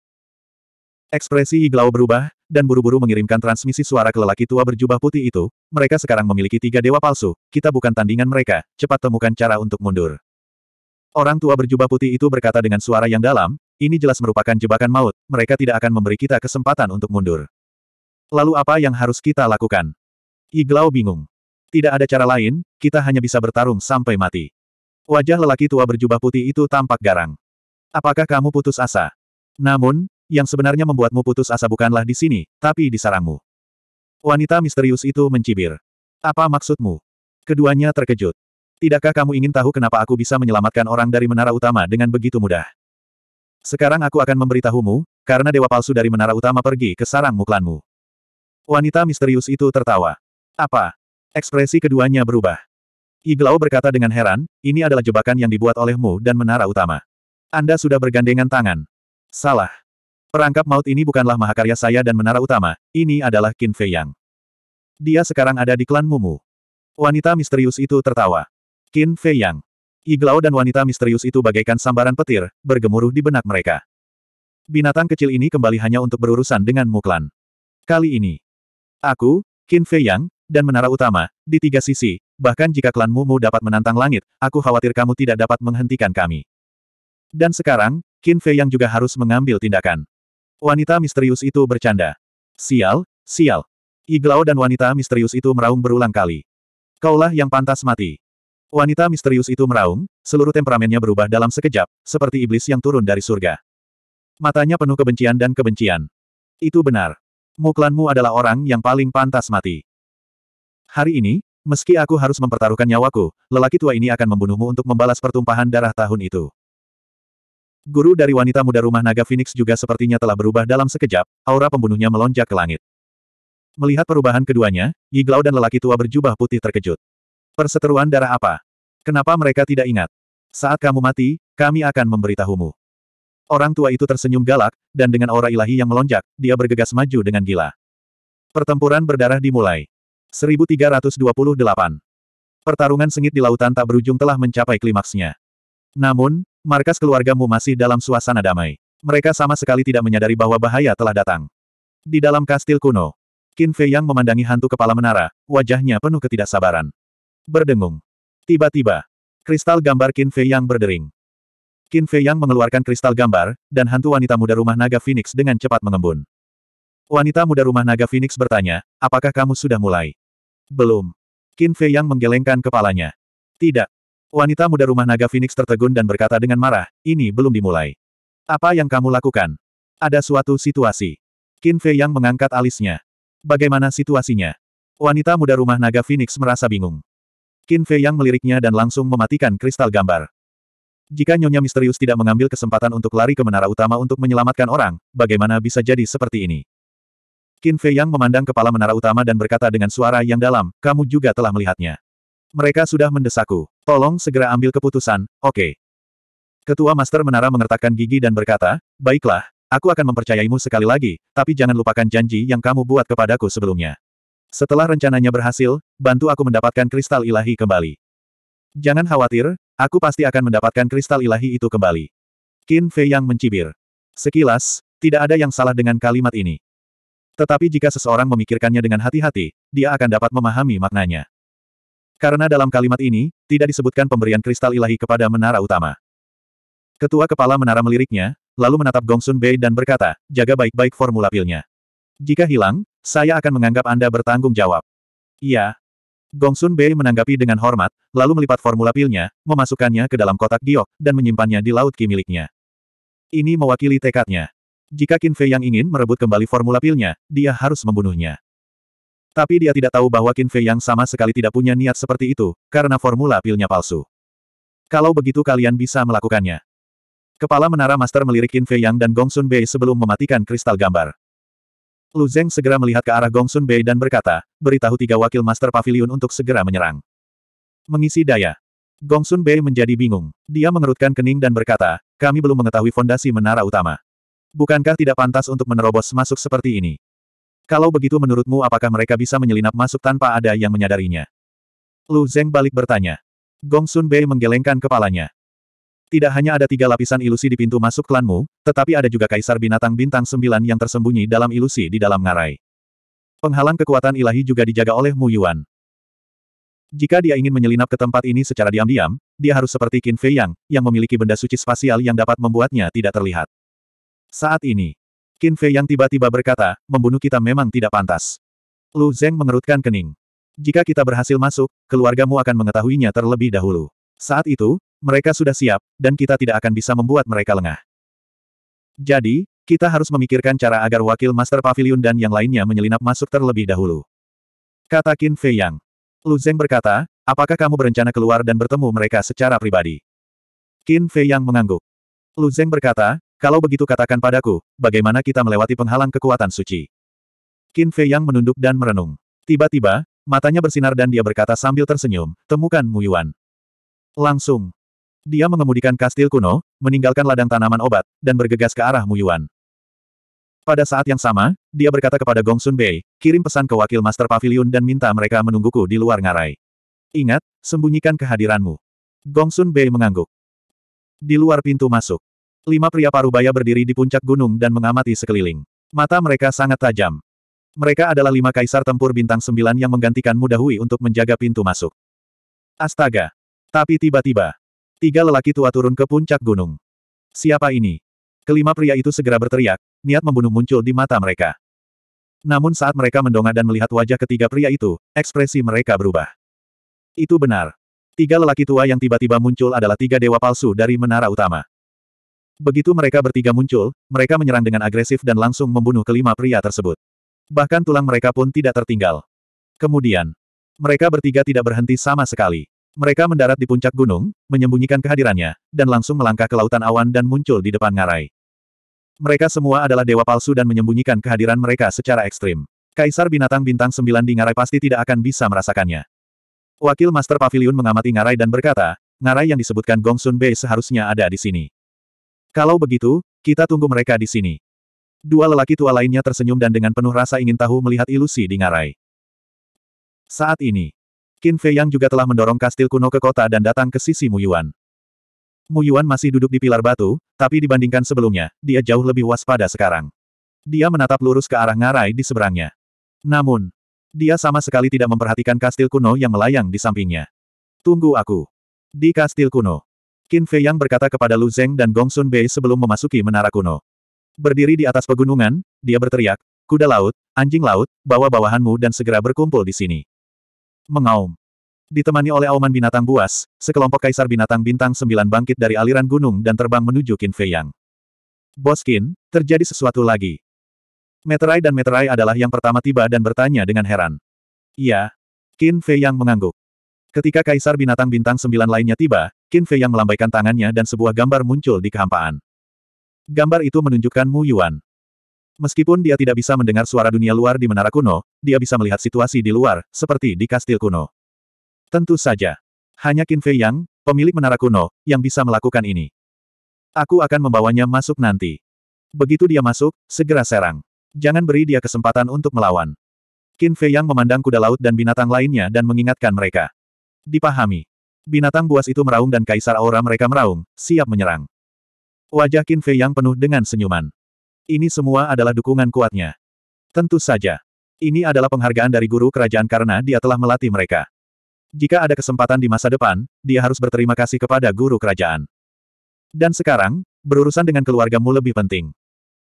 Speaker 1: Ekspresi Iglau berubah, dan buru-buru mengirimkan transmisi suara ke lelaki tua berjubah putih itu, mereka sekarang memiliki tiga dewa palsu, kita bukan tandingan mereka, cepat temukan cara untuk mundur. Orang tua berjubah putih itu berkata dengan suara yang dalam, ini jelas merupakan jebakan maut, mereka tidak akan memberi kita kesempatan untuk mundur. Lalu apa yang harus kita lakukan? Iglau bingung. Tidak ada cara lain, kita hanya bisa bertarung sampai mati. Wajah lelaki tua berjubah putih itu tampak garang. Apakah kamu putus asa? Namun, yang sebenarnya membuatmu putus asa bukanlah di sini, tapi di sarangmu. Wanita misterius itu mencibir. Apa maksudmu? Keduanya terkejut. Tidakkah kamu ingin tahu kenapa aku bisa menyelamatkan orang dari menara utama dengan begitu mudah? Sekarang aku akan memberitahumu, karena dewa palsu dari menara utama pergi ke sarang muklanmu. Wanita misterius itu tertawa. Apa? Ekspresi keduanya berubah. Iglau berkata dengan heran, ini adalah jebakan yang dibuat olehmu dan menara utama. Anda sudah bergandengan tangan. Salah. Perangkap maut ini bukanlah mahakarya saya dan menara utama, ini adalah Qin Fei Yang. Dia sekarang ada di klan Mumu. Wanita misterius itu tertawa. Qin Fei Yang. Iglao dan wanita misterius itu bagaikan sambaran petir, bergemuruh di benak mereka. Binatang kecil ini kembali hanya untuk berurusan dengan Muklan. Kali ini. Aku, Qin Fei Yang, dan menara utama, di tiga sisi, bahkan jika klan Mumu dapat menantang langit, aku khawatir kamu tidak dapat menghentikan kami. Dan sekarang, Qin Fei Yang juga harus mengambil tindakan. Wanita misterius itu bercanda. Sial, sial. Iglau dan wanita misterius itu meraung berulang kali. Kaulah yang pantas mati. Wanita misterius itu meraung, seluruh temperamennya berubah dalam sekejap, seperti iblis yang turun dari surga. Matanya penuh kebencian dan kebencian. Itu benar. Muklanmu adalah orang yang paling pantas mati. Hari ini, meski aku harus mempertaruhkan nyawaku, lelaki tua ini akan membunuhmu untuk membalas pertumpahan darah tahun itu. Guru dari wanita muda rumah naga Phoenix juga sepertinya telah berubah dalam sekejap, aura pembunuhnya melonjak ke langit. Melihat perubahan keduanya, Yiglau dan lelaki tua berjubah putih terkejut. Perseteruan darah apa? Kenapa mereka tidak ingat? Saat kamu mati, kami akan memberitahumu. Orang tua itu tersenyum galak, dan dengan aura ilahi yang melonjak, dia bergegas maju dengan gila. Pertempuran berdarah dimulai. 1328. Pertarungan sengit di lautan tak berujung telah mencapai klimaksnya. Namun, Markas keluargamu masih dalam suasana damai. Mereka sama sekali tidak menyadari bahwa bahaya telah datang. Di dalam kastil kuno, Qin Fei Yang memandangi hantu kepala menara, wajahnya penuh ketidaksabaran. Berdengung. Tiba-tiba, kristal gambar Qin Fei Yang berdering. Qin Fei Yang mengeluarkan kristal gambar, dan hantu wanita muda rumah naga Phoenix dengan cepat mengembun. Wanita muda rumah naga Phoenix bertanya, apakah kamu sudah mulai? Belum. Qin Fei Yang menggelengkan kepalanya. Tidak, Wanita muda rumah naga Phoenix tertegun dan berkata dengan marah, ini belum dimulai. Apa yang kamu lakukan? Ada suatu situasi. Qin Fei yang mengangkat alisnya. Bagaimana situasinya? Wanita muda rumah naga Phoenix merasa bingung. Qin Fei yang meliriknya dan langsung mematikan kristal gambar. Jika Nyonya Misterius tidak mengambil kesempatan untuk lari ke menara utama untuk menyelamatkan orang, bagaimana bisa jadi seperti ini? Qin Fei yang memandang kepala menara utama dan berkata dengan suara yang dalam, kamu juga telah melihatnya. Mereka sudah mendesakku. Tolong segera ambil keputusan, oke. Okay. Ketua Master Menara mengertakkan gigi dan berkata, Baiklah, aku akan mempercayaimu sekali lagi, tapi jangan lupakan janji yang kamu buat kepadaku sebelumnya. Setelah rencananya berhasil, bantu aku mendapatkan kristal ilahi kembali. Jangan khawatir, aku pasti akan mendapatkan kristal ilahi itu kembali. Qin Fei yang mencibir. Sekilas, tidak ada yang salah dengan kalimat ini. Tetapi jika seseorang memikirkannya dengan hati-hati, dia akan dapat memahami maknanya. Karena dalam kalimat ini, tidak disebutkan pemberian kristal ilahi kepada menara utama. Ketua kepala menara meliriknya, lalu menatap Gongsun Bei dan berkata, jaga baik-baik formula pilnya. Jika hilang, saya akan menganggap Anda bertanggung jawab. Iya. Gongsun Bei menanggapi dengan hormat, lalu melipat formula pilnya, memasukkannya ke dalam kotak giok, dan menyimpannya di laut ki miliknya. Ini mewakili tekadnya. Jika Qin Fei yang ingin merebut kembali formula pilnya, dia harus membunuhnya. Tapi dia tidak tahu bahwa Qin Fei yang sama sekali tidak punya niat seperti itu, karena formula pilnya palsu. Kalau begitu kalian bisa melakukannya. Kepala Menara Master melirik Qin Fei Yang dan Gong Sun Bei sebelum mematikan kristal gambar. Lu Zeng segera melihat ke arah Gong Sun Bei dan berkata, beritahu tiga wakil Master Pavilion untuk segera menyerang. Mengisi daya. Gong Sun Bei menjadi bingung. Dia mengerutkan kening dan berkata, kami belum mengetahui fondasi menara utama. Bukankah tidak pantas untuk menerobos masuk seperti ini? Kalau begitu menurutmu apakah mereka bisa menyelinap masuk tanpa ada yang menyadarinya? Lu Zeng balik bertanya. Gong Sun Bei menggelengkan kepalanya. Tidak hanya ada tiga lapisan ilusi di pintu masuk klanmu, tetapi ada juga kaisar binatang bintang sembilan yang tersembunyi dalam ilusi di dalam ngarai. Penghalang kekuatan ilahi juga dijaga oleh Mu Yuan. Jika dia ingin menyelinap ke tempat ini secara diam-diam, dia harus seperti Qin Fei Yang, yang memiliki benda suci spasial yang dapat membuatnya tidak terlihat. Saat ini, Qin Fei yang tiba-tiba berkata, membunuh kita memang tidak pantas. Lu Zeng mengerutkan kening. Jika kita berhasil masuk, keluargamu akan mengetahuinya terlebih dahulu. Saat itu, mereka sudah siap, dan kita tidak akan bisa membuat mereka lengah. Jadi, kita harus memikirkan cara agar wakil Master Pavilion dan yang lainnya menyelinap masuk terlebih dahulu. Kata Qin Fei Yang. Lu Zeng berkata, apakah kamu berencana keluar dan bertemu mereka secara pribadi? Qin Fei Yang mengangguk. Lu Zeng berkata, kalau begitu katakan padaku, bagaimana kita melewati penghalang kekuatan suci? Qin Fei Yang menunduk dan merenung. Tiba-tiba, matanya bersinar dan dia berkata sambil tersenyum, temukan Mu Yuan. Langsung. Dia mengemudikan kastil kuno, meninggalkan ladang tanaman obat, dan bergegas ke arah Mu Yuan. Pada saat yang sama, dia berkata kepada Gong Sun Bei, kirim pesan ke wakil Master Pavilion dan minta mereka menungguku di luar ngarai. Ingat, sembunyikan kehadiranmu. Gong Sun Bei mengangguk. Di luar pintu masuk, Lima pria parubaya berdiri di puncak gunung dan mengamati sekeliling. Mata mereka sangat tajam. Mereka adalah lima kaisar tempur bintang sembilan yang menggantikan mudahui untuk menjaga pintu masuk. Astaga! Tapi tiba-tiba, tiga lelaki tua turun ke puncak gunung. Siapa ini? Kelima pria itu segera berteriak, niat membunuh muncul di mata mereka. Namun saat mereka mendongak dan melihat wajah ketiga pria itu, ekspresi mereka berubah. Itu benar. Tiga lelaki tua yang tiba-tiba muncul adalah tiga dewa palsu dari menara utama. Begitu mereka bertiga muncul, mereka menyerang dengan agresif dan langsung membunuh kelima pria tersebut. Bahkan tulang mereka pun tidak tertinggal. Kemudian, mereka bertiga tidak berhenti sama sekali. Mereka mendarat di puncak gunung, menyembunyikan kehadirannya, dan langsung melangkah ke lautan awan dan muncul di depan ngarai. Mereka semua adalah dewa palsu dan menyembunyikan kehadiran mereka secara ekstrim. Kaisar binatang bintang sembilan di ngarai pasti tidak akan bisa merasakannya. Wakil Master Pavilion mengamati ngarai dan berkata, ngarai yang disebutkan Gongsun Bei seharusnya ada di sini. Kalau begitu, kita tunggu mereka di sini. Dua lelaki tua lainnya tersenyum dan dengan penuh rasa ingin tahu melihat ilusi di ngarai. Saat ini, Qin Fei Yang juga telah mendorong kastil kuno ke kota dan datang ke sisi Muyuan. Muyuan masih duduk di pilar batu, tapi dibandingkan sebelumnya, dia jauh lebih waspada sekarang. Dia menatap lurus ke arah ngarai di seberangnya. Namun, dia sama sekali tidak memperhatikan kastil kuno yang melayang di sampingnya. Tunggu aku. Di kastil kuno, Qin Fei Yang berkata kepada Lu Zeng dan Gong Sun Bei sebelum memasuki menara kuno. Berdiri di atas pegunungan, dia berteriak, kuda laut, anjing laut, bawa bawahanmu dan segera berkumpul di sini. Mengaum. Ditemani oleh auman binatang buas, sekelompok kaisar binatang bintang sembilan bangkit dari aliran gunung dan terbang menuju Qin Fei Yang. Bos Qin, terjadi sesuatu lagi. Meterai dan Meterai adalah yang pertama tiba dan bertanya dengan heran. Iya. Qin Fei Yang mengangguk. Ketika Kaisar Binatang Bintang Sembilan lainnya tiba, Qin Fei yang melambaikan tangannya dan sebuah gambar muncul di kehampaan. Gambar itu menunjukkan Mu Yuan. Meskipun dia tidak bisa mendengar suara dunia luar di menara kuno, dia bisa melihat situasi di luar, seperti di kastil kuno. Tentu saja. Hanya Qin Fei Yang, pemilik menara kuno, yang bisa melakukan ini. Aku akan membawanya masuk nanti. Begitu dia masuk, segera serang. Jangan beri dia kesempatan untuk melawan. Qin Fei Yang memandang kuda laut dan binatang lainnya dan mengingatkan mereka. Dipahami. Binatang buas itu meraung dan kaisar aura mereka meraung, siap menyerang. Wajah Qin Fei yang penuh dengan senyuman. Ini semua adalah dukungan kuatnya. Tentu saja. Ini adalah penghargaan dari guru kerajaan karena dia telah melatih mereka. Jika ada kesempatan di masa depan, dia harus berterima kasih kepada guru kerajaan. Dan sekarang, berurusan dengan keluargamu lebih penting.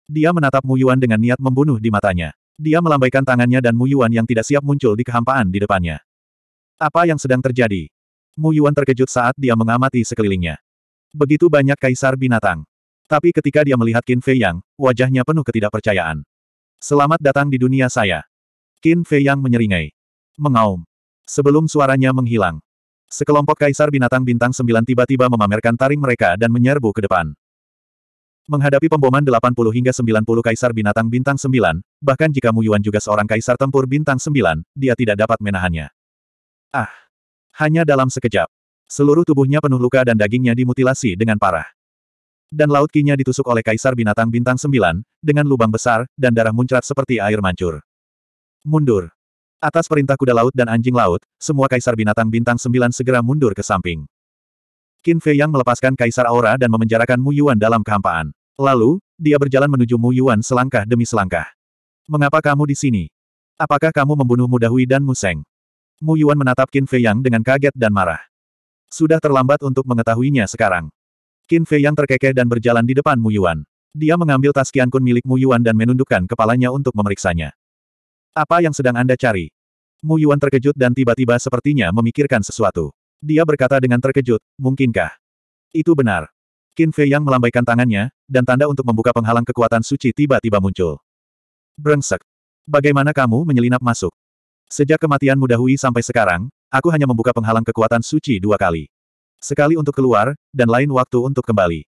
Speaker 1: Dia menatap Mu Yuan dengan niat membunuh di matanya. Dia melambaikan tangannya dan Mu Yuan yang tidak siap muncul di kehampaan di depannya. Apa yang sedang terjadi? Mu Yuan terkejut saat dia mengamati sekelilingnya. Begitu banyak kaisar binatang. Tapi ketika dia melihat Qin Fei Yang, wajahnya penuh ketidakpercayaan. Selamat datang di dunia saya. Qin Fei Yang menyeringai. Mengaum. Sebelum suaranya menghilang. Sekelompok kaisar binatang bintang sembilan tiba-tiba memamerkan taring mereka dan menyerbu ke depan. Menghadapi pemboman 80 hingga 90 kaisar binatang bintang 9, bahkan jika Mu Yuan juga seorang kaisar tempur bintang 9, dia tidak dapat menahannya. Ah! Hanya dalam sekejap. Seluruh tubuhnya penuh luka dan dagingnya dimutilasi dengan parah. Dan laut kinya ditusuk oleh kaisar binatang bintang sembilan, dengan lubang besar, dan darah muncrat seperti air mancur. Mundur. Atas perintah kuda laut dan anjing laut, semua kaisar binatang bintang sembilan segera mundur ke samping. Qin Fei Yang melepaskan kaisar aura dan memenjarakan Mu Yuan dalam kehampaan. Lalu, dia berjalan menuju Mu Yuan selangkah demi selangkah. Mengapa kamu di sini? Apakah kamu membunuh Mudahui dan Museng? Mu Yuan menatap Qin Fei Yang dengan kaget dan marah. Sudah terlambat untuk mengetahuinya sekarang. Qin Fei Yang terkekeh dan berjalan di depan Mu Yuan. Dia mengambil tas Qian Kun milik Mu Yuan dan menundukkan kepalanya untuk memeriksanya. Apa yang sedang Anda cari? Mu Yuan terkejut dan tiba-tiba sepertinya memikirkan sesuatu. Dia berkata dengan terkejut, mungkinkah? Itu benar. Qin Fei Yang melambaikan tangannya, dan tanda untuk membuka penghalang kekuatan suci tiba-tiba muncul. Brengsek. Bagaimana kamu menyelinap masuk? Sejak kematian Mudahui sampai sekarang, aku hanya membuka penghalang kekuatan suci dua kali. Sekali untuk keluar, dan lain waktu untuk kembali.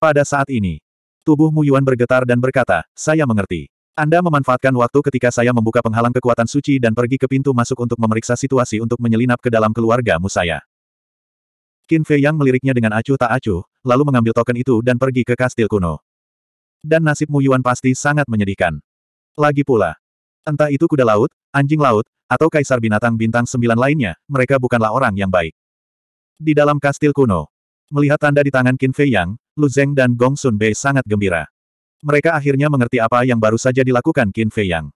Speaker 1: Pada saat ini, tubuh Mu Yuan bergetar dan berkata, saya mengerti. Anda memanfaatkan waktu ketika saya membuka penghalang kekuatan suci dan pergi ke pintu masuk untuk memeriksa situasi untuk menyelinap ke dalam keluargamu saya. Qin Fei Yang meliriknya dengan acuh tak acuh, lalu mengambil token itu dan pergi ke kastil kuno. Dan nasib Mu Yuan pasti sangat menyedihkan. Lagi pula, Entah itu kuda laut, anjing laut, atau kaisar binatang bintang sembilan lainnya, mereka bukanlah orang yang baik. Di dalam kastil kuno, melihat tanda di tangan Qin Fei Yang, Lu Zeng dan Gong Sun Bei sangat gembira. Mereka akhirnya mengerti apa yang baru saja dilakukan Qin Fei Yang.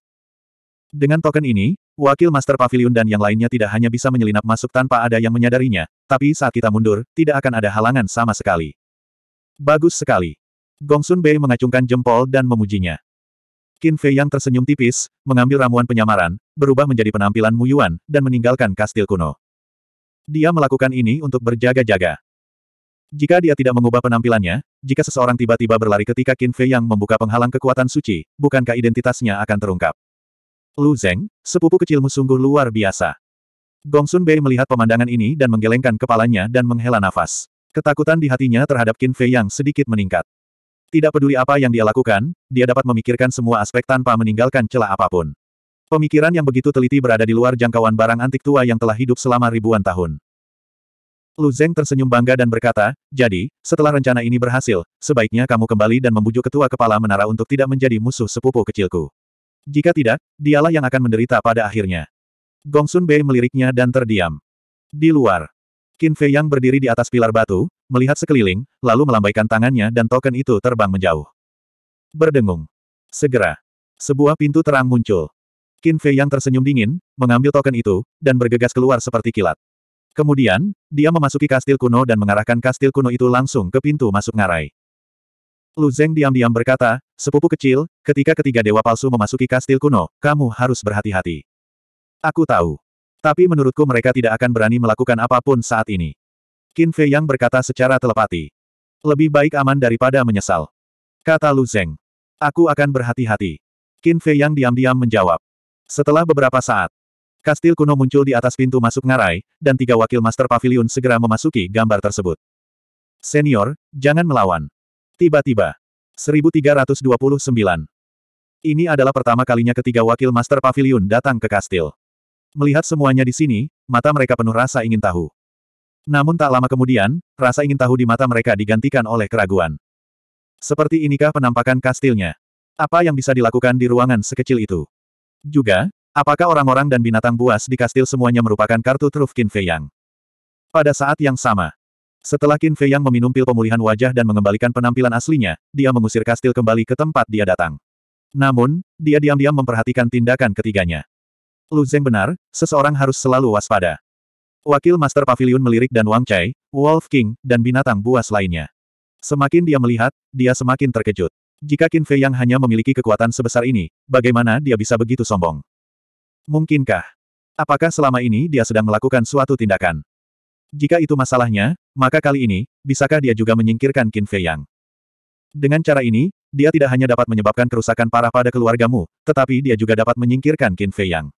Speaker 1: Dengan token ini, wakil Master Pavilion dan yang lainnya tidak hanya bisa menyelinap masuk tanpa ada yang menyadarinya, tapi saat kita mundur, tidak akan ada halangan sama sekali. Bagus sekali. Gong Sun Bei mengacungkan jempol dan memujinya. Qin Fei yang tersenyum tipis, mengambil ramuan penyamaran, berubah menjadi penampilan Mu Muyuan, dan meninggalkan kastil kuno. Dia melakukan ini untuk berjaga-jaga. Jika dia tidak mengubah penampilannya, jika seseorang tiba-tiba berlari ketika Qin Fei yang membuka penghalang kekuatan suci, bukankah identitasnya akan terungkap? Lu Zeng, sepupu kecilmu sungguh luar biasa. Gongsun Bei melihat pemandangan ini dan menggelengkan kepalanya dan menghela nafas. Ketakutan di hatinya terhadap Qin Fei yang sedikit meningkat. Tidak peduli apa yang dia lakukan, dia dapat memikirkan semua aspek tanpa meninggalkan celah apapun. Pemikiran yang begitu teliti berada di luar jangkauan barang antik tua yang telah hidup selama ribuan tahun. Lu Zeng tersenyum bangga dan berkata, jadi, setelah rencana ini berhasil, sebaiknya kamu kembali dan membujuk ketua kepala menara untuk tidak menjadi musuh sepupu kecilku. Jika tidak, dialah yang akan menderita pada akhirnya. Gongsun Bei meliriknya dan terdiam. Di luar, Qin Fei Yang berdiri di atas pilar batu, melihat sekeliling, lalu melambaikan tangannya dan token itu terbang menjauh. Berdengung. Segera. Sebuah pintu terang muncul. Qin Fei Yang tersenyum dingin, mengambil token itu, dan bergegas keluar seperti kilat. Kemudian, dia memasuki kastil kuno dan mengarahkan kastil kuno itu langsung ke pintu masuk ngarai. Lu Zeng diam-diam berkata, sepupu kecil, ketika ketiga dewa palsu memasuki kastil kuno, kamu harus berhati-hati. Aku tahu. Tapi menurutku mereka tidak akan berani melakukan apapun saat ini. Qin Fei Yang berkata secara telepati. Lebih baik aman daripada menyesal. Kata Lu Zeng. Aku akan berhati-hati. Qin Fei Yang diam-diam menjawab. Setelah beberapa saat, kastil kuno muncul di atas pintu masuk ngarai, dan tiga wakil master pavilion segera memasuki gambar tersebut. Senior, jangan melawan. Tiba-tiba. 1329. Ini adalah pertama kalinya ketiga wakil master pavilion datang ke kastil. Melihat semuanya di sini, mata mereka penuh rasa ingin tahu. Namun tak lama kemudian, rasa ingin tahu di mata mereka digantikan oleh keraguan. Seperti inikah penampakan kastilnya? Apa yang bisa dilakukan di ruangan sekecil itu? Juga, apakah orang-orang dan binatang buas di kastil semuanya merupakan kartu truf Qin Fei Yang? Pada saat yang sama, setelah Qin Fei Yang meminum pil pemulihan wajah dan mengembalikan penampilan aslinya, dia mengusir kastil kembali ke tempat dia datang. Namun, dia diam-diam memperhatikan tindakan ketiganya. Lu Zeng benar, seseorang harus selalu waspada. Wakil Master Pavilion melirik dan Wang Chai, Wolf King, dan binatang buas lainnya. Semakin dia melihat, dia semakin terkejut. Jika Qin Fei yang hanya memiliki kekuatan sebesar ini, bagaimana dia bisa begitu sombong? Mungkinkah? Apakah selama ini dia sedang melakukan suatu tindakan? Jika itu masalahnya, maka kali ini, bisakah dia juga menyingkirkan Qin Fei Yang? Dengan cara ini, dia tidak hanya dapat menyebabkan kerusakan parah pada keluargamu, tetapi dia juga dapat menyingkirkan Qin Fei Yang.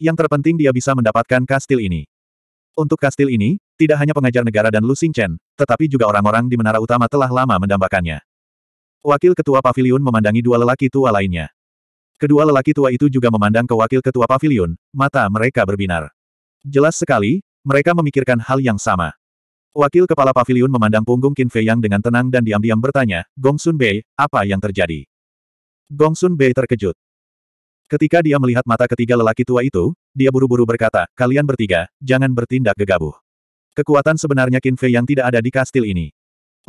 Speaker 1: Yang terpenting dia bisa mendapatkan kastil ini. Untuk kastil ini, tidak hanya pengajar negara dan Lu Xingchen, tetapi juga orang-orang di menara utama telah lama mendambakannya. Wakil ketua pavilion memandangi dua lelaki tua lainnya. Kedua lelaki tua itu juga memandang ke wakil ketua pavilion, mata mereka berbinar. Jelas sekali, mereka memikirkan hal yang sama. Wakil kepala pavilion memandang punggung Qin Fei Yang dengan tenang dan diam-diam bertanya, Gong Sun Bei, apa yang terjadi? Gong Sun Bei terkejut. Ketika dia melihat mata ketiga lelaki tua itu, dia buru-buru berkata, kalian bertiga, jangan bertindak gegabah. Kekuatan sebenarnya Qin Fei yang tidak ada di kastil ini.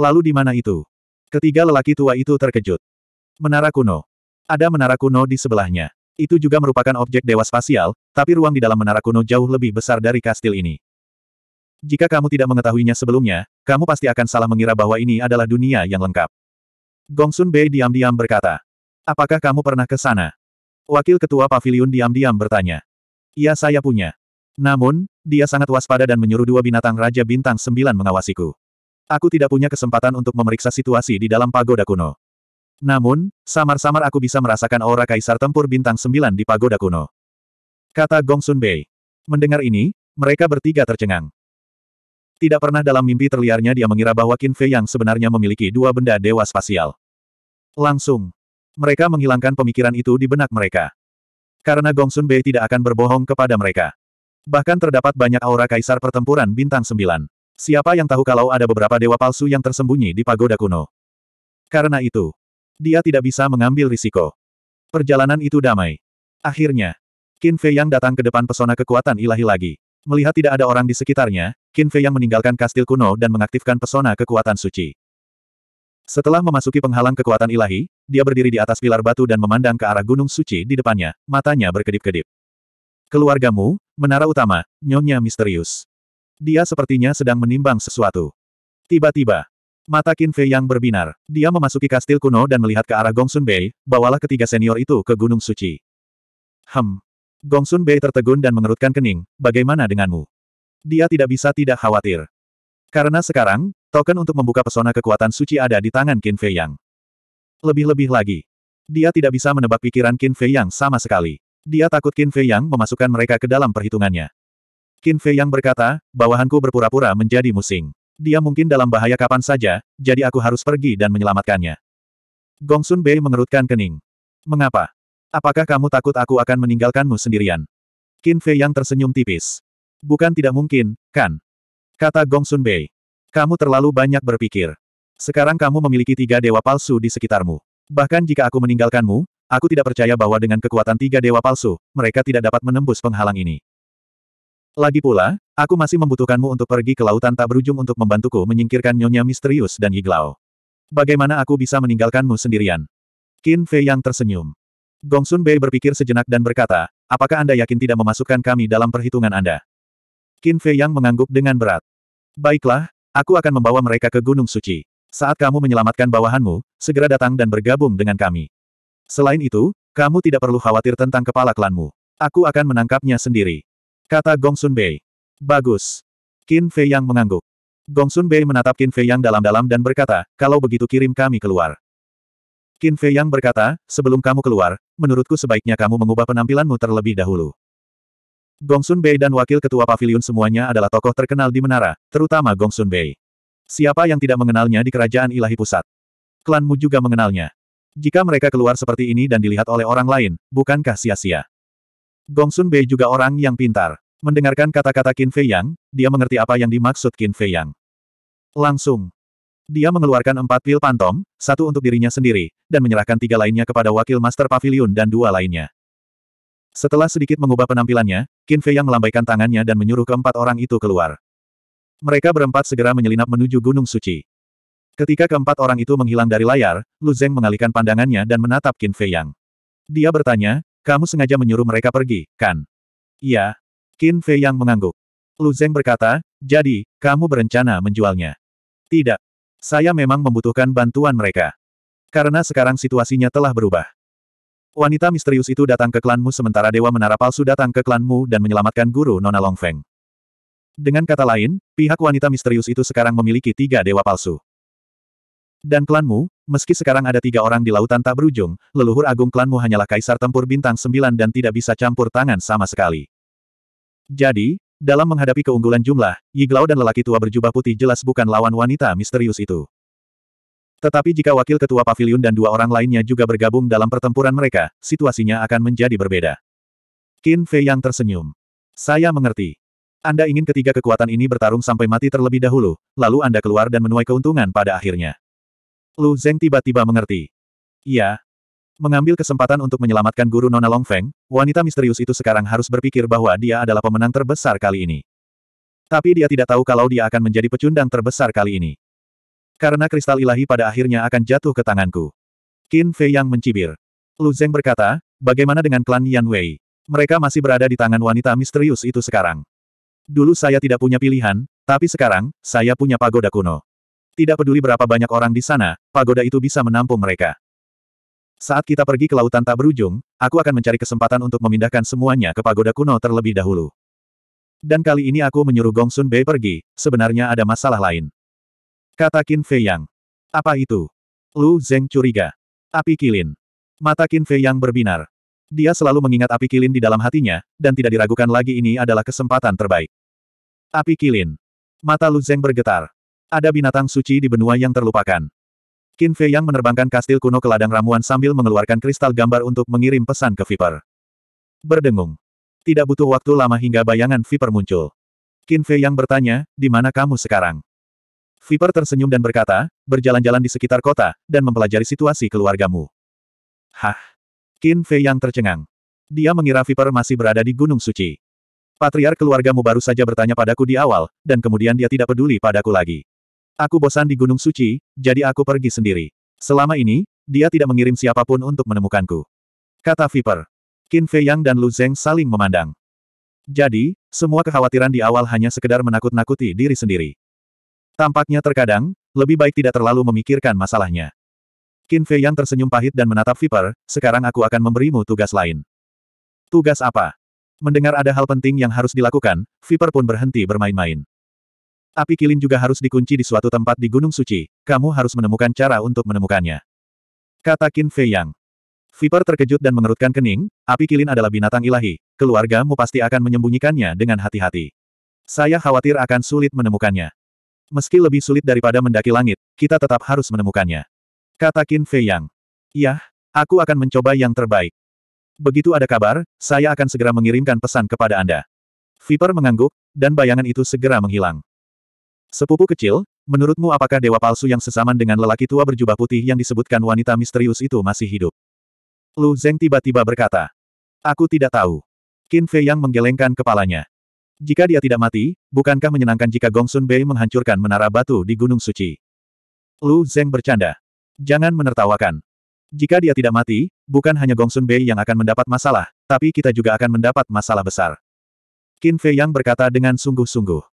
Speaker 1: Lalu di mana itu? Ketiga lelaki tua itu terkejut. Menara kuno. Ada menara kuno di sebelahnya. Itu juga merupakan objek dewa spasial, tapi ruang di dalam menara kuno jauh lebih besar dari kastil ini. Jika kamu tidak mengetahuinya sebelumnya, kamu pasti akan salah mengira bahwa ini adalah dunia yang lengkap. Gongsun Bei diam-diam berkata. Apakah kamu pernah ke sana? Wakil Ketua pavilion diam-diam bertanya. Ya saya punya. Namun, dia sangat waspada dan menyuruh dua binatang Raja Bintang Sembilan mengawasiku. Aku tidak punya kesempatan untuk memeriksa situasi di dalam pagoda kuno. Namun, samar-samar aku bisa merasakan aura Kaisar Tempur Bintang Sembilan di pagoda kuno. Kata Gongsun Sun Bei. Mendengar ini, mereka bertiga tercengang. Tidak pernah dalam mimpi terliarnya dia mengira bahwa Qin Fei yang sebenarnya memiliki dua benda dewa spasial. Langsung, mereka menghilangkan pemikiran itu di benak mereka. Karena Gongsun Bei tidak akan berbohong kepada mereka. Bahkan terdapat banyak aura kaisar pertempuran bintang sembilan. Siapa yang tahu kalau ada beberapa dewa palsu yang tersembunyi di pagoda kuno? Karena itu, dia tidak bisa mengambil risiko. Perjalanan itu damai. Akhirnya, Qin Fei Yang datang ke depan pesona kekuatan ilahi lagi. Melihat tidak ada orang di sekitarnya, Qin Fei Yang meninggalkan kastil kuno dan mengaktifkan pesona kekuatan suci. Setelah memasuki penghalang kekuatan ilahi, dia berdiri di atas pilar batu dan memandang ke arah gunung suci di depannya, matanya berkedip-kedip. Keluargamu, menara utama, nyonya misterius. Dia sepertinya sedang menimbang sesuatu. Tiba-tiba, mata Qin Fei yang berbinar. Dia memasuki kastil kuno dan melihat ke arah Gongsun Bei, bawalah ketiga senior itu ke gunung suci. Hem. Gongsun Bei tertegun dan mengerutkan kening, bagaimana denganmu? Dia tidak bisa tidak khawatir. Karena sekarang, token untuk membuka pesona kekuatan suci ada di tangan Qin Fei Yang. Lebih-lebih lagi. Dia tidak bisa menebak pikiran Qin Fei Yang sama sekali. Dia takut Qin Fei Yang memasukkan mereka ke dalam perhitungannya. Qin Fei Yang berkata, bawahanku berpura-pura menjadi musing. Dia mungkin dalam bahaya kapan saja, jadi aku harus pergi dan menyelamatkannya. Gong Sun Bei mengerutkan kening. Mengapa? Apakah kamu takut aku akan meninggalkanmu sendirian? Qin Fei Yang tersenyum tipis. Bukan tidak mungkin, kan? Kata Gong Sun Bei. Kamu terlalu banyak berpikir. Sekarang kamu memiliki tiga dewa palsu di sekitarmu. Bahkan jika aku meninggalkanmu, aku tidak percaya bahwa dengan kekuatan tiga dewa palsu, mereka tidak dapat menembus penghalang ini. Lagi pula, aku masih membutuhkanmu untuk pergi ke lautan tak berujung untuk membantuku menyingkirkan nyonya misterius dan Yiglao. Bagaimana aku bisa meninggalkanmu sendirian? Qin Fei yang tersenyum. Gongsun Bei berpikir sejenak dan berkata, apakah Anda yakin tidak memasukkan kami dalam perhitungan Anda? Qin Fei yang mengangguk dengan berat. Baiklah, aku akan membawa mereka ke Gunung Suci. Saat kamu menyelamatkan bawahanmu, segera datang dan bergabung dengan kami. Selain itu, kamu tidak perlu khawatir tentang kepala klanmu. Aku akan menangkapnya sendiri. Kata Gong Sun Bei. Bagus. Qin Fei Yang mengangguk. Gong Sun Bei menatap Qin Fei Yang dalam-dalam dan berkata, kalau begitu kirim kami keluar. Qin Fei Yang berkata, sebelum kamu keluar, menurutku sebaiknya kamu mengubah penampilanmu terlebih dahulu. Gong Sun Bei dan wakil ketua pavilion semuanya adalah tokoh terkenal di menara, terutama Gong Sun Bei. Siapa yang tidak mengenalnya di kerajaan ilahi pusat? Klanmu juga mengenalnya. Jika mereka keluar seperti ini dan dilihat oleh orang lain, bukankah sia-sia? Gongsun Bei juga orang yang pintar. Mendengarkan kata-kata Qin Fei Yang, dia mengerti apa yang dimaksud Qin Fei Yang. Langsung. Dia mengeluarkan empat pil pantom, satu untuk dirinya sendiri, dan menyerahkan tiga lainnya kepada wakil Master Pavilion dan dua lainnya. Setelah sedikit mengubah penampilannya, Qin Fei Yang melambaikan tangannya dan menyuruh keempat orang itu keluar. Mereka berempat segera menyelinap menuju Gunung Suci. Ketika keempat orang itu menghilang dari layar, Lu Zeng mengalihkan pandangannya dan menatap Qin Fei Yang. Dia bertanya, kamu sengaja menyuruh mereka pergi, kan? Iya. Qin Fei Yang mengangguk. Lu Zeng berkata, jadi, kamu berencana menjualnya? Tidak. Saya memang membutuhkan bantuan mereka. Karena sekarang situasinya telah berubah. Wanita misterius itu datang ke klanmu sementara Dewa Menara Palsu datang ke klanmu dan menyelamatkan guru Nona Longfeng. Dengan kata lain, pihak wanita misterius itu sekarang memiliki tiga dewa palsu. Dan klanmu, meski sekarang ada tiga orang di lautan tak berujung, leluhur agung klanmu hanyalah kaisar tempur bintang sembilan dan tidak bisa campur tangan sama sekali. Jadi, dalam menghadapi keunggulan jumlah, Yiglau dan lelaki tua berjubah putih jelas bukan lawan wanita misterius itu. Tetapi jika wakil ketua pavilion dan dua orang lainnya juga bergabung dalam pertempuran mereka, situasinya akan menjadi berbeda. Qin Fei yang tersenyum. Saya mengerti. Anda ingin ketiga kekuatan ini bertarung sampai mati terlebih dahulu, lalu Anda keluar dan menuai keuntungan pada akhirnya. Lu Zeng tiba-tiba mengerti. Iya. Mengambil kesempatan untuk menyelamatkan guru Nona Long Feng, wanita misterius itu sekarang harus berpikir bahwa dia adalah pemenang terbesar kali ini. Tapi dia tidak tahu kalau dia akan menjadi pecundang terbesar kali ini. Karena kristal ilahi pada akhirnya akan jatuh ke tanganku. Qin Fei yang mencibir. Lu Zeng berkata, bagaimana dengan klan Yan Wei? Mereka masih berada di tangan wanita misterius itu sekarang. Dulu saya tidak punya pilihan, tapi sekarang, saya punya pagoda kuno. Tidak peduli berapa banyak orang di sana, pagoda itu bisa menampung mereka. Saat kita pergi ke lautan tak berujung, aku akan mencari kesempatan untuk memindahkan semuanya ke pagoda kuno terlebih dahulu. Dan kali ini aku menyuruh Gongsun Sun Bei pergi, sebenarnya ada masalah lain. Kata Qin Fei Yang. Apa itu? Lu Zeng curiga. Api kilin. Mata Qin Fei Yang berbinar. Dia selalu mengingat api kilin di dalam hatinya, dan tidak diragukan lagi ini adalah kesempatan terbaik. Api kilin. Mata Lu Luzeng bergetar. Ada binatang suci di benua yang terlupakan. Qin Fei yang menerbangkan kastil kuno ke ladang ramuan sambil mengeluarkan kristal gambar untuk mengirim pesan ke Viper. Berdengung. Tidak butuh waktu lama hingga bayangan Viper muncul. Qin Fei yang bertanya, di mana kamu sekarang? Viper tersenyum dan berkata, berjalan-jalan di sekitar kota, dan mempelajari situasi keluargamu. Hah? Qin Fei yang tercengang. Dia mengira Viper masih berada di Gunung Suci. Patriark keluargamu baru saja bertanya padaku di awal, dan kemudian dia tidak peduli padaku lagi. Aku bosan di Gunung Suci, jadi aku pergi sendiri. Selama ini, dia tidak mengirim siapapun untuk menemukanku. Kata Viper. Qin Fei Yang dan Lu Zeng saling memandang. Jadi, semua kekhawatiran di awal hanya sekedar menakut-nakuti diri sendiri. Tampaknya terkadang, lebih baik tidak terlalu memikirkan masalahnya. Qin Fei Yang tersenyum pahit dan menatap Viper, sekarang aku akan memberimu tugas lain. Tugas apa? Mendengar ada hal penting yang harus dilakukan, Viper pun berhenti bermain-main. Api kilin juga harus dikunci di suatu tempat di Gunung Suci, kamu harus menemukan cara untuk menemukannya. Kata Qin Fei Yang. Viper terkejut dan mengerutkan kening, api kilin adalah binatang ilahi, keluargamu pasti akan menyembunyikannya dengan hati-hati. Saya khawatir akan sulit menemukannya. Meski lebih sulit daripada mendaki langit, kita tetap harus menemukannya. Kata Qin Fei Yang. Yah, aku akan mencoba yang terbaik. Begitu ada kabar, saya akan segera mengirimkan pesan kepada Anda. Viper mengangguk, dan bayangan itu segera menghilang. Sepupu kecil, menurutmu apakah dewa palsu yang sesaman dengan lelaki tua berjubah putih yang disebutkan wanita misterius itu masih hidup? Lu Zeng tiba-tiba berkata. Aku tidak tahu. Qin Fei yang menggelengkan kepalanya. Jika dia tidak mati, bukankah menyenangkan jika Gongsun Bei menghancurkan menara batu di Gunung Suci? Lu Zeng bercanda. Jangan menertawakan. Jika dia tidak mati, bukan hanya Gongsun Bei yang akan mendapat masalah, tapi kita juga akan mendapat masalah besar. Qin Fei Yang berkata dengan sungguh-sungguh.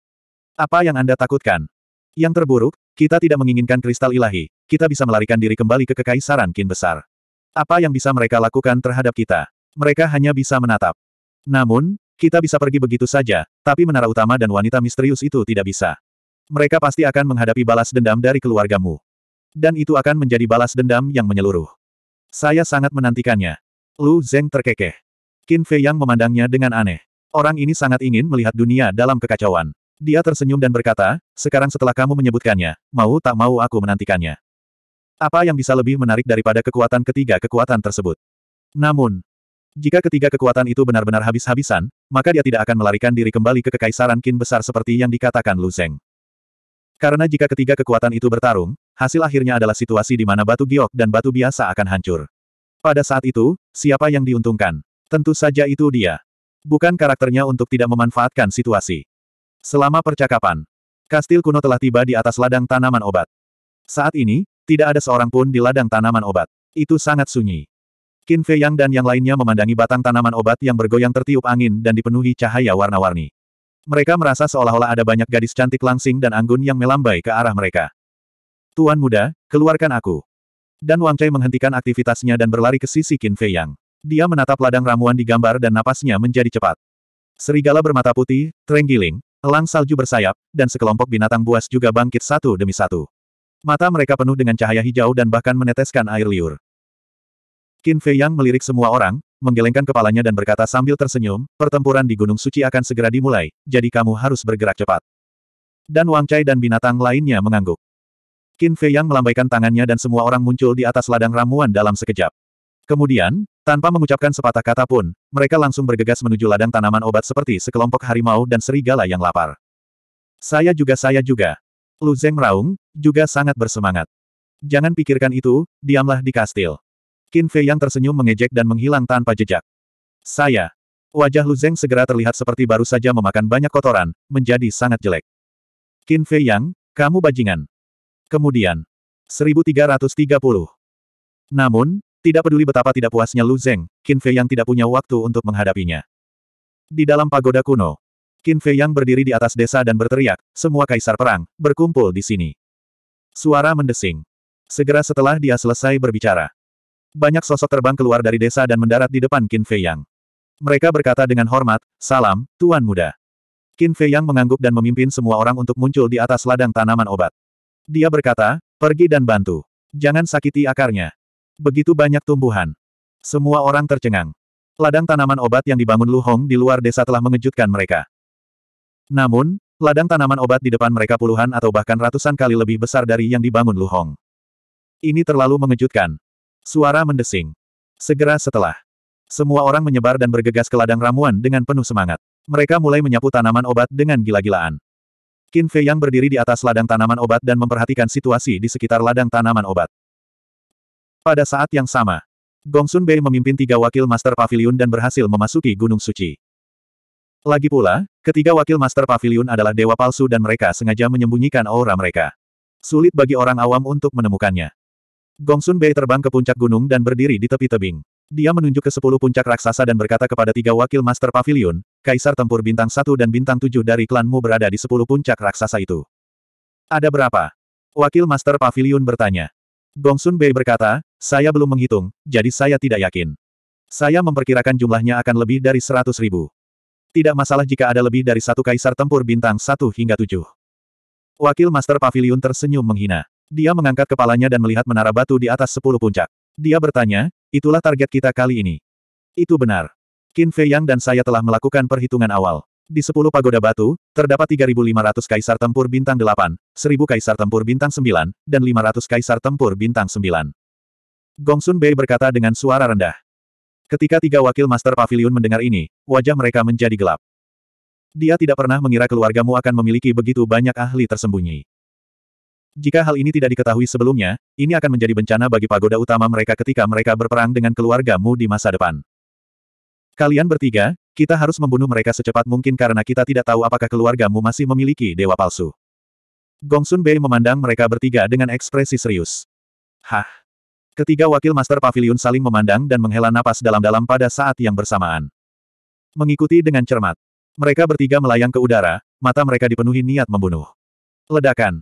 Speaker 1: Apa yang Anda takutkan? Yang terburuk, kita tidak menginginkan kristal ilahi, kita bisa melarikan diri kembali ke kekaisaran Qin Besar. Apa yang bisa mereka lakukan terhadap kita? Mereka hanya bisa menatap. Namun, kita bisa pergi begitu saja, tapi menara utama dan wanita misterius itu tidak bisa. Mereka pasti akan menghadapi balas dendam dari keluargamu. Dan itu akan menjadi balas dendam yang menyeluruh. Saya sangat menantikannya. Lu Zeng terkekeh. Qin Fei Yang memandangnya dengan aneh. Orang ini sangat ingin melihat dunia dalam kekacauan. Dia tersenyum dan berkata, sekarang setelah kamu menyebutkannya, mau tak mau aku menantikannya. Apa yang bisa lebih menarik daripada kekuatan ketiga kekuatan tersebut? Namun, jika ketiga kekuatan itu benar-benar habis-habisan, maka dia tidak akan melarikan diri kembali ke kekaisaran Qin besar seperti yang dikatakan Lu Zeng. Karena jika ketiga kekuatan itu bertarung, hasil akhirnya adalah situasi di mana batu giok dan batu biasa akan hancur. Pada saat itu, siapa yang diuntungkan? Tentu saja itu dia. Bukan karakternya untuk tidak memanfaatkan situasi. Selama percakapan, kastil kuno telah tiba di atas ladang tanaman obat. Saat ini, tidak ada seorang pun di ladang tanaman obat. Itu sangat sunyi. Qin Fei Yang dan yang lainnya memandangi batang tanaman obat yang bergoyang tertiup angin dan dipenuhi cahaya warna-warni. Mereka merasa seolah-olah ada banyak gadis cantik langsing dan anggun yang melambai ke arah mereka. Tuan muda, keluarkan aku. Dan Wang Chai menghentikan aktivitasnya dan berlari ke sisi Qin Fei Yang. Dia menatap ladang ramuan di gambar dan napasnya menjadi cepat. Serigala bermata putih, trenggiling, elang salju bersayap, dan sekelompok binatang buas juga bangkit satu demi satu. Mata mereka penuh dengan cahaya hijau dan bahkan meneteskan air liur. Qin Fei Yang melirik semua orang, menggelengkan kepalanya dan berkata sambil tersenyum, pertempuran di Gunung Suci akan segera dimulai, jadi kamu harus bergerak cepat. Dan Wang Chai dan binatang lainnya mengangguk. Qin Fei Yang melambaikan tangannya dan semua orang muncul di atas ladang ramuan dalam sekejap. Kemudian, tanpa mengucapkan sepatah kata pun, mereka langsung bergegas menuju ladang tanaman obat seperti sekelompok harimau dan serigala yang lapar. Saya juga saya juga. Lu Zeng Raung, juga sangat bersemangat. Jangan pikirkan itu, diamlah di kastil. Qin Fei yang tersenyum mengejek dan menghilang tanpa jejak. Saya. Wajah Lu Zeng segera terlihat seperti baru saja memakan banyak kotoran, menjadi sangat jelek. Qin Fei Yang, kamu bajingan. Kemudian. 1330. Namun, tidak peduli betapa tidak puasnya Lu Zeng, Qin Fei Yang tidak punya waktu untuk menghadapinya. Di dalam pagoda kuno, Qin Fei Yang berdiri di atas desa dan berteriak, semua kaisar perang, berkumpul di sini. Suara mendesing. Segera setelah dia selesai berbicara, banyak sosok terbang keluar dari desa dan mendarat di depan Qin Fei Yang. Mereka berkata dengan hormat, salam, Tuan Muda. Qin Fei Yang mengangguk dan memimpin semua orang untuk muncul di atas ladang tanaman obat. Dia berkata, pergi dan bantu. Jangan sakiti akarnya. Begitu banyak tumbuhan. Semua orang tercengang. Ladang tanaman obat yang dibangun Lu Hong di luar desa telah mengejutkan mereka. Namun, Ladang tanaman obat di depan mereka puluhan atau bahkan ratusan kali lebih besar dari yang dibangun Lu Hong. Ini terlalu mengejutkan. Suara mendesing. Segera setelah. Semua orang menyebar dan bergegas ke ladang ramuan dengan penuh semangat. Mereka mulai menyapu tanaman obat dengan gila-gilaan. Qin Fei yang berdiri di atas ladang tanaman obat dan memperhatikan situasi di sekitar ladang tanaman obat. Pada saat yang sama, Gongsun Bei memimpin tiga wakil Master Pavilion dan berhasil memasuki Gunung Suci. Lagi pula, ketiga wakil Master Pavilion adalah dewa palsu dan mereka sengaja menyembunyikan aura mereka. Sulit bagi orang awam untuk menemukannya. Gongsun Bei terbang ke puncak gunung dan berdiri di tepi tebing. Dia menunjuk ke sepuluh puncak raksasa dan berkata kepada tiga wakil Master Pavilion, Kaisar Tempur Bintang Satu dan Bintang Tujuh dari klanmu berada di sepuluh puncak raksasa itu. Ada berapa? Wakil Master Pavilion bertanya. Gongsun Bei berkata, saya belum menghitung, jadi saya tidak yakin. Saya memperkirakan jumlahnya akan lebih dari seratus ribu. Tidak masalah jika ada lebih dari satu kaisar tempur bintang Satu hingga Tujuh. Wakil Master Pavilion tersenyum menghina. Dia mengangkat kepalanya dan melihat menara batu di atas sepuluh puncak. Dia bertanya, itulah target kita kali ini. Itu benar. Qin Fei Yang dan saya telah melakukan perhitungan awal. Di sepuluh pagoda batu, terdapat 3.500 kaisar tempur bintang delapan, 1.000 kaisar tempur bintang sembilan, dan 500 kaisar tempur bintang 9. Gongsun Bei berkata dengan suara rendah. Ketika tiga wakil Master Pavilion mendengar ini, wajah mereka menjadi gelap. Dia tidak pernah mengira keluargamu akan memiliki begitu banyak ahli tersembunyi. Jika hal ini tidak diketahui sebelumnya, ini akan menjadi bencana bagi pagoda utama mereka ketika mereka berperang dengan keluargamu di masa depan. Kalian bertiga, kita harus membunuh mereka secepat mungkin karena kita tidak tahu apakah keluargamu masih memiliki dewa palsu. Gongsun Bei memandang mereka bertiga dengan ekspresi serius. Hah? Ketiga wakil Master Pavilion saling memandang dan menghela napas dalam-dalam pada saat yang bersamaan. Mengikuti dengan cermat. Mereka bertiga melayang ke udara, mata mereka dipenuhi niat membunuh. Ledakan.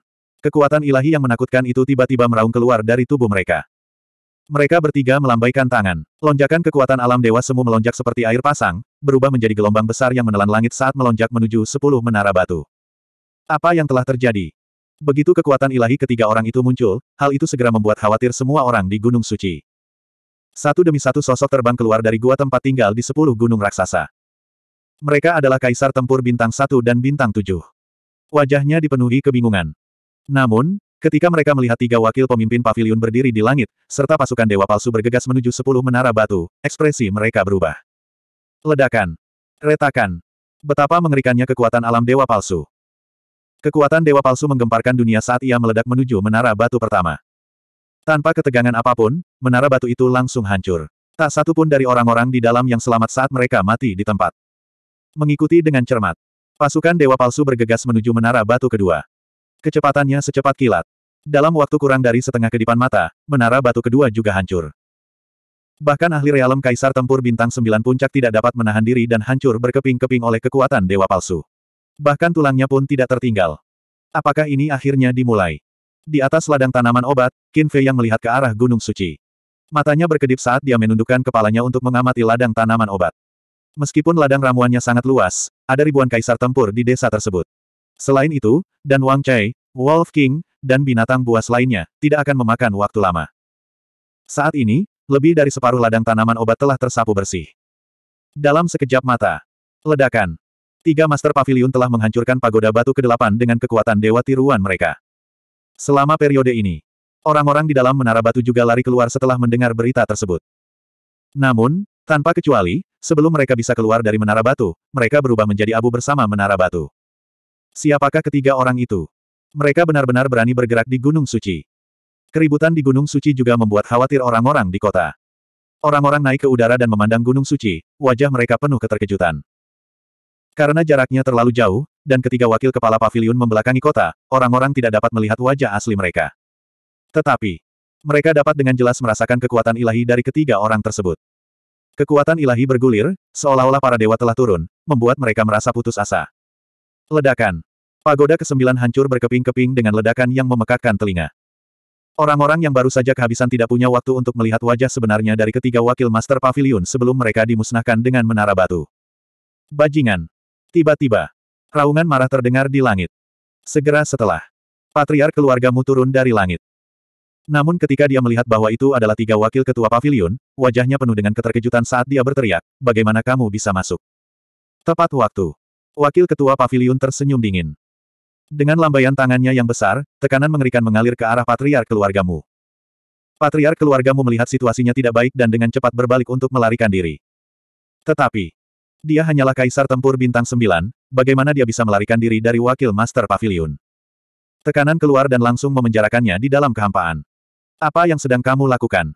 Speaker 1: Kekuatan ilahi yang menakutkan itu tiba-tiba meraung keluar dari tubuh mereka. Mereka bertiga melambaikan tangan. Lonjakan kekuatan alam dewa semu melonjak seperti air pasang, berubah menjadi gelombang besar yang menelan langit saat melonjak menuju sepuluh menara batu. Apa yang telah terjadi? Begitu kekuatan ilahi ketiga orang itu muncul, hal itu segera membuat khawatir semua orang di Gunung Suci. Satu demi satu sosok terbang keluar dari gua tempat tinggal di sepuluh gunung raksasa. Mereka adalah kaisar tempur bintang satu dan bintang tujuh. Wajahnya dipenuhi kebingungan. Namun, ketika mereka melihat tiga wakil pemimpin pavilion berdiri di langit, serta pasukan dewa palsu bergegas menuju sepuluh menara batu, ekspresi mereka berubah. Ledakan. Retakan. Betapa mengerikannya kekuatan alam dewa palsu. Kekuatan dewa palsu menggemparkan dunia saat ia meledak menuju menara batu pertama. Tanpa ketegangan apapun, menara batu itu langsung hancur. Tak satu pun dari orang-orang di dalam yang selamat saat mereka mati di tempat. Mengikuti dengan cermat. Pasukan Dewa Palsu bergegas menuju menara batu kedua. Kecepatannya secepat kilat. Dalam waktu kurang dari setengah kedipan mata, menara batu kedua juga hancur. Bahkan ahli realem kaisar tempur bintang sembilan puncak tidak dapat menahan diri dan hancur berkeping-keping oleh kekuatan dewa palsu. Bahkan tulangnya pun tidak tertinggal. Apakah ini akhirnya dimulai? Di atas ladang tanaman obat, Qin Fei yang melihat ke arah Gunung Suci. Matanya berkedip saat dia menundukkan kepalanya untuk mengamati ladang tanaman obat. Meskipun ladang ramuannya sangat luas, ada ribuan kaisar tempur di desa tersebut. Selain itu, dan Wang Chai, Wolf King, dan binatang buas lainnya, tidak akan memakan waktu lama. Saat ini, lebih dari separuh ladang tanaman obat telah tersapu bersih. Dalam sekejap mata, ledakan. Tiga Master Pavilion telah menghancurkan pagoda batu ke-8 dengan kekuatan dewa tiruan mereka. Selama periode ini, orang-orang di dalam menara batu juga lari keluar setelah mendengar berita tersebut. Namun, tanpa kecuali, sebelum mereka bisa keluar dari menara batu, mereka berubah menjadi abu bersama menara batu. Siapakah ketiga orang itu? Mereka benar-benar berani bergerak di Gunung Suci. Keributan di Gunung Suci juga membuat khawatir orang-orang di kota. Orang-orang naik ke udara dan memandang Gunung Suci, wajah mereka penuh keterkejutan. Karena jaraknya terlalu jauh, dan ketiga wakil kepala pavilion membelakangi kota, orang-orang tidak dapat melihat wajah asli mereka. Tetapi, mereka dapat dengan jelas merasakan kekuatan ilahi dari ketiga orang tersebut. Kekuatan ilahi bergulir, seolah-olah para dewa telah turun, membuat mereka merasa putus asa. Ledakan. Pagoda kesembilan hancur berkeping-keping dengan ledakan yang memekakkan telinga. Orang-orang yang baru saja kehabisan tidak punya waktu untuk melihat wajah sebenarnya dari ketiga wakil Master Pavilion sebelum mereka dimusnahkan dengan menara batu. Bajingan. Tiba-tiba. Raungan marah terdengar di langit. Segera setelah. Patriar keluargamu turun dari langit. Namun ketika dia melihat bahwa itu adalah tiga wakil ketua pavilion, wajahnya penuh dengan keterkejutan saat dia berteriak, bagaimana kamu bisa masuk? Tepat waktu. Wakil ketua pavilion tersenyum dingin. Dengan lambaian tangannya yang besar, tekanan mengerikan mengalir ke arah patriar keluargamu. Patriar keluargamu melihat situasinya tidak baik dan dengan cepat berbalik untuk melarikan diri. Tetapi, dia hanyalah kaisar tempur bintang sembilan. bagaimana dia bisa melarikan diri dari wakil master pavilion? Tekanan keluar dan langsung memenjarakannya di dalam kehampaan. Apa yang sedang kamu lakukan?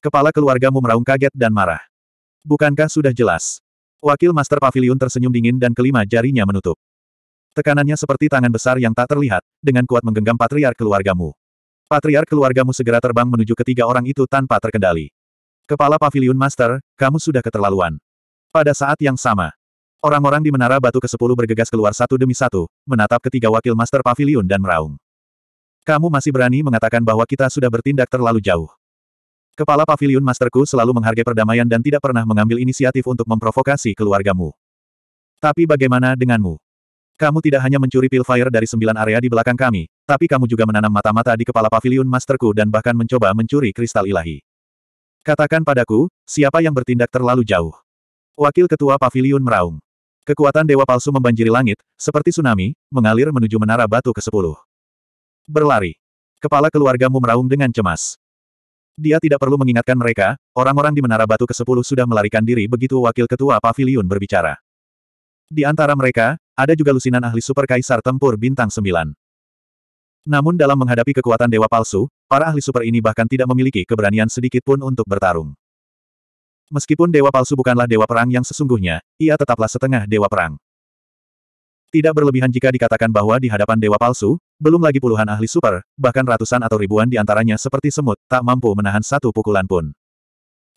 Speaker 1: Kepala keluargamu meraung kaget dan marah. Bukankah sudah jelas? Wakil master pavilion tersenyum dingin dan kelima jarinya menutup. Tekanannya seperti tangan besar yang tak terlihat, dengan kuat menggenggam patriark keluargamu. Patriark keluargamu segera terbang menuju ketiga orang itu tanpa terkendali. Kepala Pavilion Master, kamu sudah keterlaluan. Pada saat yang sama, Orang-orang di Menara Batu ke-10 bergegas keluar satu demi satu, menatap ketiga wakil Master Pavilion dan meraung. Kamu masih berani mengatakan bahwa kita sudah bertindak terlalu jauh. Kepala Pavilion Masterku selalu menghargai perdamaian dan tidak pernah mengambil inisiatif untuk memprovokasi keluargamu. Tapi bagaimana denganmu? Kamu tidak hanya mencuri pil fire dari sembilan area di belakang kami, tapi kamu juga menanam mata-mata di kepala pavilion masterku dan bahkan mencoba mencuri kristal ilahi. Katakan padaku, siapa yang bertindak terlalu jauh? Wakil Ketua Pavilion meraung. Kekuatan Dewa Palsu membanjiri langit, seperti tsunami, mengalir menuju menara batu ke-10. Berlari. Kepala keluargamu meraung dengan cemas. Dia tidak perlu mengingatkan mereka, orang-orang di menara batu ke-10 sudah melarikan diri begitu Wakil Ketua Pavilion berbicara. Di antara mereka, ada juga lusinan ahli super kaisar tempur bintang 9. Namun dalam menghadapi kekuatan dewa palsu, para ahli super ini bahkan tidak memiliki keberanian sedikit pun untuk bertarung. Meskipun dewa palsu bukanlah dewa perang yang sesungguhnya, ia tetaplah setengah dewa perang. Tidak berlebihan jika dikatakan bahwa di hadapan dewa palsu, belum lagi puluhan ahli super, bahkan ratusan atau ribuan di antaranya seperti semut, tak mampu menahan satu pukulan pun.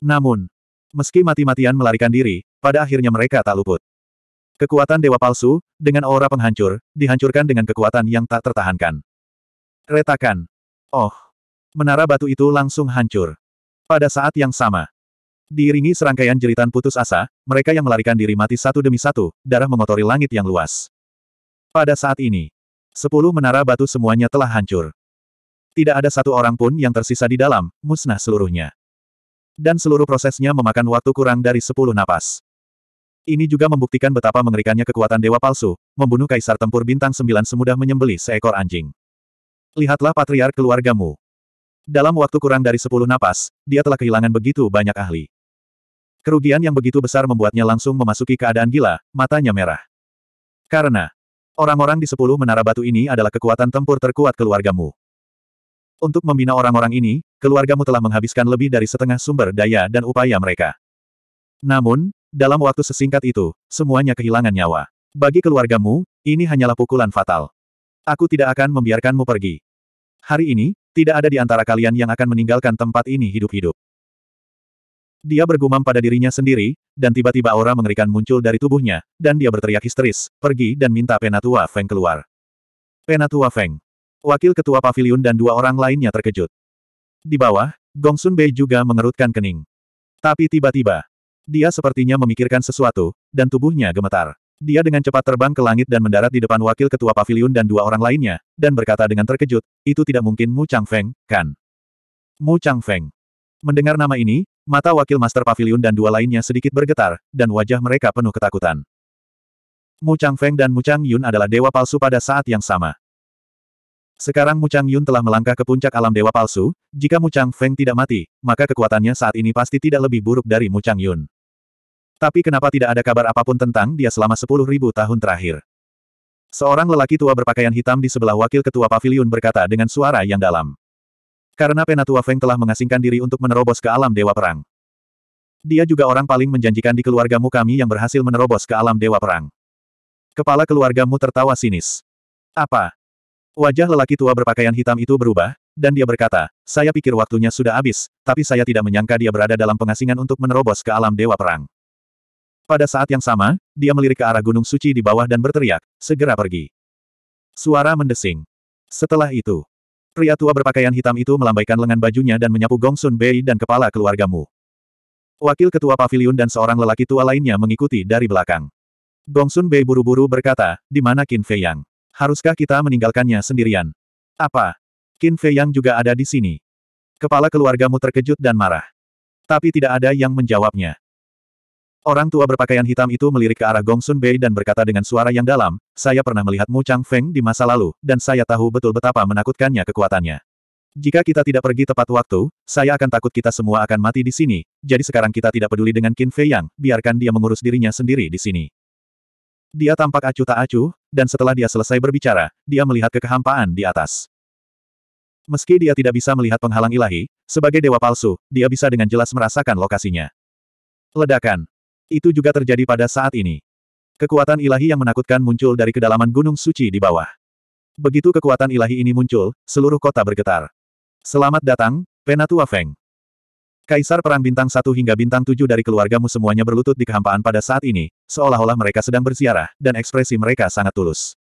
Speaker 1: Namun, meski mati-matian melarikan diri, pada akhirnya mereka tak luput. Kekuatan dewa palsu, dengan aura penghancur, dihancurkan dengan kekuatan yang tak tertahankan. Retakan. Oh. Menara batu itu langsung hancur. Pada saat yang sama. Diiringi serangkaian jeritan putus asa, mereka yang melarikan diri mati satu demi satu, darah mengotori langit yang luas. Pada saat ini, sepuluh menara batu semuanya telah hancur. Tidak ada satu orang pun yang tersisa di dalam, musnah seluruhnya. Dan seluruh prosesnya memakan waktu kurang dari sepuluh napas. Ini juga membuktikan betapa mengerikannya kekuatan dewa palsu, membunuh kaisar tempur bintang sembilan semudah menyembeli seekor anjing. Lihatlah patriark keluargamu. Dalam waktu kurang dari sepuluh napas, dia telah kehilangan begitu banyak ahli. Kerugian yang begitu besar membuatnya langsung memasuki keadaan gila, matanya merah. Karena, orang-orang di sepuluh menara batu ini adalah kekuatan tempur terkuat keluargamu. Untuk membina orang-orang ini, keluargamu telah menghabiskan lebih dari setengah sumber daya dan upaya mereka. Namun, dalam waktu sesingkat itu, semuanya kehilangan nyawa. Bagi keluargamu, ini hanyalah pukulan fatal. Aku tidak akan membiarkanmu pergi. Hari ini, tidak ada di antara kalian yang akan meninggalkan tempat ini hidup-hidup. Dia bergumam pada dirinya sendiri, dan tiba-tiba aura mengerikan muncul dari tubuhnya, dan dia berteriak histeris, pergi dan minta Penatua Feng keluar. Penatua Feng. Wakil Ketua Pavilion dan dua orang lainnya terkejut. Di bawah, Gongsun Bei juga mengerutkan kening. Tapi tiba-tiba, dia sepertinya memikirkan sesuatu, dan tubuhnya gemetar. Dia dengan cepat terbang ke langit dan mendarat di depan wakil ketua pavilion dan dua orang lainnya, dan berkata dengan terkejut, itu tidak mungkin Mu Chang Feng, kan? Mu Chang Feng. Mendengar nama ini, mata wakil master pavilion dan dua lainnya sedikit bergetar, dan wajah mereka penuh ketakutan. Mu Chang Feng dan Mu Chang Yun adalah dewa palsu pada saat yang sama. Sekarang Mu Chang Yun telah melangkah ke puncak alam dewa palsu, jika Mu Chang Feng tidak mati, maka kekuatannya saat ini pasti tidak lebih buruk dari Mu Chang Yun. Tapi kenapa tidak ada kabar apapun tentang dia selama sepuluh ribu tahun terakhir? Seorang lelaki tua berpakaian hitam di sebelah wakil ketua pavilion berkata dengan suara yang dalam. Karena Penatua Feng telah mengasingkan diri untuk menerobos ke alam Dewa Perang. Dia juga orang paling menjanjikan di keluargamu kami yang berhasil menerobos ke alam Dewa Perang. Kepala keluargamu tertawa sinis. Apa? Wajah lelaki tua berpakaian hitam itu berubah, dan dia berkata, saya pikir waktunya sudah habis, tapi saya tidak menyangka dia berada dalam pengasingan untuk menerobos ke alam Dewa Perang. Pada saat yang sama, dia melirik ke arah gunung suci di bawah dan berteriak, segera pergi. Suara mendesing. Setelah itu, pria tua berpakaian hitam itu melambaikan lengan bajunya dan menyapu Gongsun Bei dan kepala keluargamu. Wakil ketua pavilion dan seorang lelaki tua lainnya mengikuti dari belakang. Gongsun Bei buru-buru berkata, di mana Qin Fei Yang? Haruskah kita meninggalkannya sendirian? Apa? Qin Fei Yang juga ada di sini. Kepala keluargamu terkejut dan marah. Tapi tidak ada yang menjawabnya. Orang tua berpakaian hitam itu melirik ke arah Gong Sun Bei dan berkata dengan suara yang dalam, saya pernah melihat Mu Chang Feng di masa lalu, dan saya tahu betul betapa menakutkannya kekuatannya. Jika kita tidak pergi tepat waktu, saya akan takut kita semua akan mati di sini, jadi sekarang kita tidak peduli dengan Qin Fei Yang, biarkan dia mengurus dirinya sendiri di sini. Dia tampak acuh tak acuh, dan setelah dia selesai berbicara, dia melihat ke di atas. Meski dia tidak bisa melihat penghalang ilahi, sebagai dewa palsu, dia bisa dengan jelas merasakan lokasinya. Ledakan, itu juga terjadi pada saat ini. Kekuatan ilahi yang menakutkan muncul dari kedalaman gunung suci di bawah. Begitu kekuatan ilahi ini muncul, seluruh kota bergetar. Selamat datang, Penatua Feng. Kaisar Perang Bintang 1 hingga Bintang 7 dari keluargamu semuanya berlutut di kehampaan pada saat ini, seolah-olah mereka sedang berziarah, dan ekspresi mereka sangat tulus.